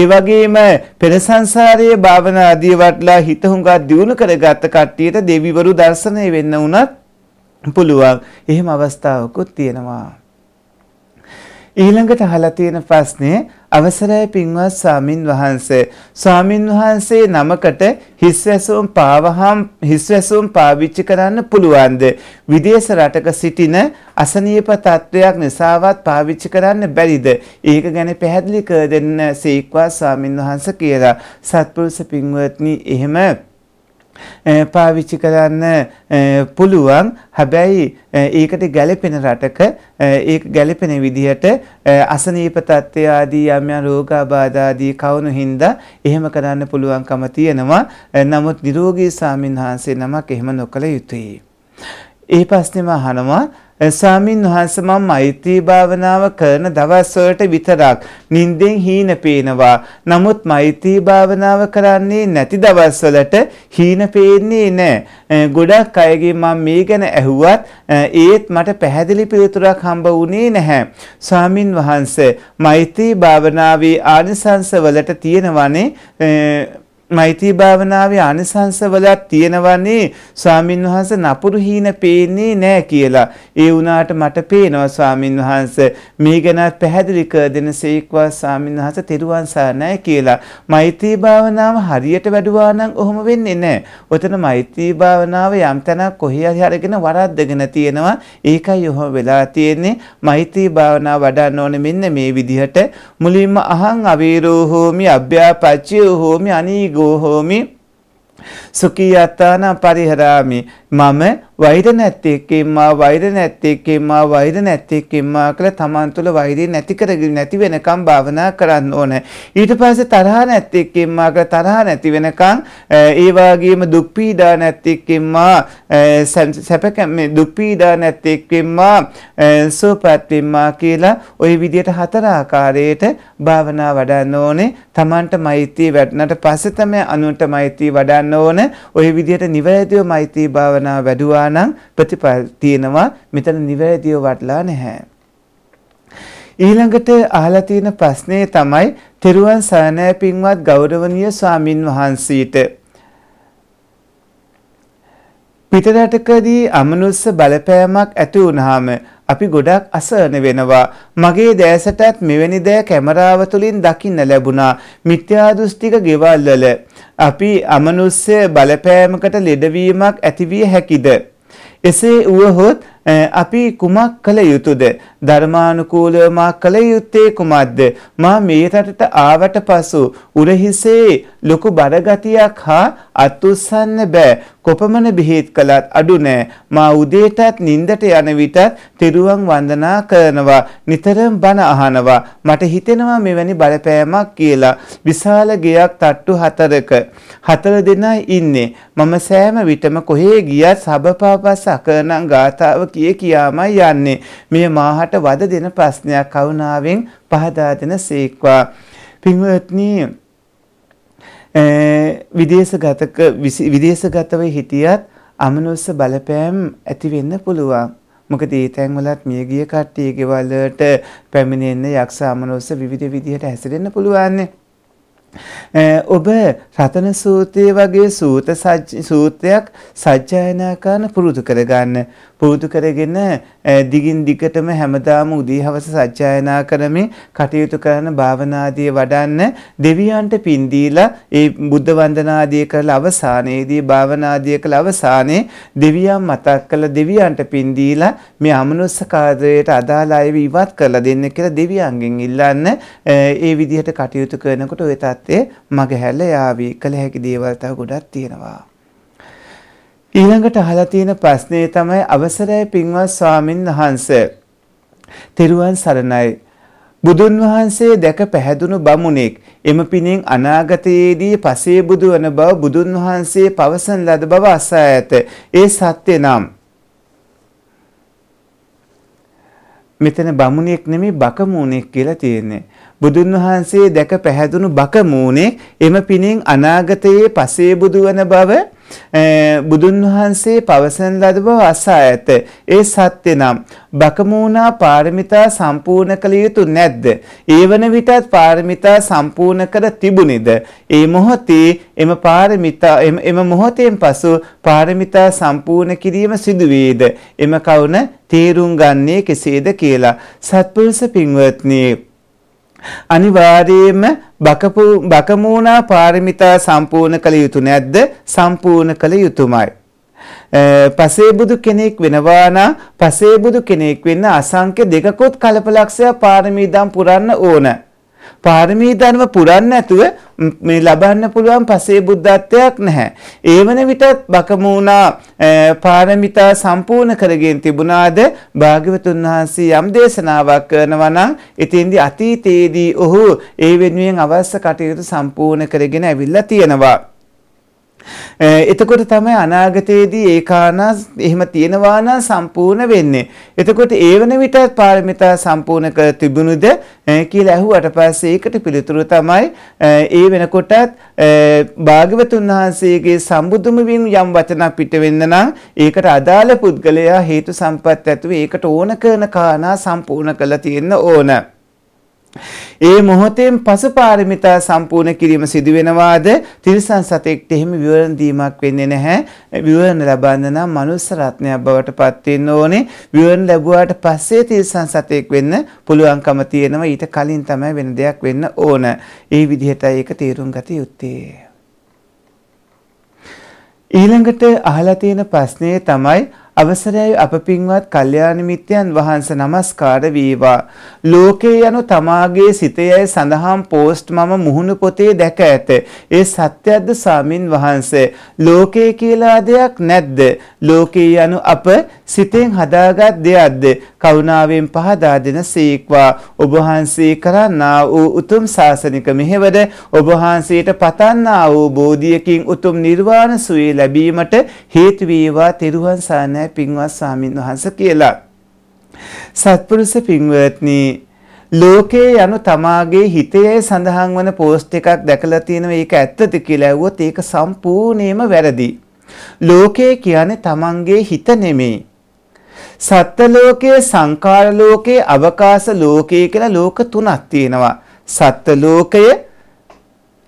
Speaker 2: ඒ වගේම පෙර සංසාරයේ භාවනා ආදී වටලා හිත හුඟක් දියුණු කරගත් කට්ටියට දෙවිවරු දැర్శණය වෙන්න උනත් පුළුවන්. එහෙම අවස්ථාවකුත් තියෙනවා. ඊළඟට අහලා තියෙන ප්‍රශ්නේ අවසරයි පින්වත් ස්වාමින් වහන්සේ ස්වාමින් වහන්සේ නමකට හිස්වැසුම් පාවහම් හිස්වැසුම් පාවිච්චි කරන්න පුළුවන්ද විදේශ රටක සිටින අසනීප තත්වයක් නිසාවත් පාවිච්චි කරන්න බැරිද ඒක ගැන පැහැදිලි කර දෙන්න සීක්වා ස්වාමින් වහන්සේ කියලා සත්පුරුෂ පින්වත්නි එහෙම පාවිච්චි කරන්න පුළුවන් හැබැයි ඒකට ගැළපෙන රටක ඒක ගැළපෙන විදිහට අසනීප තත්ත්වය ආදී යම් යම් රෝගාබාධ ආදී කවුණු හින්දා එහෙම කරන්න පුළුවන්කම තියෙනවා නමුත් නිරෝගී සාමින්හන්සේ නමක් එහෙම නොකළ යුතුයි ඒ ප්‍රශ්නේම අහනවා ස්වාමින් වහන්සේ මම මෛත්‍රී භාවනාව කරන දවස්වලට විතරක් නිින්දෙන් හීන පේනවා. නමුත් මෛත්‍රී භාවනාව කරන්නේ නැති දවස්වලට හීන පේන්නේ නැහැ. ගොඩක් අයගේ මම මේ ගැන ඇහුවත් ඒත් මට පැහැදිලි පිළිතුරක් හම්බ වුණේ නැහැ. ස්වාමින් වහන්සේ මෛත්‍රී භාවනාවේ ආනිසංස වලට තියෙනවනේ මෛත්‍රී භාවනාවේ ආනිසංස වලක් තියෙනවනේ ස්වාමින් වහන්සේ නපුරු හීන පේන්නේ නැහැ කියලා. ඒ වුණාට මට පේනවා ස්වාමින් වහන්සේ මේ ගැන පැහැදිලි කර දෙන සීක්වා ස්වාමින් වහන්සේ තෙරුවන් සරණයි කියලා. මෛත්‍රී භාවනාව හරියට වැඩුවා නම් ඔහොම වෙන්නේ නැහැ. ඔතන මෛත්‍රී භාවනාව යම් තැනක් කොහේ අරගෙන වරද්දගෙන තියෙනවා. ඒකයි ඔහොම වෙලා තියෙන්නේ. මෛත්‍රී භාවනාව වඩන්න ඕනේ මෙන්න මේ විදිහට මුලින්ම අහං අවීරෝ හෝමි අභ්‍යාපච්චයෝ හෝමි අනීග गुहोमि සුඛී අත්තාන පරිහරාමි මම වෛර නැති එකෙන් මා වෛර නැති එකෙන් මා වෛර නැති එකෙන් මා කියලා තමන් තුළ වෛරය නැති කරගෙන නැති වෙනකම් භාවනා කරන්න ඕනේ ඊට පස්සේ තරහ නැති එකෙන් මා කියලා තරහ නැති වෙනකම් ඒ වගේම දුක් පීඩා නැති එකෙන් මා සැප මේ දුක් පීඩා නැති එකෙන් මා සුවපත් වීමා කියලා ওই විදිහට හතර ආකාරයට භාවනා වඩන්න ඕනේ තමන්ට මෛත්‍රී වැඩනට පස්සේ තමයි අනුන්ට මෛත්‍රී වඩන්න ඕනේ ওই විදිහට නිවැරදිව මෛත්‍රී භාවනාව වැඩුවා නම් ප්‍රතිඵල තියෙනවා මෙතන නිවැරදිව වටලා නැහැ ඊළඟට අහලා තියෙන ප්‍රශ්නේ තමයි තෙරුවන් සරණයි පින්වත් ගෞරවනීය ස්වාමින් වහන්සීට පිටරටකදී අමනුස්ස බලපෑමක් ඇති වුනහම අපි ගොඩක් අසරණ වෙනවා මගේ දැසටත් මෙවැනි දෑ කැමරාව තුලින් දකින්න ලැබුණා මිත්‍යා දෘෂ්ටික ගෙවල් වල අපි අමනුෂ්‍ය බලපෑමකට ලෙඩවීමක් ඇති විය හැකිද? එසේ වුවහොත් අපි කුමක් කළ යුතුද ධර්මානුකූලව මා කළ යුත්තේ කුමක්ද මා මේ රටට ආවට පසු උරහිසේ ලොකු බරගතියක් හා අත්උස්සන්න බෑ කොපමණ බෙහෙත් කළත් අඩු නෑ මා උදේටත් නිින්දට යන විටත් තෙරුවන් වන්දනා කරනවා නිතරම බණ අහනවා මට හිතෙනවා මෙවැනි බලපෑමක් කියලා විශාල ගෙයක් තට්ටු හතරක හතර දෙනා ඉන්නේ මම සෑම විටම කොහේ ගියත් සබපාපස් අකරණං ගාතාව කිය කියාමයි යන්නේ මෙය මාහට වද දෙන ප්‍රශ්නයක් කවුනාවෙන් පහදා දෙන සේක්වා පින්වත්නි විදේශගතක විදේශගතව හිටියත් අමනුස්ස බලපෑම් ඇති වෙන්න පුළුවන්. මොකද ඒ තැන්වලත් මියගිය කට්ටිය ගෙවලට පැමිණෙන්න යක්ෂ අමනුස්ස විවිධ විදිහට හැසිරෙන්න පුළුවන්නේ. ඔබ රතන සූත්‍රය වගේ සූත සූත්‍රයක් සජ්ජායනා කරන පුරුදු කරගන්න පුරුදු කරගෙන දිගින් දිගටම හැමදාම උදේ හවස සජ්ජායනා කරමින් කටයුතු කරන භාවනාදී වඩන්න දෙවියන්ට පින් දීලා ඒ බුද්ධ වන්දනාදී කරලා අවසානයේදී භාවනාදී කළ අවසානයේ දෙවියන් මතක් කළ දෙවියන්ට පින් දීලා මේ අමනුස්ස කාර්යයට අදාළ අයව ඉවත් කරලා දෙන්න කියලා දෙවියන්ගෙන් ඉල්ලන්න ඒ විදිහට කටයුතු කරනකොට ඔය තත්ත්වය මගහැල්ල යාවී කළ හැකි දේවල් තව ගොඩක් තියෙනවා. ඊළඟට අහලා තියෙන ප්‍රශ්නේ තමයි අවසරයි පින්වත් ස්වාමින් වහන්සේ. තෙරුවන් සරණයි. බුදුන් වහන්සේ දැක පැහැදුණු බමුණෙක් එම පිනෙන් අනාගතයේදී පසේ බුදු වන බව බුදුන් වහන්සේ පවසන ලද බව අසා ඇත. ඒ සත්‍ය නම් මෙතන බමුණෙක් නෙමේ බකමූණෙක් කියලා තියෙන්නේ. බුදුන් වහන්සේ දැක පැහැදුණු බකමූණෙක් එම පිනෙන් අනාගතයේ පසේ බුදු වන බව බුදුන් වහන්සේ පවසන ලද බව අසා ඇත. ඒ සත්‍ය නම් බකමූණා පාරමිතා සම්පූර්ණ කළ යුතු නැද්ද? ඒවන විටත් පාරමිතා සම්පූර්ණ කර තිබුණිද? ඒ මොහොතේ එම පාරමිතා එම මොහොතෙන් පසු පාරමිතා සම්පූර්ණ කිරීම සිදු වේද? එම කවුන තේරුම් ගන්නේ කෙසේද කියලා. සත්පුරුෂ පින්වත්නි අනිවාර්යයෙන්ම බකමූනා පාරමිතා සම්පූර්ණ කළ යුතු නැද්ද? සම්පූර්ණ කළ යුතුමයි. පසේබුදු කෙනෙක් වෙනවා නම් පසේබුදු කෙනෙක් වෙන්න අසංඛ්‍ය දෙකකුත් කල්පලක්ෂය පාරමීදම් පුරන්න ඕන. පාරමී ධර්ම පුරන්නේ නැතුව මේ ලබන්න පුළුවන් පසේ බුද්ධත්වයක් නැහැ. ඒ වන විටත් බකමූණා පාරමිතා සම්පූර්ණ කරගෙන තිබුණාද භාග්‍යවතුන් වහන්සේ යම් දේශනාවක් කරනවා නම් එතෙන්දී අතීතයේදී ඔහු ඒ වෙනුවෙන් අවශ්‍ය කටයුතු සම්පූර්ණ කරගෙන ඇවිල්ලා තියෙනවා. එතකොට තමයි අනාගතයේදී ඒකානා එහෙම තියෙනවා නම් සම්පූර්ණ වෙන්නේ. එතකොට ඒ වෙන විටත් පාරමිතා සම්පූර්ණ කර තිබුණුද කියලා ඇහුවට පස්සේ ඒකට පිළිතුරු තමයි ඒ වෙනකොටත් භාග්‍යවතුන් වහන්සේගේ සම්බුදුම වීම යම් වචනක් පිට වෙන්න නම් ඒකට අදාළ පුද්ගලයා හේතු සම්පත් ඇතුව ඒකට ඕන කරන කාරණා සම්පූර්ණ කරලා තියෙන්න ඕන. ඒ මොහොතෙන් පසුපාරමිතා සම්පූර්ණ කිරීම සිදු වෙනවාද තිරිසන් සතෙක්ට එහෙම විවරණ දීමක් වෙන්නේ නැහැ විවරණ ලබන්න නම් මනුස්ස රත්නයක් බවට පත් වෙන්න ඕනේ විවරණ ලැබුවාට පස්සේ තිරිසන් සතෙක් වෙන්න පුළුවන්කම තියෙනවා ඊට කලින් තමයි වෙන දෙයක් වෙන්න ඕන ඒ විදිහටයි ඒක තේරුම් ගත යුත්තේ ඊළඟට අහලා තියෙන ප්‍රශ්නේ තමයි අවසරයි අප පින්වත් කල්යාණ මිත්‍යයන් වහන්ස නමස්කාර වේවා. ලෝකේ යනු තමාගේ සිතයයි සඳහන් පෝස්ට් මම මුහුණු පොතේ දැක ඇත. ඒ සත්‍යද්ද සාමින් වහන්සේ ලෝකේ කියලා දෙයක් නැද්ද? ලෝකේ යනු අප සිතෙන් හදාගත් දෙයක්ද? කරුණාවෙන් පහදා දෙන සීක්වා ඔබ වහන්සේ කරන්නා වූ උතුම් ශාසනික මෙහෙවර ඔබ වහන්සේට පතන්නා වූ බෝධියකින් උතුම් නිර්වාණ සුවය ලැබීමට හේතු වේවා තෙරුවන් සරණයි අවසරයි පින්වත් ස්වාමින් වහන්ස කියලා. සත්පුරුෂ පින්වත්නි ලෝකයේ යනු තමාගේ හිතේ සඳහන් වන පෝස්ට් එකක් දැකලා තියෙනවා ඒක ඇත්තද කියලා ඇහුවොත් ඒක සම්පූර්ණයෙන්ම වැරදි. ලෝකය කියන්නේ තමන්ගේ හිත නෙමෙයි. සත්ත්ව ලෝකයේ සංකාර ලෝකයේ අවකාශ ලෝකයේ කියලා ලෝක තුනක් තියෙනවා. සත්ත්ව ලෝකය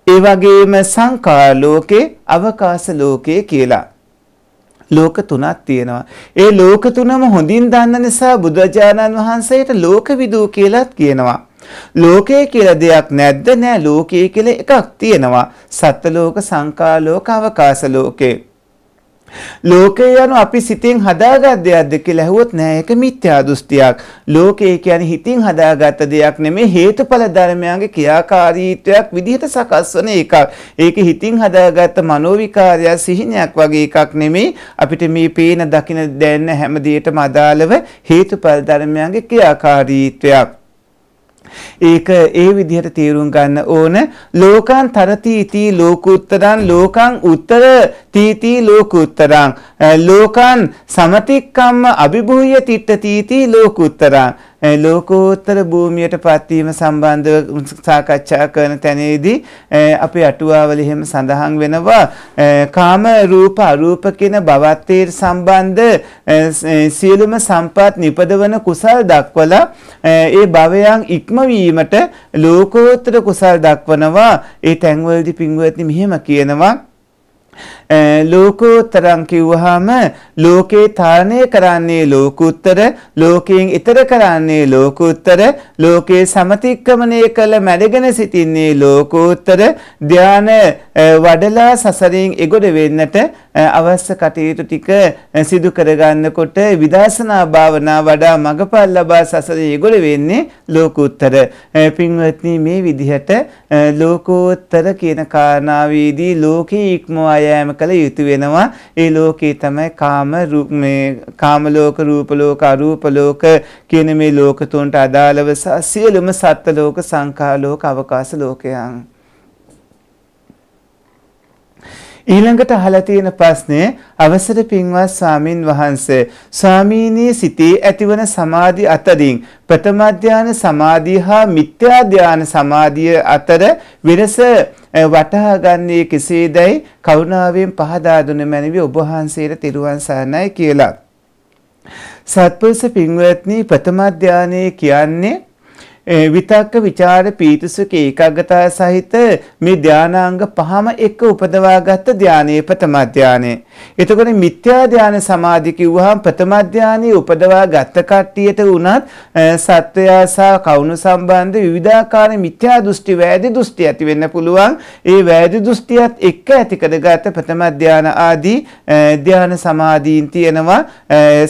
Speaker 2: ඒ වගේම සංකාර ලෝකේ අවකාශ ලෝකේ කියලා. ලෝක තුනක් තියෙනවා. ඒ ලෝක තුනම හොඳින් දන්න නිසා බුදුරජාණන් වහන්සේට ලෝකවිදූ කියලාත් කියනවා. ලෝකය කියලා දෙයක් නැද්ද? නෑ. ලෝකය කියලා එකක් තියෙනවා. සත්ත්ව ලෝක, සංකා ලෝක, අවකාශ ලෝකේ. ලෝකය යනු අපි සිතෙන් හදාගත් දෙයක්ද කියලා ඇහුවොත් නෑ ඒක මිත්‍යා දෘෂ්ටියක්. ලෝකය කියන්නේ හිතින් හදාගත් දෙයක් නෙමෙයි හේතුඵල ධර්මයන්ගේ ක්‍රියාකාරීත්වයක් විදිහට සකස් වන එකක්. ඒක හිතින් හදාගත් මනෝවිකාරය සිහිනයක් වගේ එකක් නෙමෙයි අපිට මේ පේන දකින දැනන හැම දෙයකටම අදාළව හේතුඵල ධර්මයන්ගේ ක්‍රියාකාරීත්වයක්. ඒක ඒ විදිහට තේරුම් ගන්න ඕන. ලෝකං තරති ඉති ලෝකුත්තරං ලෝකං උත්තර තීති ලෝකුත්තරං. ලෝකං සමතික්කම්ම අභිභූය තිට්ඨ තීති ලෝකුත්තරං. ලෝකෝත්තර භූමියට පත්වීම සම්බන්ධව සාකච්ඡා කරන තැනේදී අපේ අටුවාවල එහෙම සඳහන් වෙනවා කාම රූප අරූප කියන භවත්තේ සම්බන්ධ සියලුම සම්පත් නිපදවන කුසල් දක්වලා ඒ භවයන් ඉක්මවීමට ලෝකෝත්තර කුසල් දක්වනවා ඒ තැන්වලදී පින්වත්නි මෙහෙම කියනවා ලෝකෝත්තරං කිව්වහම ලෝකේ තාරණය කරන්නේ ලෝකුත්තර ලෝකයෙන් ඊතර කරන්නේ ලෝකුත්තර ලෝකේ සමතික්‍රමණය කළ මැඩගෙන සිටින්නේ ලෝකෝත්තර ධාන වඩලා සසරින් එගොඩ වෙන්නට අවශ්‍ය කටයුතු ටික සිදු කරගන්නකොට විදර්ශනා භාවනා වඩා මඟපල් ලබා සසරින් එගොඩ වෙන්නේ ලෝකෝත්තර පින්වත්නි මේ විදිහට ලෝකෝත්තර කියන කාරණාවේදී ලෝකී ඉක්මවා යෑම කළ යුතු වෙනවා. ඒ ලෝකේ තමයි කාම මේ කාම ලෝක, රූප ලෝක, අරූප ලෝක කියන මේ ලෝක තුනට අදාළව සියලුම සත්ත්ව ලෝක, සංඛා ලෝක, අවකාශ ලෝකයන් ඊළඟට අහලා තියෙන ප්‍රශ්නේ අවසර පින්වත් ස්වාමින් වහන්සේ ස්වාමීනී සිතේ ඇතිවන සමාධි අතරින් ප්‍රථම ධාන සමාධිය හා මිත්‍යා ධාන සමාධිය අතර වෙනස වටහා ගන්නේ කෙසේදයි කරුණාවෙන් පහදා දුන මැනවි ඔබ වහන්සේට තිරුවන් සරණයි කියලා සත්පුරුෂ පින්වත්නි ප්‍රථම ධානයේ කියන්නේ විතක්ක ਵਿਚාර පීතිසුඛ ඒකාග්‍රතාව සහිත මේ ධානාංග පහම එක උපදවාගත් ධානයේ ප්‍රථම ධානය. එතකොට මිත්‍යා ධාන සමාධි කිව්වහම ප්‍රථම ධානයේ උපදවා ගත්ත කට්ටියට උනත් සත්වයා සහ කවුණු සම්බන්ධ විවිධාකාර මිත්‍යා දෘෂ්ටි වැරදි දෘෂ්ටි ඇති වෙන්න පුළුවන්. ඒ වැරදි දෘෂ්ටියත් එක්ක ඇති කරගත් ප්‍රථම ධාන ආදී ධාන සමාධීන් තියෙනවා.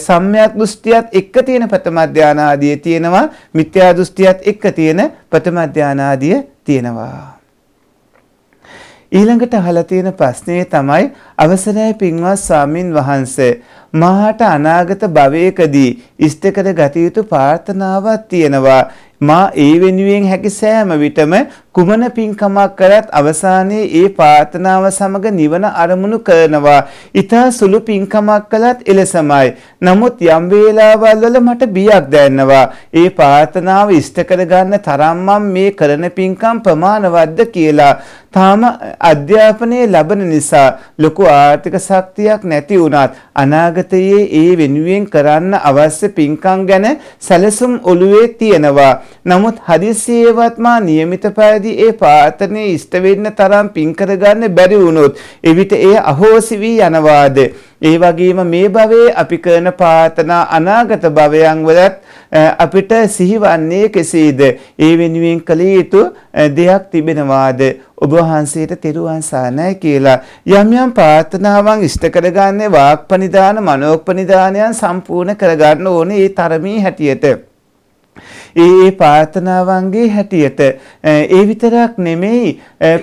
Speaker 2: සම්‍යක් දෘෂ්ටියත් එක්ක තියෙන ප්‍රථම ධාන ආදී තියෙනවා. මිත්‍යා දෘෂ්ටියත් ඒකත් එක්ක තියෙන ප්‍රථම ධානාදිය තියෙනවා. ඊළඟට අහලා තියෙන ප්‍රශ්නේ තමයි අවසරයි පින්වත් ස්වාමින් වහන්සේ මාහට අනාගත භවයකදී ඉෂ්ට කර ගත යුතු ප්‍රාර්ථනාවක් තියෙනවා මා ඒ වෙනුවෙන් හැකි සෑම විටම කුමන පින්කමක් කරත් අවසානයේ ඒ ප්‍රාර්ථනාව සමග නිවන අරමුණු කරනවා. ඊතා සුළු පින්කමක් කළත් එලෙසමයි. නමුත් යම් වේලාවල් වල මට බියක් දැනෙනවා. ඒ ප්‍රාර්ථනාව ඉෂ්ට කරගන්න තරම් මම මේ කරන පින්කම් ප්‍රමාණවත්ද කියලා. තාම අධ්‍යාපනයේ ලැබෙන නිසා ලොකු ආර්ථික ශක්තියක් නැති වුණත් අනාගතයේ ඒ වෙනුවෙන් කරන්න අවශ්‍ය පින්කම් ගැන සැලසුම් ඔළුවේ තියෙනවා. නමුත් හදිසියේවත් මා નિયમિત පැය තැනදී ඒ පාතනේ ඉෂ්ට වෙන්න තරම් පින් කරගන්න බැරි වුණොත් එවිට එය අහෝසි වී යනවාද ඒ වගේම මේ භවයේ අපි කරන පාතනා අනාගත භවයන් වලත් අපිට සිහිවන්නේ කෙසේද ඒ වෙනුවෙන් කළ යුතු දෙයක් තිබෙනවාද ඔබ වහන්සේට තෙරුවන් සරණයි කියලා යම් යම් ප්‍රාර්ථනාවන් ඉෂ්ට කරගන්නේ වාක්පනිදාන මනෝක්පනිදානයන් සම්පූර්ණ කරගන්න ඕනේ ඒ තරමේ හැටියට ඒ පාර්ථනාවන්ගේ හැටියට ඒ විතරක් නෙමෙයි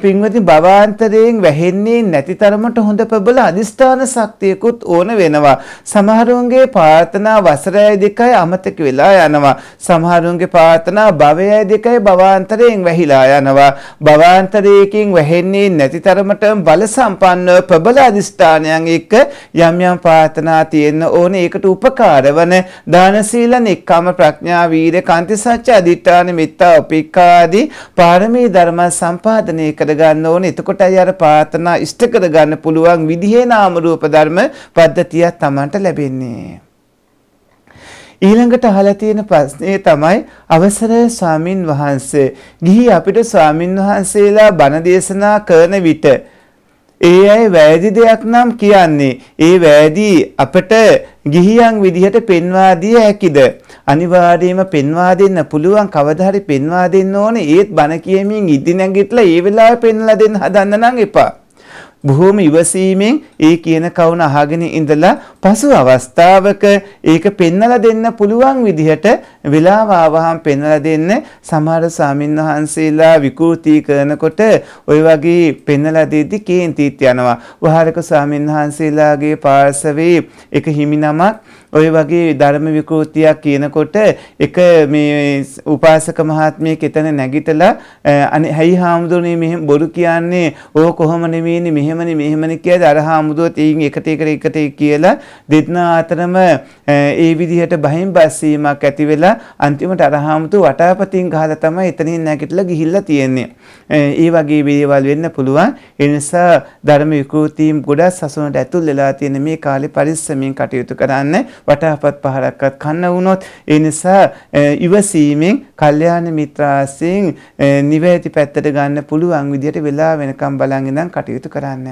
Speaker 2: පින්වති භවාන්තරයෙන් වැහෙන්නේ නැති තරමට හොඳ ප්‍රබල අදිස්ථාන ශක්තියකුත් ඕන වෙනවා සමහරුන්ගේ ප්‍රාර්ථනා වසරය දෙකයි අමතක වෙලා යනවා සමහරුන්ගේ ප්‍රාර්ථනා භවයයි දෙකයි භවාන්තරයෙන් වැහිලා යනවා භවාන්තරයකින් වැහෙන්නේ නැති තරමට බල සම්පන්න ප්‍රබල අදිස්ථානයන් එක්ක යම් යම් ප්‍රාර්ථනා තියෙන්න ඕනේ ඒකට උපකාර වන දාන සීල නික්කම ප්‍රඥා වීර කාන්ති සත්‍ය අදිඨාන මිත්තා උපේක්ඛාදී පාරමී ධර්ම සම්පාදනය කරගන්න ඕනේ. එතකොටයි අර ප්‍රාර්ථනා ඉෂ්ට කරගන්න පුළුවන් විදිහේ නාම රූප ධර්ම පද්ධතියක් Tamanට ලැබෙන්නේ. ඊළඟට අහලා තියෙන ප්‍රශ්නේ තමයි අවසර ස්වාමින් වහන්සේ ගිහි අපිට ස්වාමින් වහන්සේලා බණ දේශනා කරන විට ඒ අය වැරදි දෙයක් නම් කියන්නේ ඒ වැරදි අපට ගිහියන් විදිහට පෙන්වා දිය හැකිද අනිවාර්යයෙන්ම පෙන්වා දෙන්න පුළුවන් කවදා හරි පෙන්වා දෙන්න ඕනේ ඒත් බන කියමින් ඉදි නැගිටලා ඒ වෙලාවේ පෙන්ලා දෙන්න හදන්න නම් එපා බොහොම ඉවසීමෙන් ඒ කියන කවුන අහගෙන ඉඳලා පසු අවස්ථාවක ඒක පෙන්වලා දෙන්න පුළුවන් විදිහට වෙලාව ආවහම පෙන්වලා දෙන්න සමහර සාමින්වහන්සේලා විකෘති කරනකොට ওই වගේ පෙන්වලා දෙද්දි කේන්තිත් යනවා. වහරක සාමින්වහන්සේලාගේ පාර්ශවයේ එක හිමිනමක් ඔය වගේ ධර්ම විකෘතියක් කියනකොට එක මේ උපාසක මහත්මියක එතන නැගිටලා අනේ හැයි හාමුදුරනේ මෙහෙම බොරු කියන්නේ ඕ කොහොම නෙමෙයිනේ මෙහෙමනේ මෙහෙමනේ කියලා අර හාමුදුරුවෝ තීන් එකට එකට එකට කියලා දෙදෙනා අතරම ඒ විදිහට බහින් බස්සීමක් ඇති වෙලා අන්තිමට අරහාමුතු වටාපතින් ගහලා තමයි එතනින් නැගිටලා ගිහිල්ලා තියෙන්නේ. ඒ වගේ දේවල් වෙන්න පුළුවන්. ඒ නිසා ධර්ම විකෘතිම් ගොඩක් සසුනට ඇතුල් වෙලා තියෙන මේ කාලේ පරිස්සමින් කටයුතු කරන්න. වටාපත් පහරක්වත් කන්න වුණොත් ඒ නිසා ඉවසීමෙන් කල්යාණ මිත්‍රාසයෙන් නිවැරදි පැත්තට ගන්න පුළුවන් විදියට වෙලා වෙනකම් බලන් ඉඳන් කටයුතු කරන්න.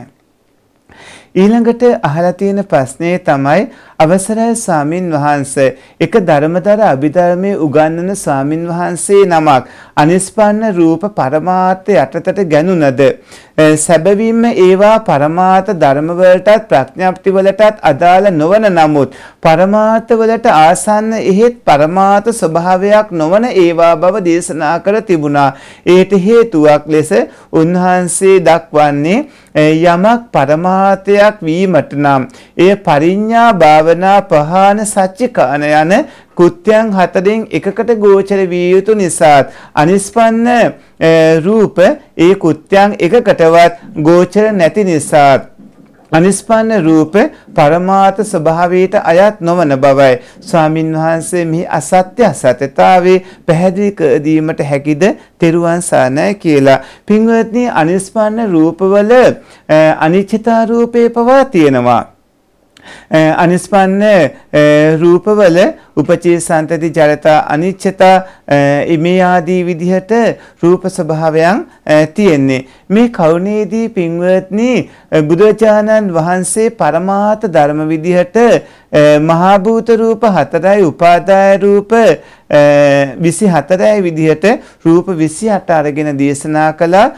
Speaker 2: ඊළඟට අහලා තියෙන ප්‍රශ්නේ තමයි අවසරයි සාමින් වහන්සේ එක ධර්මතර අභිධර්මයේ උගන්වන සාමින් වහන්සේ නමක් අනිස්පන්න රූප පරමාර්ථ යටතට ගැනුණද සැබවින්ම ඒවා පරමාර්ථ ධර්ම වලටත් ප්‍රඥාප්ති වලටත් අදාළ නොවන නමුත් පරමාර්ථ වලට ආසන්න එහෙත් පරමාර්ථ ස්වභාවයක් නොවන ඒවා බව දේශනා කර තිබුණා ඒට හේතුවක් ලෙස උන්වහන්සේ දක්වන්නේ යමක් පරමාර්ථයක් ඵලයක් වීමට නම් එය පරිඤ්ඤා භාවනා පහාන සච්චිකාන යන කෘත්‍යයන් හතරෙන් එකකට ගෝචර විය යුතු නිසාත් අනිස්පන්න රූප ඒ කෘත්‍යයන් එකකටවත් ගෝචර නැති නිසාත් අනිස්පන්න රූප පරමාර්ථ ස්වභාවයට අයත් නොවන බවයි ස්වාමින් වහන්සේ මෙහි අසත්‍ය අසත්‍යතාවේ පැහැදිලි කර දීමට හැකිද තෙරුවන් සරණයි කියලා. පින්වත්නි අනිස්පන්න රූපවල අනිච්චතා රූපේ පවා තියෙනවා. අනිස්පන්න රූපවල උපචේ සන්තති ජරතා අනිච්චතා ඉමේ ආදී විදිහට රූප ස්වභාවයන් තියෙන්නේ. මේ කවුනේදී පින්වත්නි බුදුරජාණන් වහන්සේ පරමාර්ථ ධර්ම විදිහට මහා භූත රූප 4යි උපාදාය රූප 24යි විදිහට රූප 28 අරගෙන දේශනා කළා.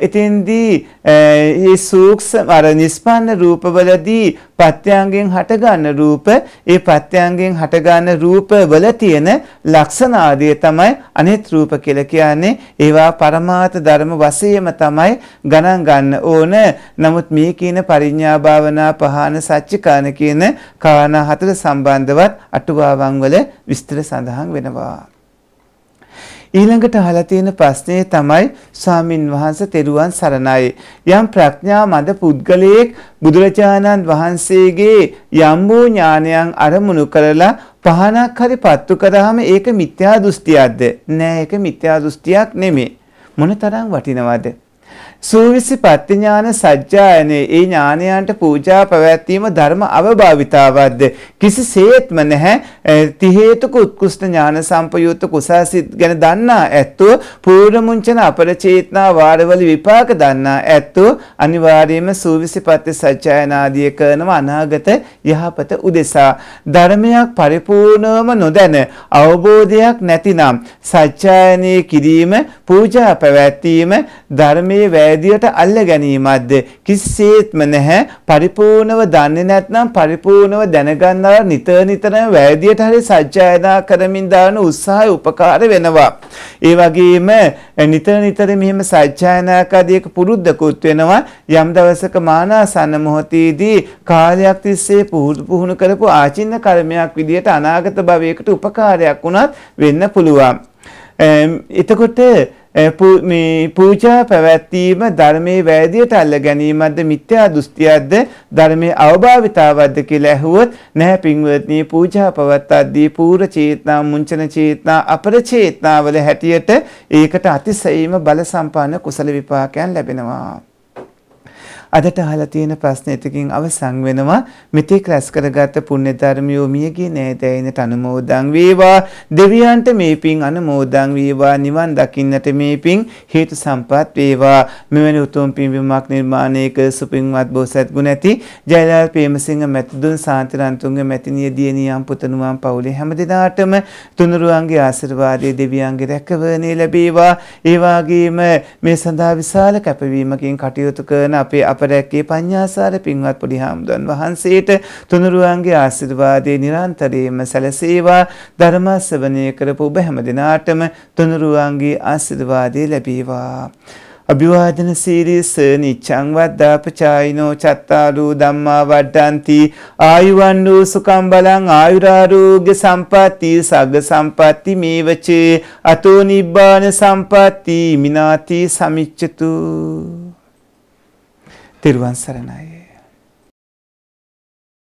Speaker 2: එතෙන්දී මේ සූක්ෂම අර නිස්පන්න රූපවලදී පත්‍යංගෙන් හටගන්න රූප, ඒ පත්‍යංගෙන් හටගන්න රූපවල තියෙන ලක්ෂණ ආදී තමයි අනිත් රූප කියලා කියන්නේ. ඒවා પરමාර්ථ ධර්ම වශයෙන්ම තමයි ගණන් ගන්න ඕන. නමුත් මේ කියන පරිඥා භාවනා පහන සච්චිකාන කියන කාරණා 94 සම්බන්ධවත් අටුවාවන් වල විස්තර සඳහන් වෙනවා. ඊළඟට අහලා තියෙන ප්‍රශ්නේ තමයි ස්වාමින් වහන්සේ තෙරුවන් සරණයි යම් ප්‍රඥා මද පුද්ගලයෙක් බුදුරජාණන් වහන්සේගේ යම් වූ ඥානයන් අරමුණු කරලා පහනක් හරි පත්තු කරාම ඒක මිත්‍යා දෘෂ්ටියක්ද නෑ ඒක මිත්‍යා දෘෂ්ටියක් නෙමෙයි මොනතරම් වටිනවද සූවිසි පත්තිඥාන සජ්ජායනයේ ඒ ඥානයන්ට පූජා පැවැත්වීම ධර්ම අවභාවිතාවක්ද කිසිසේත්ම නැහැ තිහේතුක උත්කෘෂ්ඨ ඥාන සම්පයුත්ත කුසාසිත ගැන දන්නා ඇත්තෝ පූර්ණමුංචන අපරචේතනා වාරවල විපාක දන්නා ඇත්තෝ අනිවාර්යයෙන්ම සූවිසි පත්ති සජ්ජායනාදිය කරනව අනාගත යහපත උදෙසා ධර්මයක් පරිපූර්ණවම නොදැන අවබෝධයක් නැතිනම් සජ්ජායනයේ කිරීම පූජා පැවැත්වීම ධර්මයේ පැහැදිලියට අල්ල ගැනීමක්ද කිසිසේත්ම නැහැ පරිපූර්ණව දන්නේ නැත්නම් පරිපූර්ණව දැනගන්නා නිතර නිතරම වැරදියට හරි සජ්ජායනා කරමින් දාන උත්සාහය උපකාර වෙනවා ඒ වගේම නිතර නිතර මෙහෙම සජ්ජායනාකාදීක පුරුද්දකුත් වෙනවා යම් දවසක මානාසන්න මොහොතේදී කාලයක් තිස්සේ පුහුණු කරපු ආචින්න කර්මයක් විදියට අනාගත භවයකට උපකාරයක් වුණත් වෙන්න පුළුවන් එතකොට මේ පූජා පැවැත්වීම ධර්මයේ වැදියට අල්ල ගැනීමක්ද මිත්‍යා දෘෂ්ටියක්ද ධර්මයේ අවභාවිතාවක්ද කියලා ඇහුවොත් නැහැ පින්වත්නි පූජා පවත්ද්දී පූර්ව චේතනා මුංචන චේතනා අපරචේතනා වල හැටියට ඒකට අතිශයින්ම බල සම්පන්න කුසල විපාකයන් ලැබෙනවා අදට අහලා තියෙන ප්‍රශ්න එතකින් අවසන් වෙනවා. මෙතෙක් රැස් කරගත් පුණ්‍යධර්මියෝ මියගේ නෑදෑයිනට අනුමෝදන් වේවා. දෙවියන්ට මේ පින් අනුමෝදන් වේවා. නිවන් දකින්නට මේ පින් හේතු සම්පත් වේවා. මෙවැනි උතුම් පින්බිමක් නිර්මාණයක සුපින්වත් බෝසත් ගුණ ඇති ජයලාල් ප්‍රේමසිංහ මැතිදුන් සාන්තිරන්තුන්ගේ මැතිණිය දියණියන් පුතණුවන් පවුලේ හැම දිනාටම තුනුරුවන්ගේ ආශිර්වාදය දෙවියන්ගේ රැකවරණය ලැබේවා. ඒ වගේම මේ සඳහා විශාල කැපවීමකින් කටයුතු කරන අපේ යාපරැක්කේ පඤ්ඤාසාර පින්වත් පොඩි හාමුදුරන් වහන්සේට තුනුරුවන්ගේ ආශිර්වාදයේ නිරන්තරයෙන්ම සැලසේවා ධර්ම ශ්‍රවණය කරපු ඔබ හැම දිනාටම තුනුරුවන්ගේ ආශිර්වාදය ලැබේවා අභිවාදන සීරිස නිච්ඡං වද්දාපචායිනෝ චත්තාරෝ ධම්මා වඩ්ඩಂತಿ ආයුවන්‍රු සුඛං බලං ආයුරාෝග්‍ය සම්පatti සග්ග සම්පatti මේවචේ අතෝ නිබ්බාන සම්පatti මිනාති සමිච්ඡතු ヘルワンされない